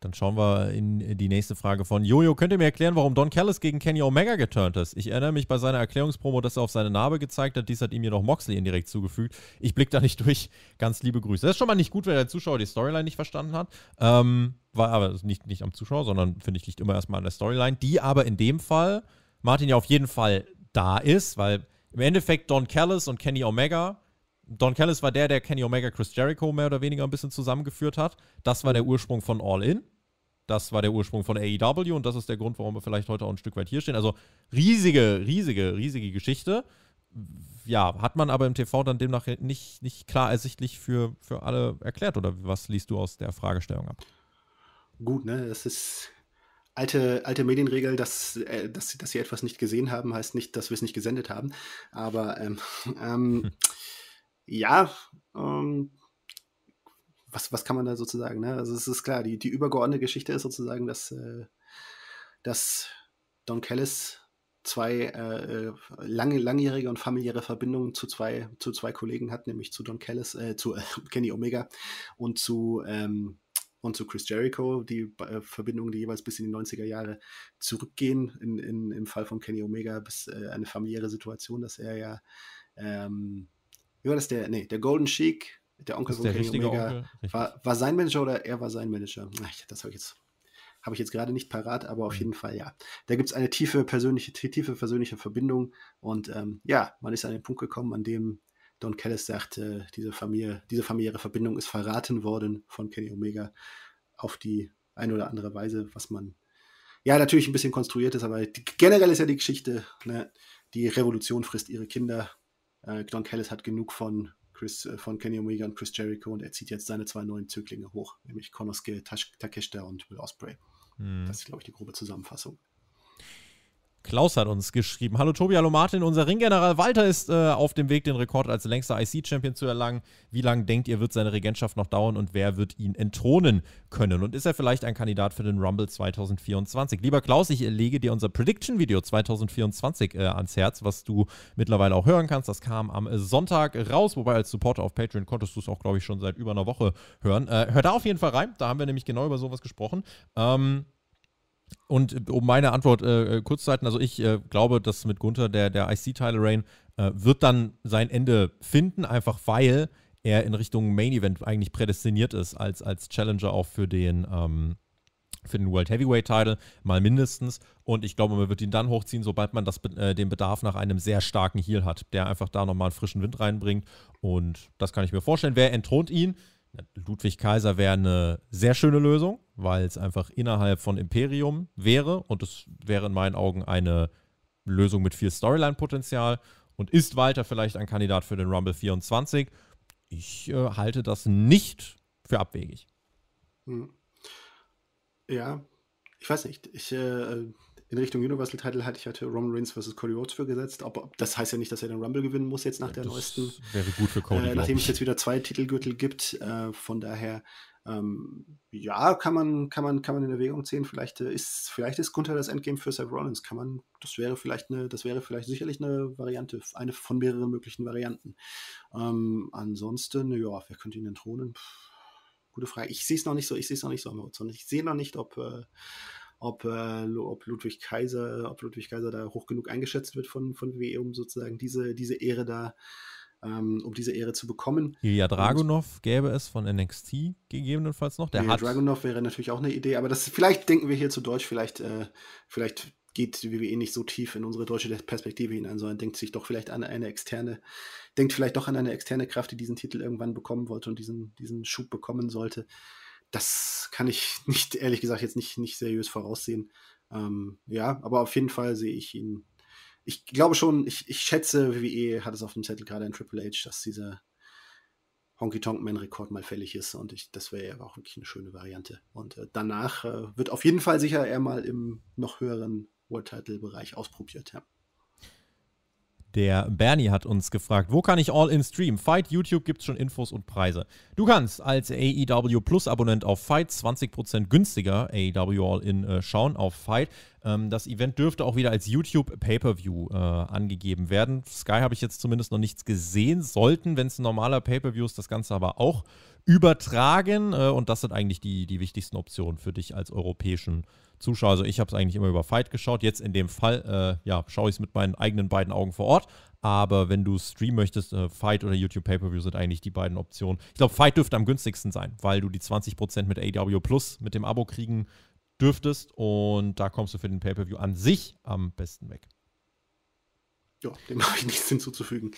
Dann schauen wir in die nächste Frage von Jojo. Könnt ihr mir erklären, warum Don Callis gegen Kenny Omega geturnt ist? Ich erinnere mich bei seiner Erklärungspromo, dass er auf seine Narbe gezeigt hat. Dies hat ihm jedoch Moxley indirekt zugefügt. Ich blicke da nicht durch. Ganz liebe Grüße. Das ist schon mal nicht gut, wenn der Zuschauer die Storyline nicht verstanden hat. Ähm, war aber nicht, nicht am Zuschauer, sondern finde ich liegt immer erstmal an der Storyline, die aber in dem Fall Martin ja auf jeden Fall da ist, weil im Endeffekt Don Callis und Kenny Omega. Don Callis war der, der Kenny Omega Chris Jericho mehr oder weniger ein bisschen zusammengeführt hat. Das war der Ursprung von All In. Das war der Ursprung von AEW und das ist der Grund, warum wir vielleicht heute auch ein Stück weit hier stehen. Also riesige, riesige, riesige Geschichte. Ja, hat man aber im TV dann demnach nicht, nicht klar ersichtlich für, für alle erklärt oder was liest du aus der Fragestellung ab? Gut, ne? Es ist alte, alte Medienregel, dass, äh, dass, dass sie etwas nicht gesehen haben, heißt nicht, dass wir es nicht gesendet haben. Aber ähm, ähm, hm. ja, ähm, was, was kann man da sozusagen? Ne? Also es ist klar, die, die übergeordnete Geschichte ist sozusagen, dass, äh, dass Don Kellis zwei äh, äh, lange, langjährige und familiäre Verbindungen zu zwei, zu zwei Kollegen hat, nämlich zu Don Kellis, äh, zu äh, Kenny Omega und zu ähm, und zu Chris Jericho, die äh, Verbindungen, die jeweils bis in die 90er Jahre zurückgehen. In, in, Im Fall von Kenny Omega bis äh, eine familiäre Situation, dass er ja, ähm, wie war das der, nee, der Golden Sheik, der Onkel von der Kenny Omega, Onkel, war, war sein Manager oder er war sein Manager? Das habe ich jetzt habe ich jetzt gerade nicht parat, aber auf hm. jeden Fall ja. Da gibt es eine tiefe persönliche, tiefe persönliche Verbindung und ähm, ja, man ist an den Punkt gekommen, an dem Don Callis sagte, diese, Familie, diese familiäre Verbindung ist verraten worden von Kenny Omega auf die eine oder andere Weise, was man ja natürlich ein bisschen konstruiert ist, aber die, generell ist ja die Geschichte, ne, die Revolution frisst ihre Kinder. Äh, Don Callis hat genug von Chris, äh, von Kenny Omega und Chris Jericho und er zieht jetzt seine zwei neuen Zöglinge hoch, nämlich Konosuke Takeshita und Will Osprey. Mhm. Das ist, glaube ich, die grobe Zusammenfassung. Klaus hat uns geschrieben. Hallo Tobi, hallo Martin. Unser Ringgeneral Walter ist äh, auf dem Weg, den Rekord als längster IC-Champion zu erlangen. Wie lange denkt ihr, wird seine Regentschaft noch dauern und wer wird ihn entthronen können? Und ist er vielleicht ein Kandidat für den Rumble 2024? Lieber Klaus, ich lege dir unser Prediction-Video 2024 äh, ans Herz, was du mittlerweile auch hören kannst. Das kam am äh, Sonntag raus, wobei als Supporter auf Patreon konntest du es auch, glaube ich, schon seit über einer Woche hören. Äh, hör da auf jeden Fall rein. Da haben wir nämlich genau über sowas gesprochen. Ähm, und äh, um meine Antwort äh, äh, kurz zu halten, also ich äh, glaube, dass mit Gunther der, der IC-Title-Rain äh, wird dann sein Ende finden, einfach weil er in Richtung Main Event eigentlich prädestiniert ist, als, als Challenger auch für den, ähm, für den World Heavyweight Title, mal mindestens. Und ich glaube, man wird ihn dann hochziehen, sobald man das, äh, den Bedarf nach einem sehr starken Heal hat, der einfach da nochmal einen frischen Wind reinbringt. Und das kann ich mir vorstellen. Wer entthront ihn? Ludwig Kaiser wäre eine sehr schöne Lösung, weil es einfach innerhalb von Imperium wäre und es wäre in meinen Augen eine Lösung mit viel Storyline-Potenzial und ist Walter vielleicht ein Kandidat für den Rumble 24? Ich äh, halte das nicht für abwegig. Hm. Ja, ich weiß nicht. Ich, äh, in Richtung Universal Title hatte ich hatte Roman Reigns vs. Cody Rhodes für gesetzt. Aber das heißt ja nicht, dass er den Rumble gewinnen muss jetzt nach ja, der neuesten. Wäre gut für Cody. Äh, nachdem es jetzt wieder zwei Titelgürtel gibt, äh, von daher ähm, ja, kann man, kann man, kann man in Erwägung ziehen. Vielleicht äh, ist, vielleicht ist Gunther das Endgame für Seth Rollins. Kann man, das wäre vielleicht eine, das wäre vielleicht sicherlich eine Variante, eine von mehreren möglichen Varianten. Ähm, ansonsten, ja, wer könnte ihn denn thronen? gute Frage. Ich sehe es noch nicht so, ich sehe es noch nicht so am Horizont. Ich sehe noch nicht, ob, äh, ob, äh, ob Ludwig Kaiser, ob Ludwig Kaiser da hoch genug eingeschätzt wird von, von WWE, um sozusagen diese, diese Ehre da, ähm, um diese Ehre zu bekommen. Ilya Dragunov gäbe es von NXT gegebenenfalls noch. Der Ilya hat Dragunov wäre natürlich auch eine Idee, aber das vielleicht denken wir hier zu deutsch, vielleicht, äh, vielleicht geht die WWE nicht so tief in unsere deutsche Perspektive hinein, sondern denkt sich doch vielleicht an eine externe, denkt vielleicht doch an eine externe Kraft, die diesen Titel irgendwann bekommen wollte und diesen, diesen Schub bekommen sollte das kann ich nicht, ehrlich gesagt, jetzt nicht, nicht seriös voraussehen. Ähm, ja, aber auf jeden Fall sehe ich ihn. Ich glaube schon, ich, ich schätze, WWE hat es auf dem Zettel gerade in Triple H, dass dieser Honky Tonk Man Rekord mal fällig ist und ich, das wäre ja auch wirklich eine schöne Variante. Und äh, danach äh, wird auf jeden Fall sicher er mal im noch höheren World Title Bereich ausprobiert. Ja. Der Bernie hat uns gefragt, wo kann ich All-In streamen? Fight YouTube gibt es schon Infos und Preise. Du kannst als AEW Plus Abonnent auf Fight 20% günstiger AEW All-In äh, schauen auf Fight. Ähm, das Event dürfte auch wieder als YouTube Pay-Per-View äh, angegeben werden. Sky habe ich jetzt zumindest noch nichts gesehen. Sollten, wenn es ein normaler Pay-Per-View ist, das Ganze aber auch übertragen. Äh, und das sind eigentlich die, die wichtigsten Optionen für dich als europäischen äh, zuschaue. Also ich habe es eigentlich immer über Fight geschaut. Jetzt in dem Fall, äh, ja, schaue ich es mit meinen eigenen beiden Augen vor Ort. Aber wenn du streamen möchtest, äh, Fight oder YouTube Pay-Per-View sind eigentlich die beiden Optionen. Ich glaube, Fight dürfte am günstigsten sein, weil du die 20% mit AW Plus mit dem Abo kriegen dürftest. Und da kommst du für den Pay-Per-View an sich am besten weg. Ja, dem habe ich nichts hinzuzufügen.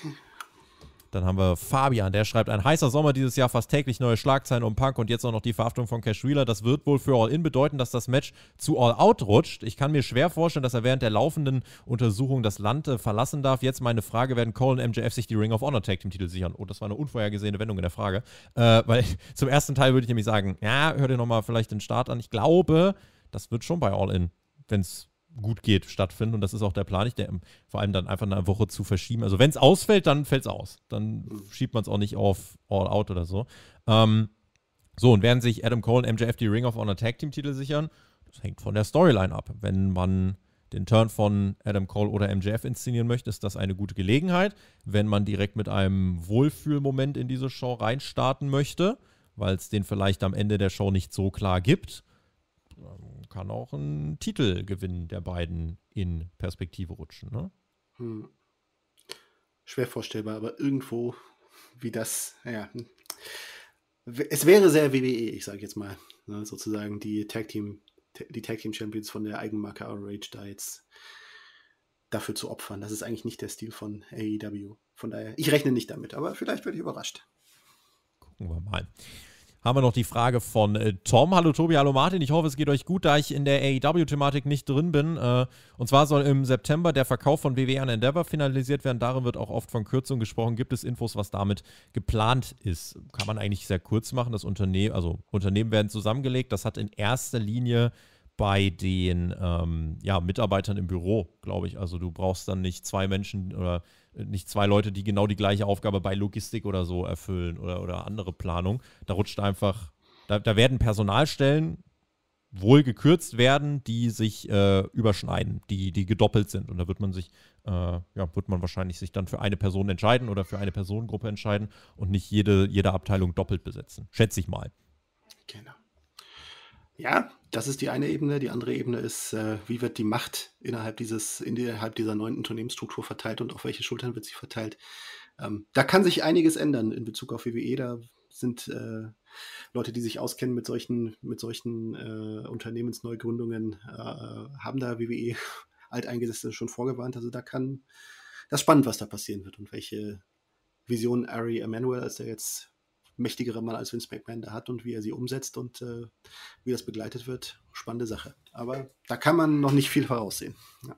Dann haben wir Fabian, der schreibt, ein heißer Sommer dieses Jahr, fast täglich neue Schlagzeilen um Punk und jetzt auch noch die Verhaftung von Cash Wheeler. Das wird wohl für All-In bedeuten, dass das Match zu All-Out rutscht. Ich kann mir schwer vorstellen, dass er während der laufenden Untersuchung das Land äh, verlassen darf. Jetzt meine Frage, werden Cole und MJF sich die Ring of Honor Tag Team Titel sichern? Oh, das war eine unvorhergesehene Wendung in der Frage. Äh, weil zum ersten Teil würde ich nämlich sagen, ja, hör dir nochmal vielleicht den Start an. Ich glaube, das wird schon bei All-In, wenn es gut geht, stattfinden. Und das ist auch der Plan. Ich der, vor allem dann einfach eine Woche zu verschieben. Also wenn es ausfällt, dann fällt es aus. Dann schiebt man es auch nicht auf All Out oder so. Ähm, so, und werden sich Adam Cole und MJF die Ring of Honor Tag Team Titel sichern? Das hängt von der Storyline ab. Wenn man den Turn von Adam Cole oder MJF inszenieren möchte, ist das eine gute Gelegenheit. Wenn man direkt mit einem Wohlfühlmoment in diese Show reinstarten möchte, weil es den vielleicht am Ende der Show nicht so klar gibt, kann auch ein Titelgewinn der beiden in Perspektive rutschen. Ne? Hm. Schwer vorstellbar, aber irgendwo wie das, ja. Es wäre sehr WWE, ich sage jetzt mal, ne, sozusagen die Tag Team, die Tag Team Champions von der Eigenmarke Rage da jetzt dafür zu opfern. Das ist eigentlich nicht der Stil von AEW. Von daher, ich rechne nicht damit, aber vielleicht werde ich überrascht. Gucken wir mal haben wir noch die Frage von äh, Tom. Hallo Tobi, hallo Martin. Ich hoffe, es geht euch gut, da ich in der AEW-Thematik nicht drin bin. Äh, und zwar soll im September der Verkauf von WWE an Endeavor finalisiert werden. Darin wird auch oft von Kürzungen gesprochen. Gibt es Infos, was damit geplant ist? Kann man eigentlich sehr kurz machen. Das Unternehmen, also Unternehmen werden zusammengelegt. Das hat in erster Linie bei den ähm, ja, Mitarbeitern im Büro, glaube ich. Also du brauchst dann nicht zwei Menschen oder nicht zwei Leute, die genau die gleiche Aufgabe bei Logistik oder so erfüllen oder, oder andere Planung. Da rutscht einfach, da, da werden Personalstellen wohl gekürzt werden, die sich äh, überschneiden, die, die gedoppelt sind. Und da wird man sich, äh, ja, wird man wahrscheinlich sich dann für eine Person entscheiden oder für eine Personengruppe entscheiden und nicht jede, jede Abteilung doppelt besetzen. Schätze ich mal. Genau. Ja, das ist die eine Ebene. Die andere Ebene ist, äh, wie wird die Macht innerhalb, dieses, innerhalb dieser neuen Unternehmensstruktur verteilt und auf welche Schultern wird sie verteilt. Ähm, da kann sich einiges ändern in Bezug auf WWE. Da sind äh, Leute, die sich auskennen mit solchen, mit solchen äh, Unternehmensneugründungen, äh, haben da WWE Alteingesessene schon vorgewarnt. Also da kann das ist spannend, was da passieren wird und welche Vision Ari Emanuel, als der jetzt mächtigere Mann als Vince McMahon da hat und wie er sie umsetzt und äh, wie das begleitet wird. Spannende Sache. Aber da kann man noch nicht viel voraussehen. Ja.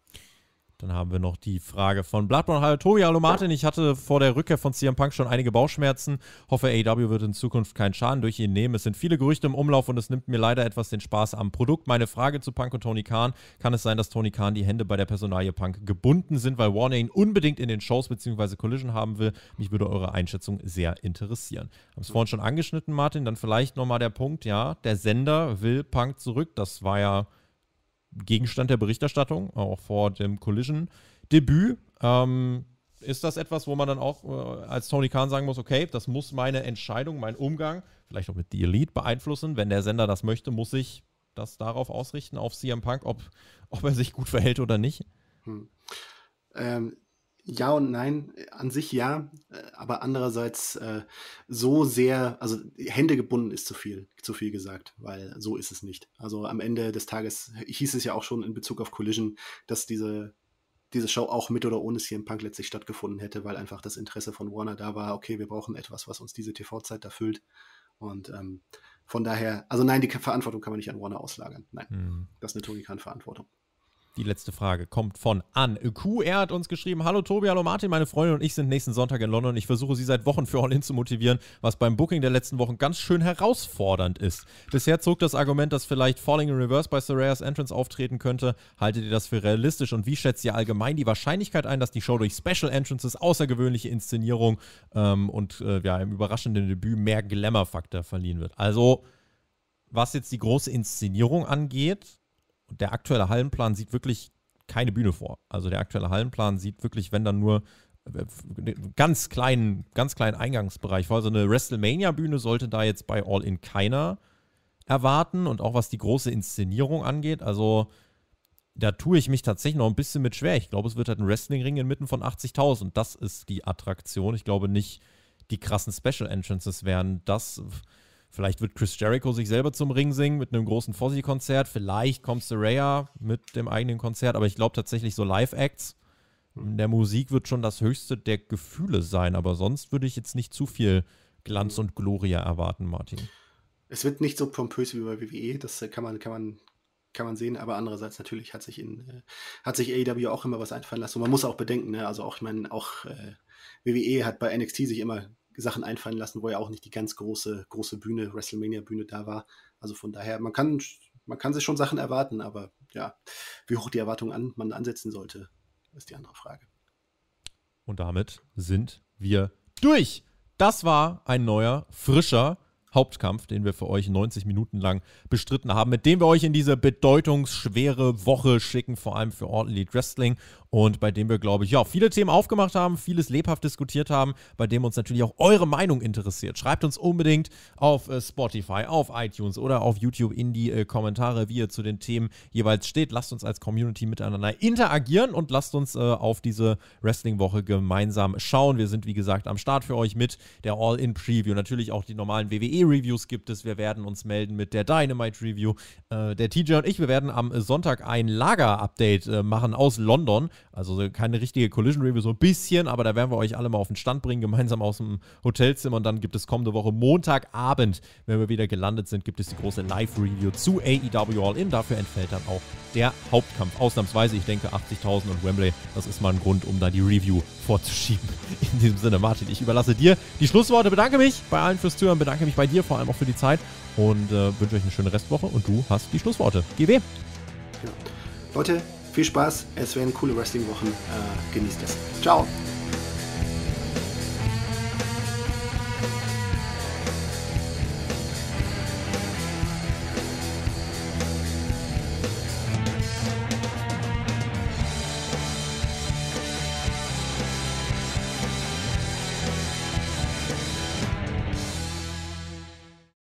Dann haben wir noch die Frage von Bloodborne. Hallo Tobi, hallo Martin. Ich hatte vor der Rückkehr von CM Punk schon einige Bauchschmerzen. Hoffe, AW e wird in Zukunft keinen Schaden durch ihn nehmen. Es sind viele Gerüchte im Umlauf und es nimmt mir leider etwas den Spaß am Produkt. Meine Frage zu Punk und Tony Khan. Kann es sein, dass Tony Khan die Hände bei der Personalie Punk gebunden sind, weil Warner ihn unbedingt in den Shows bzw. Collision haben will? Mich würde eure Einschätzung sehr interessieren. Haben es vorhin schon angeschnitten, Martin. Dann vielleicht nochmal der Punkt, ja, der Sender will Punk zurück. Das war ja Gegenstand der Berichterstattung, auch vor dem Collision-Debüt. Ähm, ist das etwas, wo man dann auch äh, als Tony Khan sagen muss, okay, das muss meine Entscheidung, mein Umgang, vielleicht auch mit The Elite beeinflussen. Wenn der Sender das möchte, muss ich das darauf ausrichten, auf CM Punk, ob, ob er sich gut verhält oder nicht? Hm. Ähm, ja und nein, an sich ja, äh, aber andererseits äh, so sehr, also Hände gebunden ist zu viel, zu viel gesagt, weil so ist es nicht. Also am Ende des Tages hieß es ja auch schon in Bezug auf Collision, dass diese diese Show auch mit oder ohne CM Punk letztlich stattgefunden hätte, weil einfach das Interesse von Warner da war, okay, wir brauchen etwas, was uns diese TV-Zeit erfüllt. Und ähm, von daher, also nein, die Verantwortung kann man nicht an Warner auslagern. Nein, mhm. das ist eine Tony Khan-Verantwortung. Die letzte Frage kommt von An Q. Er hat uns geschrieben: Hallo Tobi, hallo Martin, meine Freundin und ich sind nächsten Sonntag in London. Ich versuche sie seit Wochen für All-In zu motivieren, was beim Booking der letzten Wochen ganz schön herausfordernd ist. Bisher zog das Argument, dass vielleicht Falling in Reverse bei Soraya's Entrance auftreten könnte. Haltet ihr das für realistisch und wie schätzt ihr allgemein die Wahrscheinlichkeit ein, dass die Show durch Special Entrances, außergewöhnliche Inszenierung ähm, und äh, ja, im überraschenden Debüt mehr Glamour-Faktor verliehen wird? Also, was jetzt die große Inszenierung angeht, und der aktuelle Hallenplan sieht wirklich keine Bühne vor. Also der aktuelle Hallenplan sieht wirklich, wenn dann nur äh, ganz kleinen, ganz kleinen Eingangsbereich vor. Also eine WrestleMania-Bühne sollte da jetzt bei All in keiner erwarten und auch was die große Inszenierung angeht. Also da tue ich mich tatsächlich noch ein bisschen mit schwer. Ich glaube, es wird halt ein Wrestlingring inmitten von 80.000. Das ist die Attraktion. Ich glaube nicht, die krassen Special Entrances werden das. Vielleicht wird Chris Jericho sich selber zum Ring singen mit einem großen Fozzy-Konzert. Vielleicht kommt Saraya mit dem eigenen Konzert. Aber ich glaube tatsächlich so Live-Acts. Der Musik wird schon das höchste der Gefühle sein. Aber sonst würde ich jetzt nicht zu viel Glanz und Gloria erwarten, Martin. Es wird nicht so pompös wie bei WWE. Das äh, kann man, kann man, kann man sehen. Aber andererseits natürlich hat sich in, äh, hat sich AEW auch immer was einfallen lassen. Und man muss auch bedenken, ne? also auch, ich meine, auch äh, WWE hat bei NXT sich immer Sachen einfallen lassen, wo ja auch nicht die ganz große, große Bühne, WrestleMania-Bühne da war. Also von daher, man kann, man kann sich schon Sachen erwarten, aber ja, wie hoch die Erwartung an man ansetzen sollte, ist die andere Frage. Und damit sind wir durch. Das war ein neuer, frischer Hauptkampf, den wir für euch 90 Minuten lang bestritten haben, mit dem wir euch in diese bedeutungsschwere Woche schicken, vor allem für All Elite Wrestling und bei dem wir, glaube ich, ja, viele Themen aufgemacht haben, vieles lebhaft diskutiert haben, bei dem uns natürlich auch eure Meinung interessiert. Schreibt uns unbedingt auf äh, Spotify, auf iTunes oder auf YouTube in die äh, Kommentare, wie ihr zu den Themen jeweils steht. Lasst uns als Community miteinander interagieren und lasst uns äh, auf diese Wrestling-Woche gemeinsam schauen. Wir sind, wie gesagt, am Start für euch mit der All-In-Preview. Natürlich auch die normalen WWE-Reviews gibt es. Wir werden uns melden mit der Dynamite-Review. Äh, der TJ und ich, wir werden am Sonntag ein Lager-Update äh, machen aus London. Also keine richtige Collision Review, so ein bisschen, aber da werden wir euch alle mal auf den Stand bringen, gemeinsam aus dem Hotelzimmer. Und dann gibt es kommende Woche Montagabend, wenn wir wieder gelandet sind, gibt es die große Live-Review zu AEW All-In. Dafür entfällt dann auch der Hauptkampf. Ausnahmsweise, ich denke, 80.000 und Wembley, das ist mal ein Grund, um da die Review vorzuschieben. In diesem Sinne, Martin, ich überlasse dir die Schlussworte. Bedanke mich bei allen fürs Zuhören, bedanke mich bei dir vor allem auch für die Zeit und äh, wünsche euch eine schöne Restwoche. Und du hast die Schlussworte. GW. Ja. Leute, viel Spaß, es werden coole Wrestling-Wochen. Äh, genießt es. Ciao!